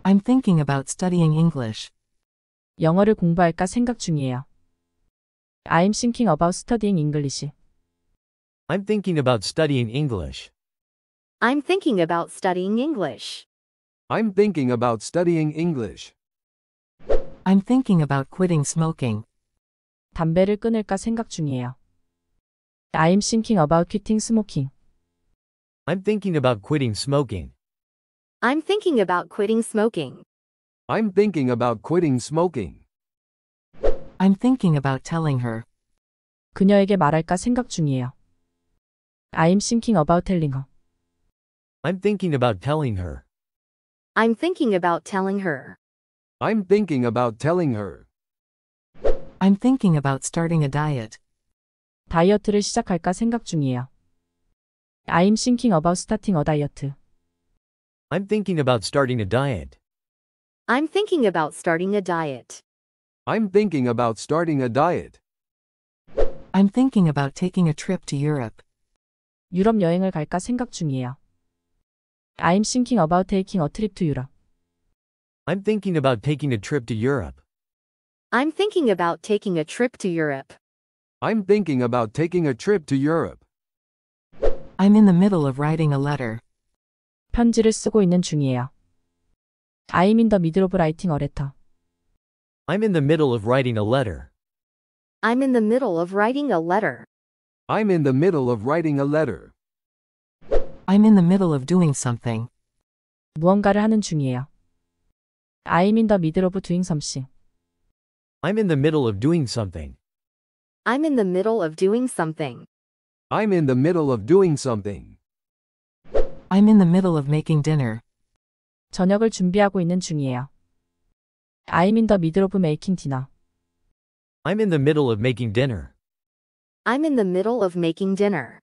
I'm thinking about studying English. 영어를 공부할까 생각 중이에요. I'm thinking about studying English. I'm thinking about studying English. I'm thinking about studying English. I'm thinking about studying English. I'm thinking about quitting smoking. 담배를 끊을까 생각 중이에요. I'm thinking about quitting smoking. I'm thinking about quitting smoking. I'm thinking about quitting smoking. I'm thinking about quitting smoking. I'm thinking about telling her. 그녀에게 말할까 생각 중이에요. I'm thinking about telling her. I'm thinking about telling her. I'm thinking about telling her. I'm thinking about telling her. I'm thinking about starting a diet. 다이어트를 시작할까 생각 중이에요. I'm thinking about starting a diet. I'm thinking about starting a diet. I'm thinking about starting a diet. I'm thinking about starting a diet. I'm thinking about taking a trip to Europe. 유럽 여행을 갈까 생각 중이에요. I'm thinking about taking a trip to Europe. I'm thinking about taking a trip to Europe. I'm thinking about taking a trip to Europe. I'm thinking about taking a trip to Europe. I'm in the middle of writing a letter. 편지를 쓰고 있는 중이에요. I'm in the middle of writing a letter. I'm in the middle of writing a letter. I'm in the middle of writing a letter. I'm in the middle of writing a letter. I'm in the middle of doing something. 무언가를 하는 중이에요. I'm in the middle of doing something. I'm in the middle of doing something. I'm in the middle of doing something. I'm in the middle of doing something. I'm in the middle of making dinner. 저녁을 준비하고 있는 중이에요. I'm in the middle of making dinner. I'm in the middle of making dinner. I'm in the middle of making dinner.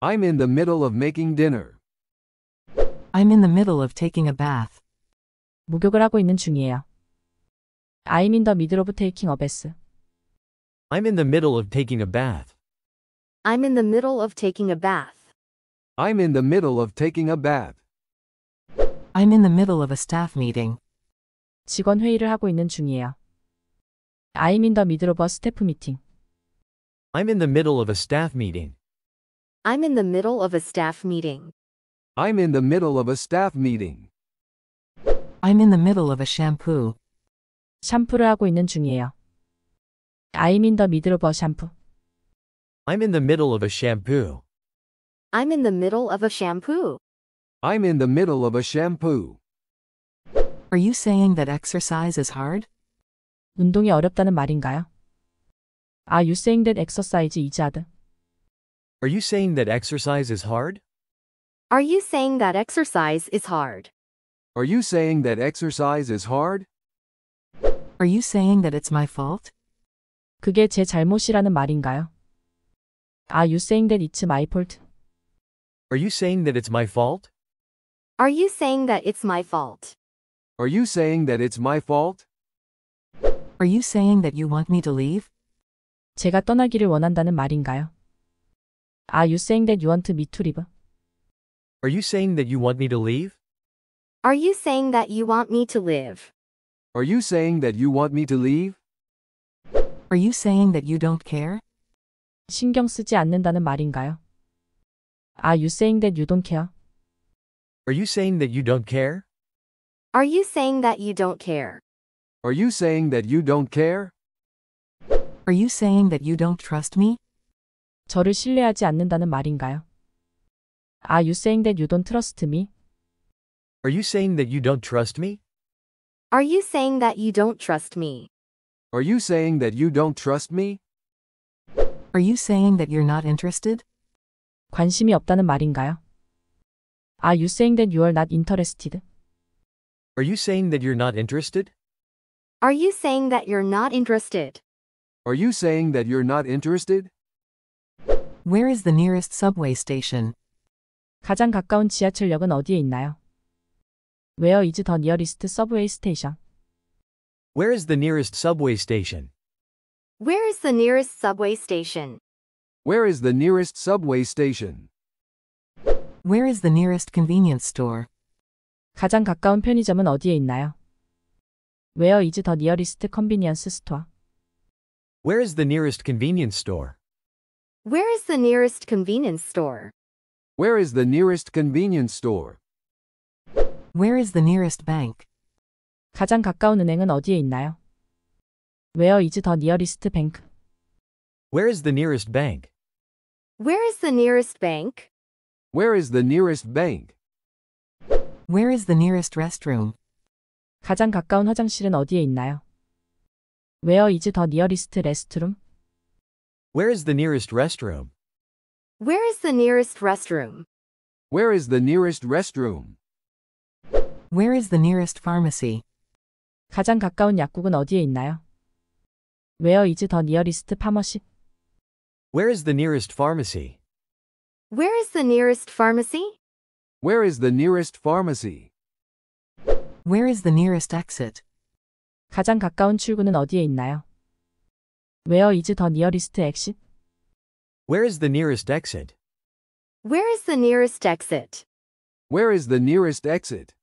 I'm in the middle of making dinner. I'm in the middle of taking a bath. 목욕을 하고 있는 중이에요. I'm in the middle of taking a bath. I'm in the middle of taking a bath. I'm in the middle of taking a bath. I'm in the middle of taking a bath. I'm in the middle of a staff meeting. 직원 회의를 하고 있는 중이에요. I'm in the middle of a staff meeting. I'm in the middle of a staff meeting. I'm in the middle of a staff meeting. I'm in the middle of a staff meeting. I'm in the middle of a shampoo. 샴푸를 하고 있는 중이에요. I'm in the middle of a shampoo. I'm in the middle of a shampoo. I'm in the middle of a shampoo. I'm in the middle of a shampoo. Are you saying that exercise is hard? 운동이 어렵다는 말인가요? Are you saying that exercise is hard? Are you saying that exercise is hard? Are you saying that exercise is hard? Are you saying that exercise is hard? Are you saying that it's my fault? 그게 제 잘못이라는 말인가요? Are you saying that it's my fault? Are you saying that it's my fault? Are you saying that it's my fault? Are you saying that it's my fault? Are you saying that you want me to leave? 제가 떠나기를 원한다는 말인가요? Are you saying that you want me to leave? Are you saying that you want me to leave? Are you saying that you want me to live? Are you saying that you want me to leave? Are you saying that you don't care? 신경 쓰지 않는다는 말인가요? Are you saying that you don't care? Are you saying that you don't care? Are you saying that you don't care? Are you saying that you don't care? Are you saying that you don't trust me? 저를 신뢰하지 않는다는 말인가요? Are you saying that you don't trust me? Are you saying that you don't trust me? Are you saying that you don't trust me? Are you saying that you don't trust me? Are you saying that you're not interested? 관심이 없다는 말인가요? Are you saying that you are not interested? Are you saying that you're not interested? Are you saying that you're not interested? Are you saying that you're not interested? Where is the nearest subway station? 가장 가까운 지하철역은 어디에 있나요? Where is the nearest subway station? Where is the nearest subway station? Where is the nearest subway station? Where is the nearest subway station? Where is the nearest convenience store? 가장 가까운 편의점은 어디에 있나요? Where is the nearest convenience store? Where is the nearest convenience store? Where is the nearest convenience store? Where is the nearest convenience store? Where is the nearest bank? 가장 가까운 은행은 어디에 있나요? Where is the nearest bank? Where is the nearest bank? Where is the nearest bank? Where is the nearest bank? Where is the nearest restroom? 가장 가까운 화장실은 어디에 있나요? Where is the nearest restroom? Where is the nearest restroom? Where is the nearest restroom? Where is the nearest restroom? Where is the nearest pharmacy? 가장 가까운 약국은 어디에 있나요? Where is the nearest pharmacy? Where is the nearest pharmacy? Where is the nearest pharmacy? Where is the nearest pharmacy? Where is the nearest exit? 가장 가까운 출구는 어디에 있나요? Where is the nearest exit? Where is the nearest exit? Where is the nearest exit? Where is the nearest exit?